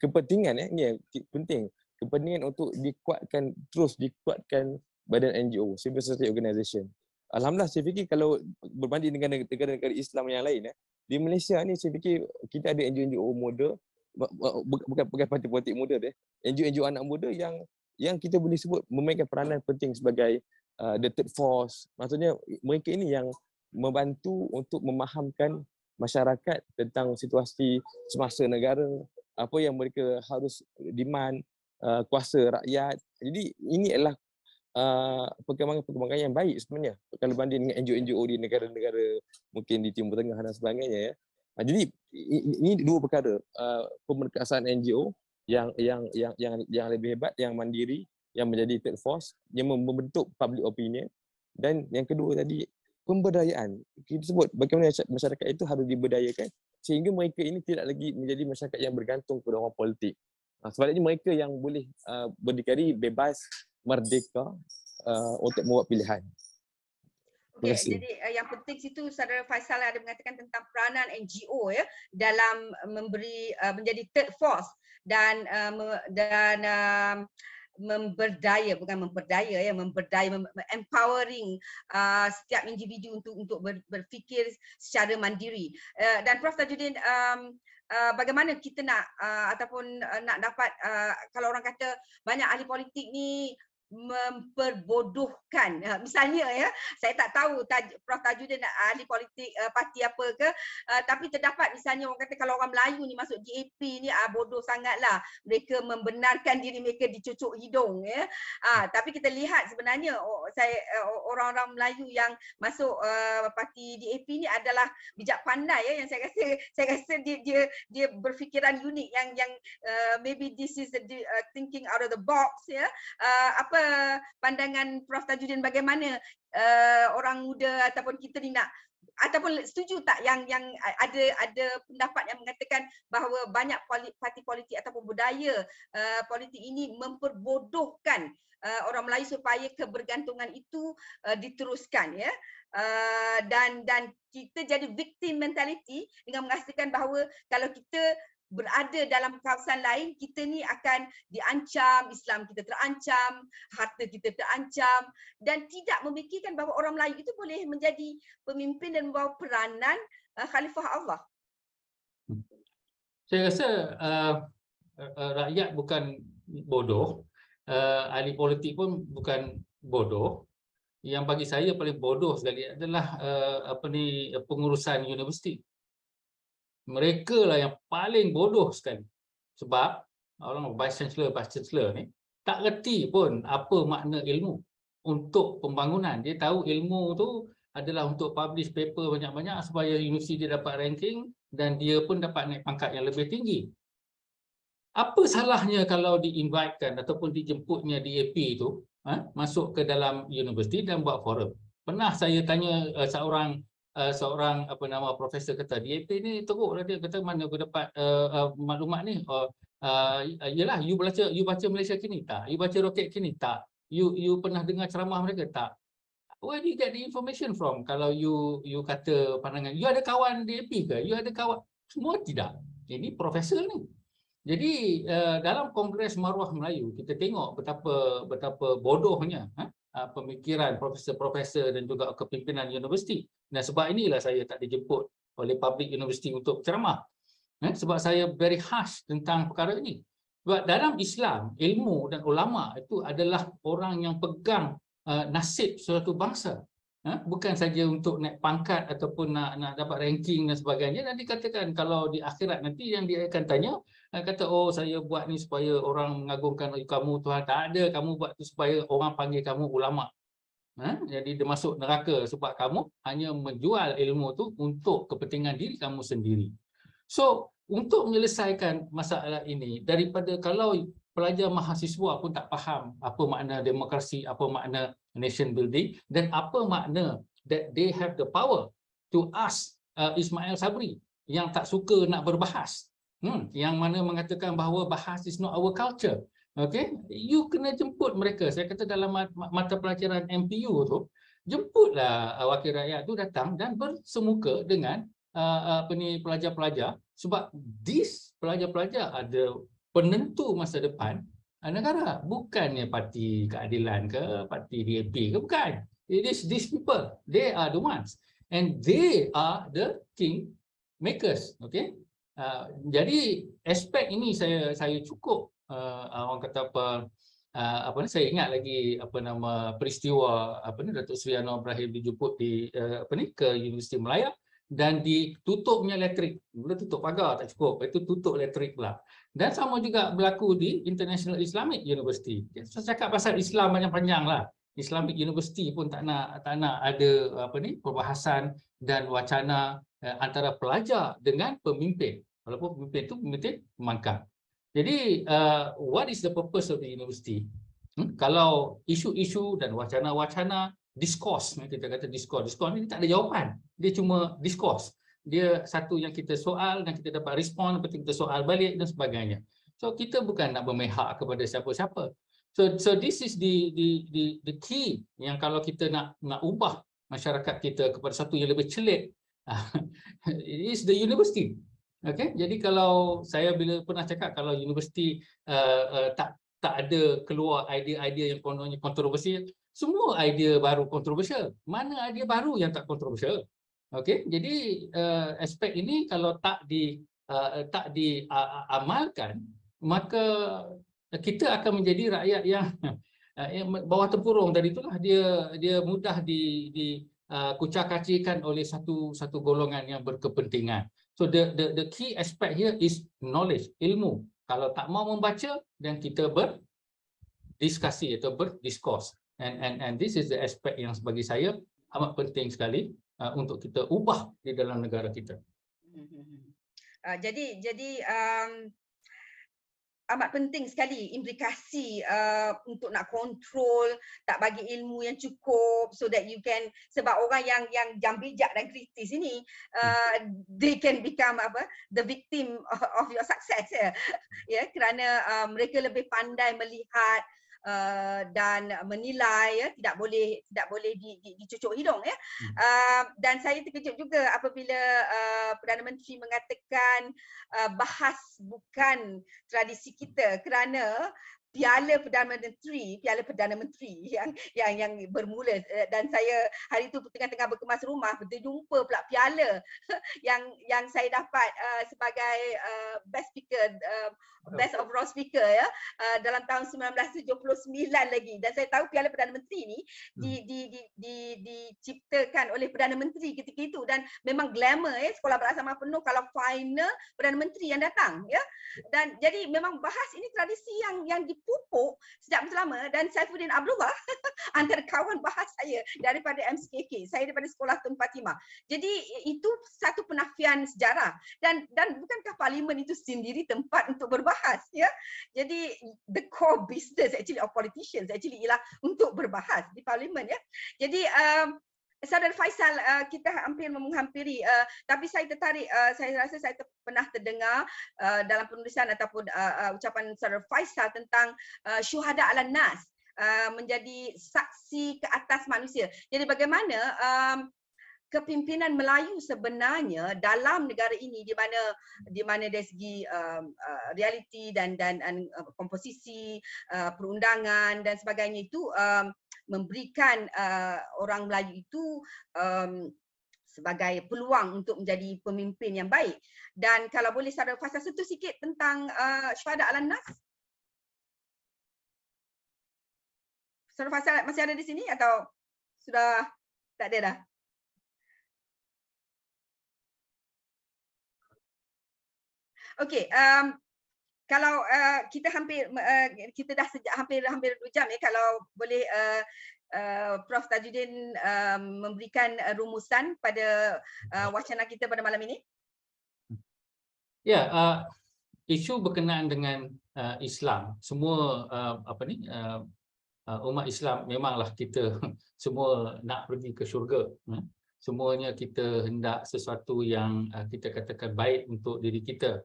kepentingan eh ni penting kepentingan untuk dikuatkan terus dikuatkan badan NGO civil society organisation alhamdulillah saya fikir kalau berbanding dengan negara-negara Islam yang lain eh di Malaysia ni saya fikir kita ada NGO-NGO muda bukan bukan parti politik muda deh NGO-NGO anak muda yang yang kita boleh sebut memainkan peranan penting sebagai uh, the third force. Maksudnya mereka ini yang membantu untuk memahamkan masyarakat tentang situasi semasa negara, apa yang mereka harus demand, uh, kuasa rakyat. Jadi ini adalah uh, perkembangan-perkembangan yang baik sebenarnya kalau banding dengan NGO-NGO di negara-negara mungkin di Timur Tengah dan sebagainya. Ya. Jadi ini dua perkara, uh, pemerkasaan NGO yang yang yang yang yang lebih hebat yang mandiri yang menjadi third force yang membentuk public opinion dan yang kedua tadi pemberdayaan kita sebut bagaimana masyarakat itu harus diberdayakan sehingga mereka ini tidak lagi menjadi masyarakat yang bergantung kepada orang politik ha, sebaliknya mereka yang boleh uh, berdikari bebas merdeka ha, untuk membuat pilihan Okay, jadi uh, yang penting situ saudara Faisal ada mengatakan tentang peranan NGO ya dalam memberi uh, menjadi third force dan uh, dan uh, memberdaya bukan memperdaya ya memberdaya mem- empowering uh, setiap individu untuk untuk ber, berfikir secara mandiri uh, dan prof Tajuddin um, uh, bagaimana kita nak uh, ataupun uh, nak dapat uh, kalau orang kata banyak ahli politik ni memperbodohkan. Ah, misalnya ya, saya tak tahu Taj, Prof Tajuddin ah, ahli politik uh, parti apa ke, uh, tapi terdapat misalnya orang kata kalau orang Melayu ni masuk DAP ni uh, bodoh sangatlah. Mereka membenarkan diri mereka dicucuk hidung ya. Uh, tapi kita lihat sebenarnya oh, saya uh, orang-orang Melayu yang masuk uh, parti DAP ni adalah bijak pandai ya yang saya rasa *laughs* saya rasa dia dia dia berfikiran unik yang yang uh, maybe this is the uh, thinking out of the box ya. Uh, apa pandangan Prof Tajuddin bagaimana uh, orang muda ataupun kita ni nak ataupun setuju tak yang yang ada ada pendapat yang mengatakan bahawa banyak parti politik ataupun budaya uh, politik ini memperbodohkan uh, orang Melayu supaya kebergantungan itu uh, diteruskan ya uh, dan dan kita jadi victim mentality dengan mengatakan bahawa kalau kita berada dalam kawasan lain kita ni akan diancam Islam kita terancam harta kita terancam dan tidak memikirkan bahawa orang Melayu itu boleh menjadi pemimpin dan membawa peranan uh, khalifah Allah hmm. saya rasa uh, rakyat bukan bodoh uh, ahli politik pun bukan bodoh yang bagi saya paling bodoh sekali adalah uh, apa ni pengurusan universiti mereka lah yang paling bodoh sekali. Sebab orang Vice-Chancellor, Vice-Chancellor ni tak reti pun apa makna ilmu untuk pembangunan. Dia tahu ilmu tu adalah untuk publish paper banyak-banyak supaya universiti dia dapat ranking dan dia pun dapat naik pangkat yang lebih tinggi. Apa salahnya kalau diinvitekan ataupun dijemputnya DAP tu ha, masuk ke dalam universiti dan buat forum? Pernah saya tanya uh, seorang uh, seorang apa nama profesor kata DAP ni teruklah dia kata mana aku dapat uh, uh, maklumat ni uh, oh, uh, yalah you baca you baca Malaysia kini tak you baca roket kini tak you you pernah dengar ceramah mereka tak where do you get the information from kalau you you kata pandangan you ada kawan DAP ke you ada kawan semua tidak ini profesor ni jadi uh, dalam Kongres Maruah Melayu kita tengok betapa betapa bodohnya ha? uh, pemikiran profesor-profesor dan juga kepimpinan universiti. Nah, sebab inilah saya tak dijemput oleh public universiti untuk ceramah. Eh, sebab saya very harsh tentang perkara ini. Sebab dalam Islam, ilmu dan ulama itu adalah orang yang pegang uh, nasib suatu bangsa. Eh, bukan saja untuk naik pangkat ataupun nak, nak dapat ranking dan sebagainya. Dan dikatakan kalau di akhirat nanti yang dia akan tanya, kata oh saya buat ni supaya orang mengagumkan kamu Tuhan tak ada kamu buat tu supaya orang panggil kamu ulama ha? jadi dia masuk neraka sebab kamu hanya menjual ilmu tu untuk kepentingan diri kamu sendiri so untuk menyelesaikan masalah ini daripada kalau pelajar mahasiswa pun tak faham apa makna demokrasi apa makna nation building dan apa makna that they have the power to ask uh, Ismail Sabri yang tak suka nak berbahas hmm, yang mana mengatakan bahawa bahas is not our culture. Okay, you kena jemput mereka. Saya kata dalam mata pelajaran MPU tu, jemputlah uh, wakil rakyat tu datang dan bersemuka dengan uh, uh pelajar-pelajar sebab this pelajar-pelajar ada penentu masa depan uh, negara bukannya parti keadilan ke parti DAP ke bukan it is these people they are the ones and they are the king makers okay Ah, jadi aspek ini saya saya cukup uh, orang kata apa uh, apa ni saya ingat lagi apa nama peristiwa apa ni Datuk Seri Anwar Ibrahim dijemput di uh, apa ni ke Universiti Melaya dan ditutupnya elektrik. Bila tutup pagar tak cukup, itu tutup elektrik pula. Dan sama juga berlaku di International Islamic University. Saya cakap pasal Islam panjang-panjang lah. Islamic University pun tak nak tak nak ada apa ni perbahasan dan wacana Eh, antara pelajar dengan pemimpin. Walaupun pemimpin itu pemimpin pemangkat. Jadi, uh, what is the purpose of the university? Hmm? Kalau isu-isu dan wacana-wacana, diskurs, eh, kita kata diskurs. Diskurs ini tak ada jawapan. Dia cuma diskurs. Dia satu yang kita soal dan kita dapat respon, seperti kita soal balik dan sebagainya. So, kita bukan nak memihak kepada siapa-siapa. So, so this is the, the the the key yang kalau kita nak nak ubah masyarakat kita kepada satu yang lebih celik *laughs* It's the university. Okay, jadi kalau saya bila pernah cakap kalau universiti uh, uh, tak tak ada keluar idea-idea yang kononnya kontroversial, semua idea baru kontroversial. Mana idea baru yang tak kontroversial? Okay, jadi uh, aspek ini kalau tak di uh, tak diamalkan, uh, maka kita akan menjadi rakyat yang, *laughs* uh, yang bawah tempurung. Dari itulah dia dia mudah di, di Uh, kucak-kacikan oleh satu satu golongan yang berkepentingan. So the the the key aspect here is knowledge, ilmu. Kalau tak mau membaca then kita berdiskusi atau berdiskurs. And and and this is the aspect yang bagi saya amat penting sekali uh, untuk kita ubah di dalam negara kita. Hmm, hmm, hmm. Uh, jadi jadi um, amat penting sekali implikasi uh, untuk nak kontrol tak bagi ilmu yang cukup so that you can sebab orang yang yang jam bijak dan kritis ini uh, they can become apa the victim of, your success ya yeah? *laughs* yeah? kerana uh, mereka lebih pandai melihat uh, dan menilai ya tidak boleh tidak boleh di, di, dicucuk hidung ya. Uh, dan saya terkejut juga apabila uh, Perdana Menteri mengatakan uh, bahas bukan tradisi kita kerana piala perdana menteri piala perdana menteri *laughs* yang yang yang bermula eh, dan saya hari tu tengah-tengah berkemas rumah betul jumpa pula piala *laughs* yang yang saya dapat uh, sebagai uh, best speaker uh, best overall speaker ya uh, dalam tahun 1979 lagi dan saya tahu piala perdana menteri ni di di hmm. di, di, di diciptakan oleh perdana menteri ketika itu dan memang glamour ya sekolah berasrama penuh kalau final perdana menteri yang datang ya dan jadi memang bahas ini tradisi yang yang Pupuk sejak lama dan saya Saifuddin Abdullah *laughs* antara kawan bahas saya daripada MCKK. Saya daripada sekolah Tun Fatimah. Jadi itu satu penafian sejarah dan dan bukankah parlimen itu sendiri tempat untuk berbahas ya. Jadi the core business actually of politicians actually ialah untuk berbahas di parlimen ya. Jadi um, Saudara Faisal, eh, kita hampir menghampiri, eh, tapi saya tertarik, eh, saya rasa saya pernah terdengar dalam penulisan ataupun ucapan Saudara Faisal tentang syuhada ala nas menjadi saksi ke atas manusia. Jadi bagaimana kepimpinan Melayu sebenarnya dalam negara ini di mana di mana dari segi uh, uh, realiti dan dan uh, komposisi uh, perundangan dan sebagainya itu um, memberikan uh, orang Melayu itu um, sebagai peluang untuk menjadi pemimpin yang baik. Dan kalau boleh saya fasa satu sikit tentang uh, Syuhada Alan Nas. Saudara Fasal masih ada di sini atau sudah tak ada dah? Okey, um, kalau uh, kita hampir uh, kita dah sejak hampir hampir dua jam ya, kalau boleh uh, uh, Prof Tajuddin uh, memberikan uh, rumusan pada uh, wacana kita pada malam ini. Ya, uh, isu berkenaan dengan uh, Islam, semua uh, apa ni uh, uh, umat Islam memanglah kita *laughs* semua nak pergi ke syurga. Ya? Semuanya kita hendak sesuatu yang uh, kita katakan baik untuk diri kita.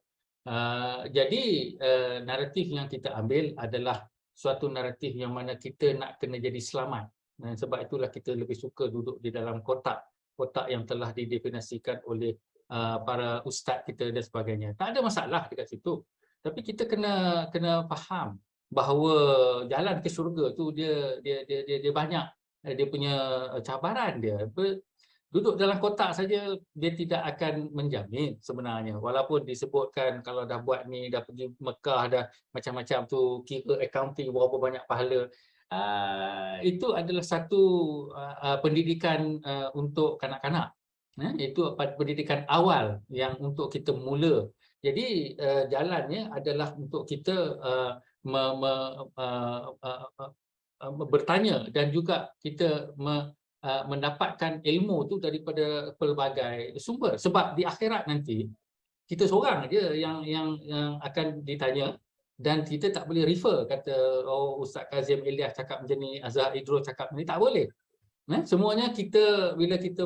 Ah, jadi uh, naratif yang kita ambil adalah suatu naratif yang mana kita nak kena jadi selamat. Dan sebab itulah kita lebih suka duduk di dalam kotak. Kotak yang telah didefinisikan oleh uh, para ustaz kita dan sebagainya. Tak ada masalah dekat situ. Tapi kita kena kena faham bahawa jalan ke syurga tu dia dia dia dia, dia banyak eh, dia punya eh, cabaran dia duduk dalam kotak saja dia tidak akan menjamin sebenarnya walaupun disebutkan kalau dah buat ni dah pergi Mekah dah macam-macam tu kira accounting berapa banyak pahala uh, itu adalah satu uh, uh, pendidikan uh, untuk kanak-kanak uh, itu pendidikan awal yang untuk kita mula jadi uh, jalannya adalah untuk kita uh, me, me, uh, uh, uh, uh, uh, bertanya dan juga kita me, Uh, mendapatkan ilmu tu daripada pelbagai sumber sebab di akhirat nanti kita seorang aja yang yang yang akan ditanya dan kita tak boleh refer kata oh Ustaz Kazim Ilyas cakap macam ni Azhar Idrus cakap macam ni tak boleh eh? semuanya kita bila kita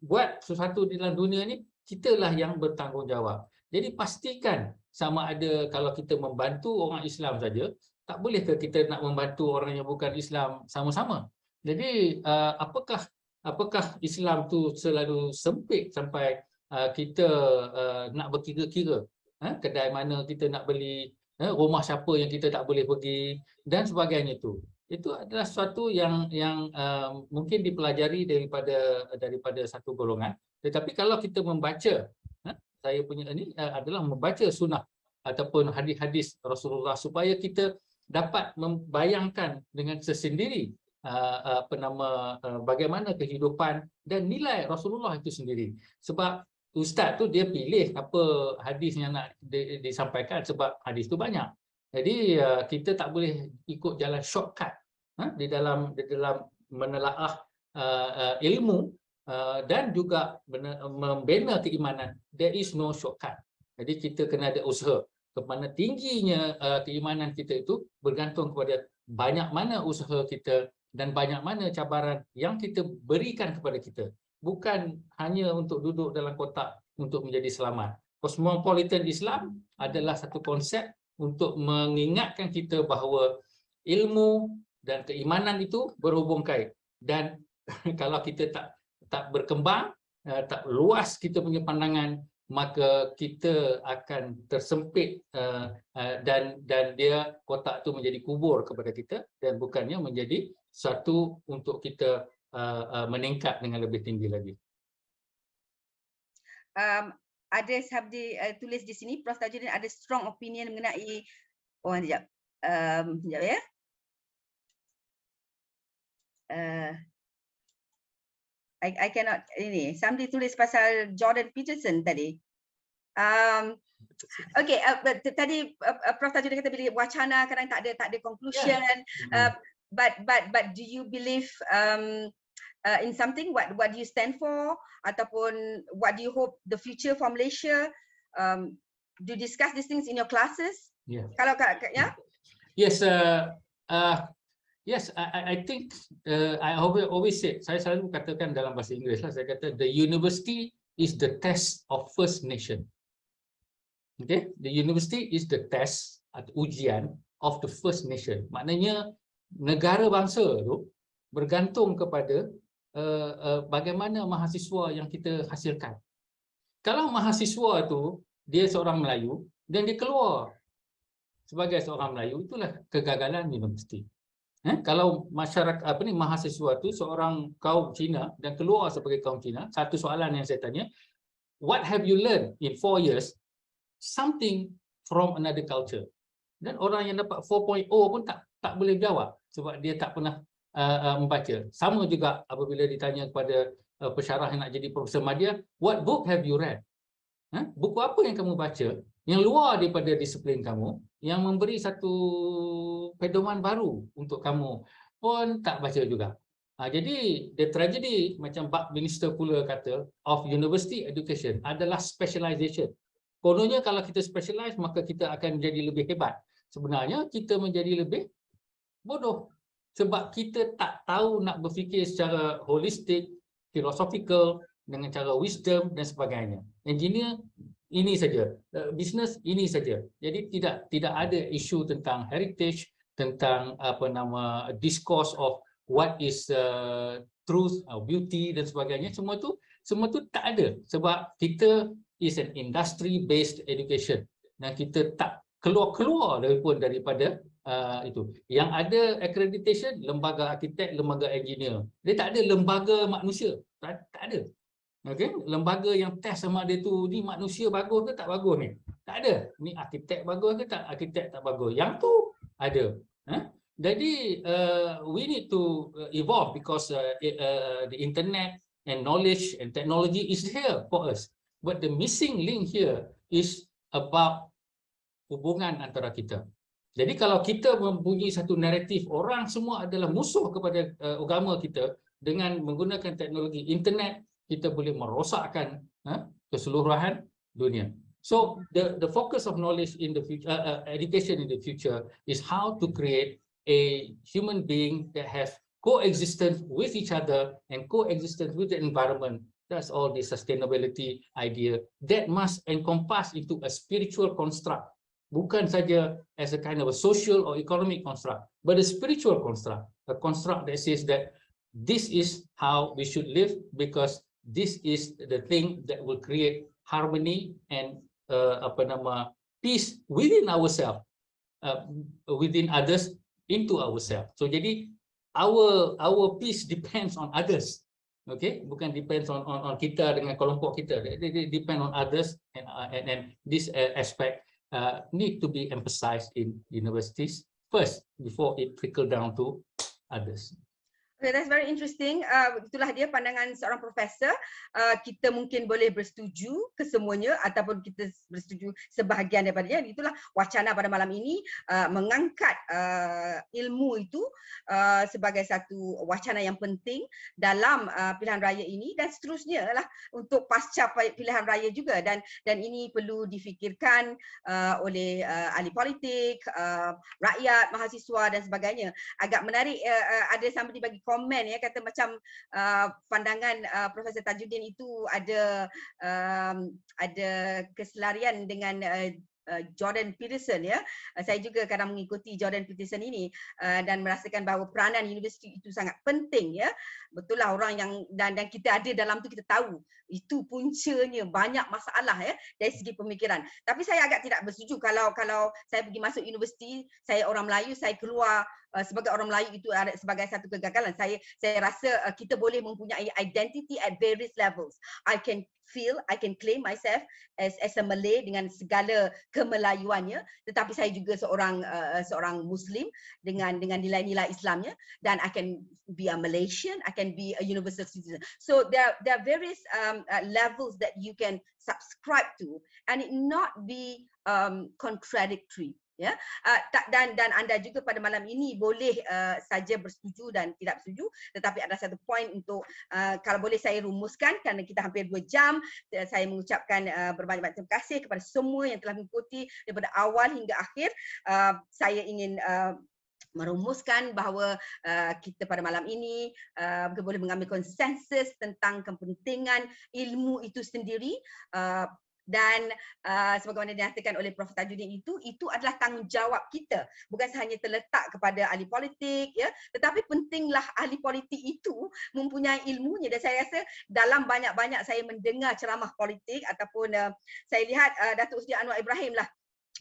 buat sesuatu di dalam dunia ni kitalah yang bertanggungjawab jadi pastikan sama ada kalau kita membantu orang Islam saja tak boleh ke kita nak membantu orang yang bukan Islam sama-sama jadi uh, apakah apakah Islam tu selalu sempit sampai uh, kita uh, nak berkira-kira eh, kedai mana kita nak beli, eh, rumah siapa yang kita tak boleh pergi dan sebagainya itu, Itu adalah sesuatu yang yang uh, mungkin dipelajari daripada daripada satu golongan. Tetapi kalau kita membaca saya punya ini adalah membaca sunnah ataupun hadis-hadis Rasulullah supaya kita dapat membayangkan dengan sesendiri Uh, uh, apa nama uh, bagaimana kehidupan dan nilai Rasulullah itu sendiri sebab ustaz tu dia pilih apa hadis yang nak disampaikan sebab hadis tu banyak jadi kita tak boleh ikut jalan shortcut ha, di dalam di dalam menelaah ilmu dan juga membina keimanan there is no shortcut jadi kita kena ada usaha kemana tingginya keimanan kita itu bergantung kepada banyak mana usaha kita dan banyak mana cabaran yang kita berikan kepada kita bukan hanya untuk duduk dalam kotak untuk menjadi selamat cosmopolitan Islam adalah satu konsep untuk mengingatkan kita bahawa ilmu dan keimanan itu berhubung kait dan *laughs* kalau kita tak tak berkembang eh, tak luas kita punya pandangan maka kita akan tersempit eh, eh, dan dan dia kotak tu menjadi kubur kepada kita dan bukannya menjadi satu untuk kita uh, uh, meningkat dengan lebih tinggi lagi. Um, ada Sabdi uh, tulis di sini, Prof. Tajuddin ada strong opinion mengenai, oh sekejap, um, sekejap ya. Uh, I, I cannot, ini, Sabdi tulis pasal Jordan Peterson tadi. Um, okay, uh, tadi uh, uh Prof. Tajuddin kata bila wacana kadang tak ada, tak ada conclusion. Yeah. Uh, mm-hmm. but but but do you believe um, uh, in something what what do you stand for ataupun what do you hope the future for Malaysia um, do you discuss these things in your classes yeah kalau yeah yes uh, uh yes I, I think uh, I always always say saya selalu katakan dalam bahasa Inggeris lah saya kata the university is the test of first nation okay the university is the test at ujian of the first nation maknanya negara bangsa tu bergantung kepada uh, uh, bagaimana mahasiswa yang kita hasilkan. Kalau mahasiswa tu dia seorang Melayu dan dia keluar sebagai seorang Melayu itulah kegagalan universiti. Eh? kalau masyarakat apa ni mahasiswa tu seorang kaum Cina dan keluar sebagai kaum Cina, satu soalan yang saya tanya, what have you learned in four years something from another culture? Dan orang yang dapat 4.0 pun tak tak boleh jawab sebab dia tak pernah uh, uh, membaca. Sama juga apabila ditanya kepada uh, pesyarah yang nak jadi Profesor Madia, what book have you read? Huh? Buku apa yang kamu baca yang luar daripada disiplin kamu yang memberi satu pedoman baru untuk kamu pun tak baca juga. Ha, jadi, the tragedy macam Pak Minister pula kata of university education adalah specialization. Kononnya kalau kita specialize maka kita akan jadi lebih hebat. Sebenarnya kita menjadi lebih bodoh sebab kita tak tahu nak berfikir secara holistik, filosofikal dengan cara wisdom dan sebagainya. Engineer ini saja, eh, business ini saja. Jadi tidak tidak ada isu tentang heritage, tentang apa nama discourse of what is uh, truth, uh, beauty dan sebagainya. Semua tu semua tu tak ada sebab kita is an industry based education dan kita tak keluar-keluar daripada, daripada uh, itu. Yang ada accreditation, lembaga arkitek, lembaga engineer. Dia tak ada lembaga manusia. Tak, tak ada. Okay? Lembaga yang test sama dia tu, ni manusia bagus ke tak bagus ni? Tak ada. Ni arkitek bagus ke tak? Arkitek tak bagus. Yang tu ada. Huh? Ha? Jadi, uh, we need to uh, evolve because uh, it, uh, the internet and knowledge and technology is here for us. But the missing link here is about hubungan antara kita. Jadi kalau kita mempunyai satu naratif orang semua adalah musuh kepada uh, agama kita dengan menggunakan teknologi internet kita boleh merosakkan uh, keseluruhan dunia. So the the focus of knowledge in the future, uh, uh, education in the future is how to create a human being that have coexistence with each other and coexistence with the environment. That's all the sustainability idea that must encompass into a spiritual construct bukan saja as a kind of a social or economic construct, but a spiritual construct, a construct that says that this is how we should live because this is the thing that will create harmony and uh, apa nama peace within ourselves, uh, within others, into ourselves. So jadi our our peace depends on others. Okay, bukan depends on on, on kita dengan kelompok kita. It, it, depend on others and uh, and, and this uh, aspect uh, need to be emphasized in universities first before it trickle down to others. Okay, that's very interesting. Uh, itulah dia pandangan seorang profesor. Uh, kita mungkin boleh bersetuju kesemuanya ataupun kita bersetuju sebahagian daripadanya. Itulah wacana pada malam ini uh, mengangkat uh, ilmu itu uh, sebagai satu wacana yang penting dalam uh, pilihan raya ini dan seterusnya lah untuk pasca pilihan raya juga dan dan ini perlu difikirkan uh, oleh uh, ahli politik, uh, rakyat, mahasiswa dan sebagainya. Agak menarik uh, uh, ada sampai dibagi komen ya kata macam uh, pandangan uh, Profesor Tajuddin itu ada um, ada keselarian dengan uh, uh Jordan Peterson ya. Uh, saya juga kadang mengikuti Jordan Peterson ini uh, dan merasakan bahawa peranan universiti itu sangat penting ya. Betul lah orang yang dan dan kita ada dalam tu kita tahu itu puncanya banyak masalah ya dari segi pemikiran. Tapi saya agak tidak bersetuju kalau kalau saya pergi masuk universiti, saya orang Melayu, saya keluar Uh, sebagai orang Melayu itu uh, sebagai satu kegagalan. Saya saya rasa uh, kita boleh mempunyai identity at various levels. I can feel I can claim myself as as a Malay dengan segala kemelayuannya tetapi saya juga seorang uh, seorang muslim dengan dengan nilai-nilai Islamnya dan I can be a Malaysian I can be a universal citizen so there there are various um uh, levels that you can subscribe to and it not be um contradictory ya ah, tak dan dan anda juga pada malam ini boleh uh, saja bersetuju dan tidak setuju tetapi ada satu poin untuk uh, kalau boleh saya rumuskan kerana kita hampir dua jam eh, saya mengucapkan uh, berbanyak-banyak terima kasih kepada semua yang telah mengikuti daripada awal hingga akhir uh, saya ingin uh, merumuskan bahawa uh, kita pada malam ini uh, boleh mengambil konsensus tentang kepentingan ilmu itu sendiri uh, dan uh, sebagaimana dinyatakan oleh Prof Tajuddin itu itu adalah tanggungjawab kita bukan sahaja terletak kepada ahli politik ya tetapi pentinglah ahli politik itu mempunyai ilmunya dan saya rasa dalam banyak-banyak saya mendengar ceramah politik ataupun uh, saya lihat uh, Datuk Seri Anwar Ibrahim lah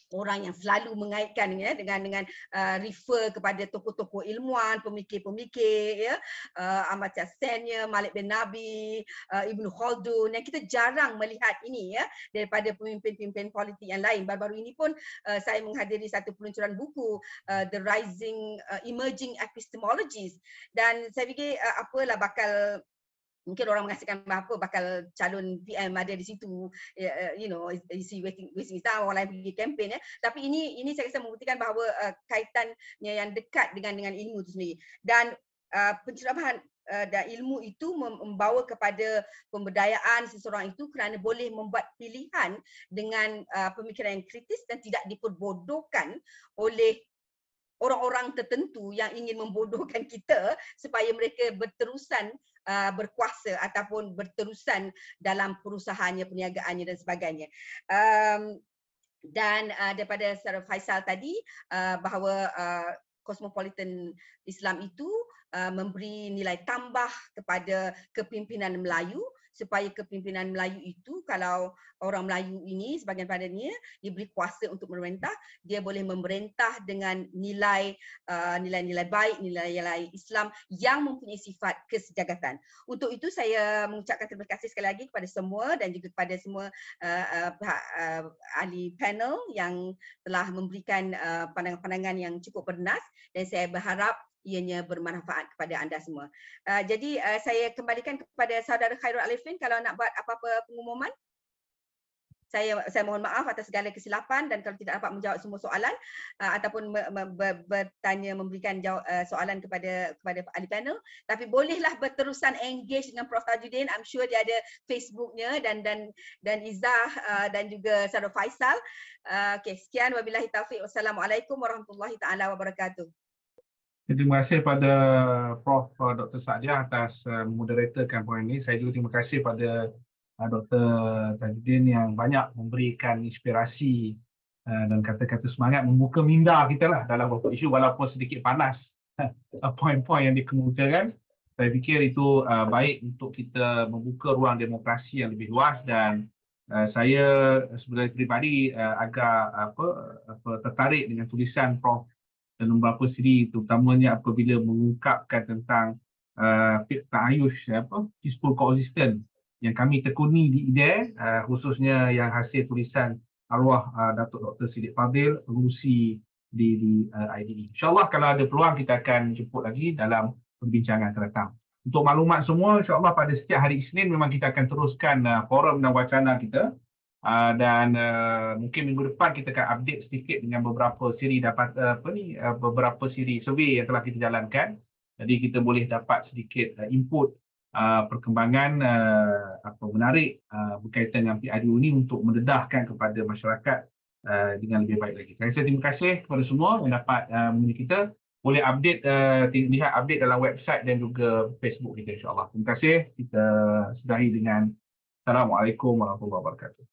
orang yang selalu mengaitkan ya dengan dengan uh, refer kepada tokoh-tokoh ilmuan, pemikir-pemikir ya uh, Ahmad Yassin, ya, Malik bin Nabi, uh, Ibnu Khaldun yang kita jarang melihat ini ya daripada pemimpin-pemimpin politik yang lain. Baru-baru ini pun uh, saya menghadiri satu peluncuran buku uh, The Rising uh, Emerging Epistemologies dan saya fikir uh, apalah bakal mungkin orang mengasihkan apa bakal calon PM ada di situ ya, eh, you know is, is waiting waiting is orang lain pergi kempen ya tapi ini ini saya rasa membuktikan bahawa uh, kaitannya yang dekat dengan dengan ilmu itu sendiri dan uh, pencerahan dan ilmu itu membawa kepada pemberdayaan seseorang itu kerana boleh membuat pilihan dengan uh, pemikiran yang kritis dan tidak diperbodohkan oleh orang-orang tertentu yang ingin membodohkan kita supaya mereka berterusan Uh, berkuasa ataupun berterusan dalam perusahaannya, perniagaannya dan sebagainya. Um, dan uh, daripada Sarah Faisal tadi uh, bahawa uh, kosmopolitan Islam itu uh, memberi nilai tambah kepada kepimpinan Melayu uh, supaya kepimpinan Melayu itu kalau orang Melayu ini sebagian padanya diberi kuasa untuk memerintah dia boleh memerintah dengan nilai uh, nilai-nilai baik nilai-nilai Islam yang mempunyai sifat kesejagatan. Untuk itu saya mengucapkan terima kasih sekali lagi kepada semua dan juga kepada semua uh, uh, uh, ahli panel yang telah memberikan uh, pandangan-pandangan yang cukup bernas dan saya berharap ianya bermanfaat kepada anda semua. Uh, jadi uh, saya kembalikan kepada saudara Khairul Alifin kalau nak buat apa-apa pengumuman. Saya saya mohon maaf atas segala kesilapan dan kalau tidak dapat menjawab semua soalan uh, ataupun me, me, ber, bertanya memberikan jawab, uh, soalan kepada kepada ahli panel tapi bolehlah berterusan engage dengan Prof Tajuddin I'm sure dia ada Facebooknya dan dan dan Izah uh, dan juga Saudara Faisal uh, okey sekian wabillahi taufik wassalamualaikum warahmatullahi taala wabarakatuh Terima kasih kepada Prof. Uh, Dr. Sadia atas uh, memoderatorkan poin ini. Saya juga terima kasih kepada uh, Dr. Tajuddin yang banyak memberikan inspirasi dan kata-kata semangat membuka minda kita lah dalam beberapa isu walaupun sedikit panas *laughs* poin-poin yang dikemukakan. Saya fikir itu baik untuk kita membuka ruang demokrasi yang lebih luas dan saya sebagai pribadi agak apa, apa, tertarik dengan tulisan Prof dalam beberapa siri terutamanya apabila mengungkapkan tentang uh, ta'ayush eh, apa peaceful coexistence yang kami tekuni di IDE uh, khususnya yang hasil tulisan arwah uh, Datuk Dr. Sidik Fadil pengurusi di, di uh, IDE. InsyaAllah kalau ada peluang kita akan jemput lagi dalam perbincangan terdatang. Untuk maklumat semua, insyaAllah pada setiap hari Isnin memang kita akan teruskan uh, forum dan wacana kita. Ah, dan uh, mungkin minggu depan kita akan update sedikit dengan beberapa siri dapat uh, apa ni uh, beberapa siri survey yang telah kita jalankan. Jadi kita boleh dapat sedikit uh, input uh, perkembangan uh, apa menarik uh, berkaitan dengan PIDU ini untuk mendedahkan kepada masyarakat uh, dengan lebih baik lagi. Saya terima kasih kepada semua yang dapat uh, kita. Boleh update uh, lihat update dalam website dan juga Facebook kita insya-Allah. Terima kasih. Kita sudahi dengan Assalamualaikum warahmatullahi wabarakatuh.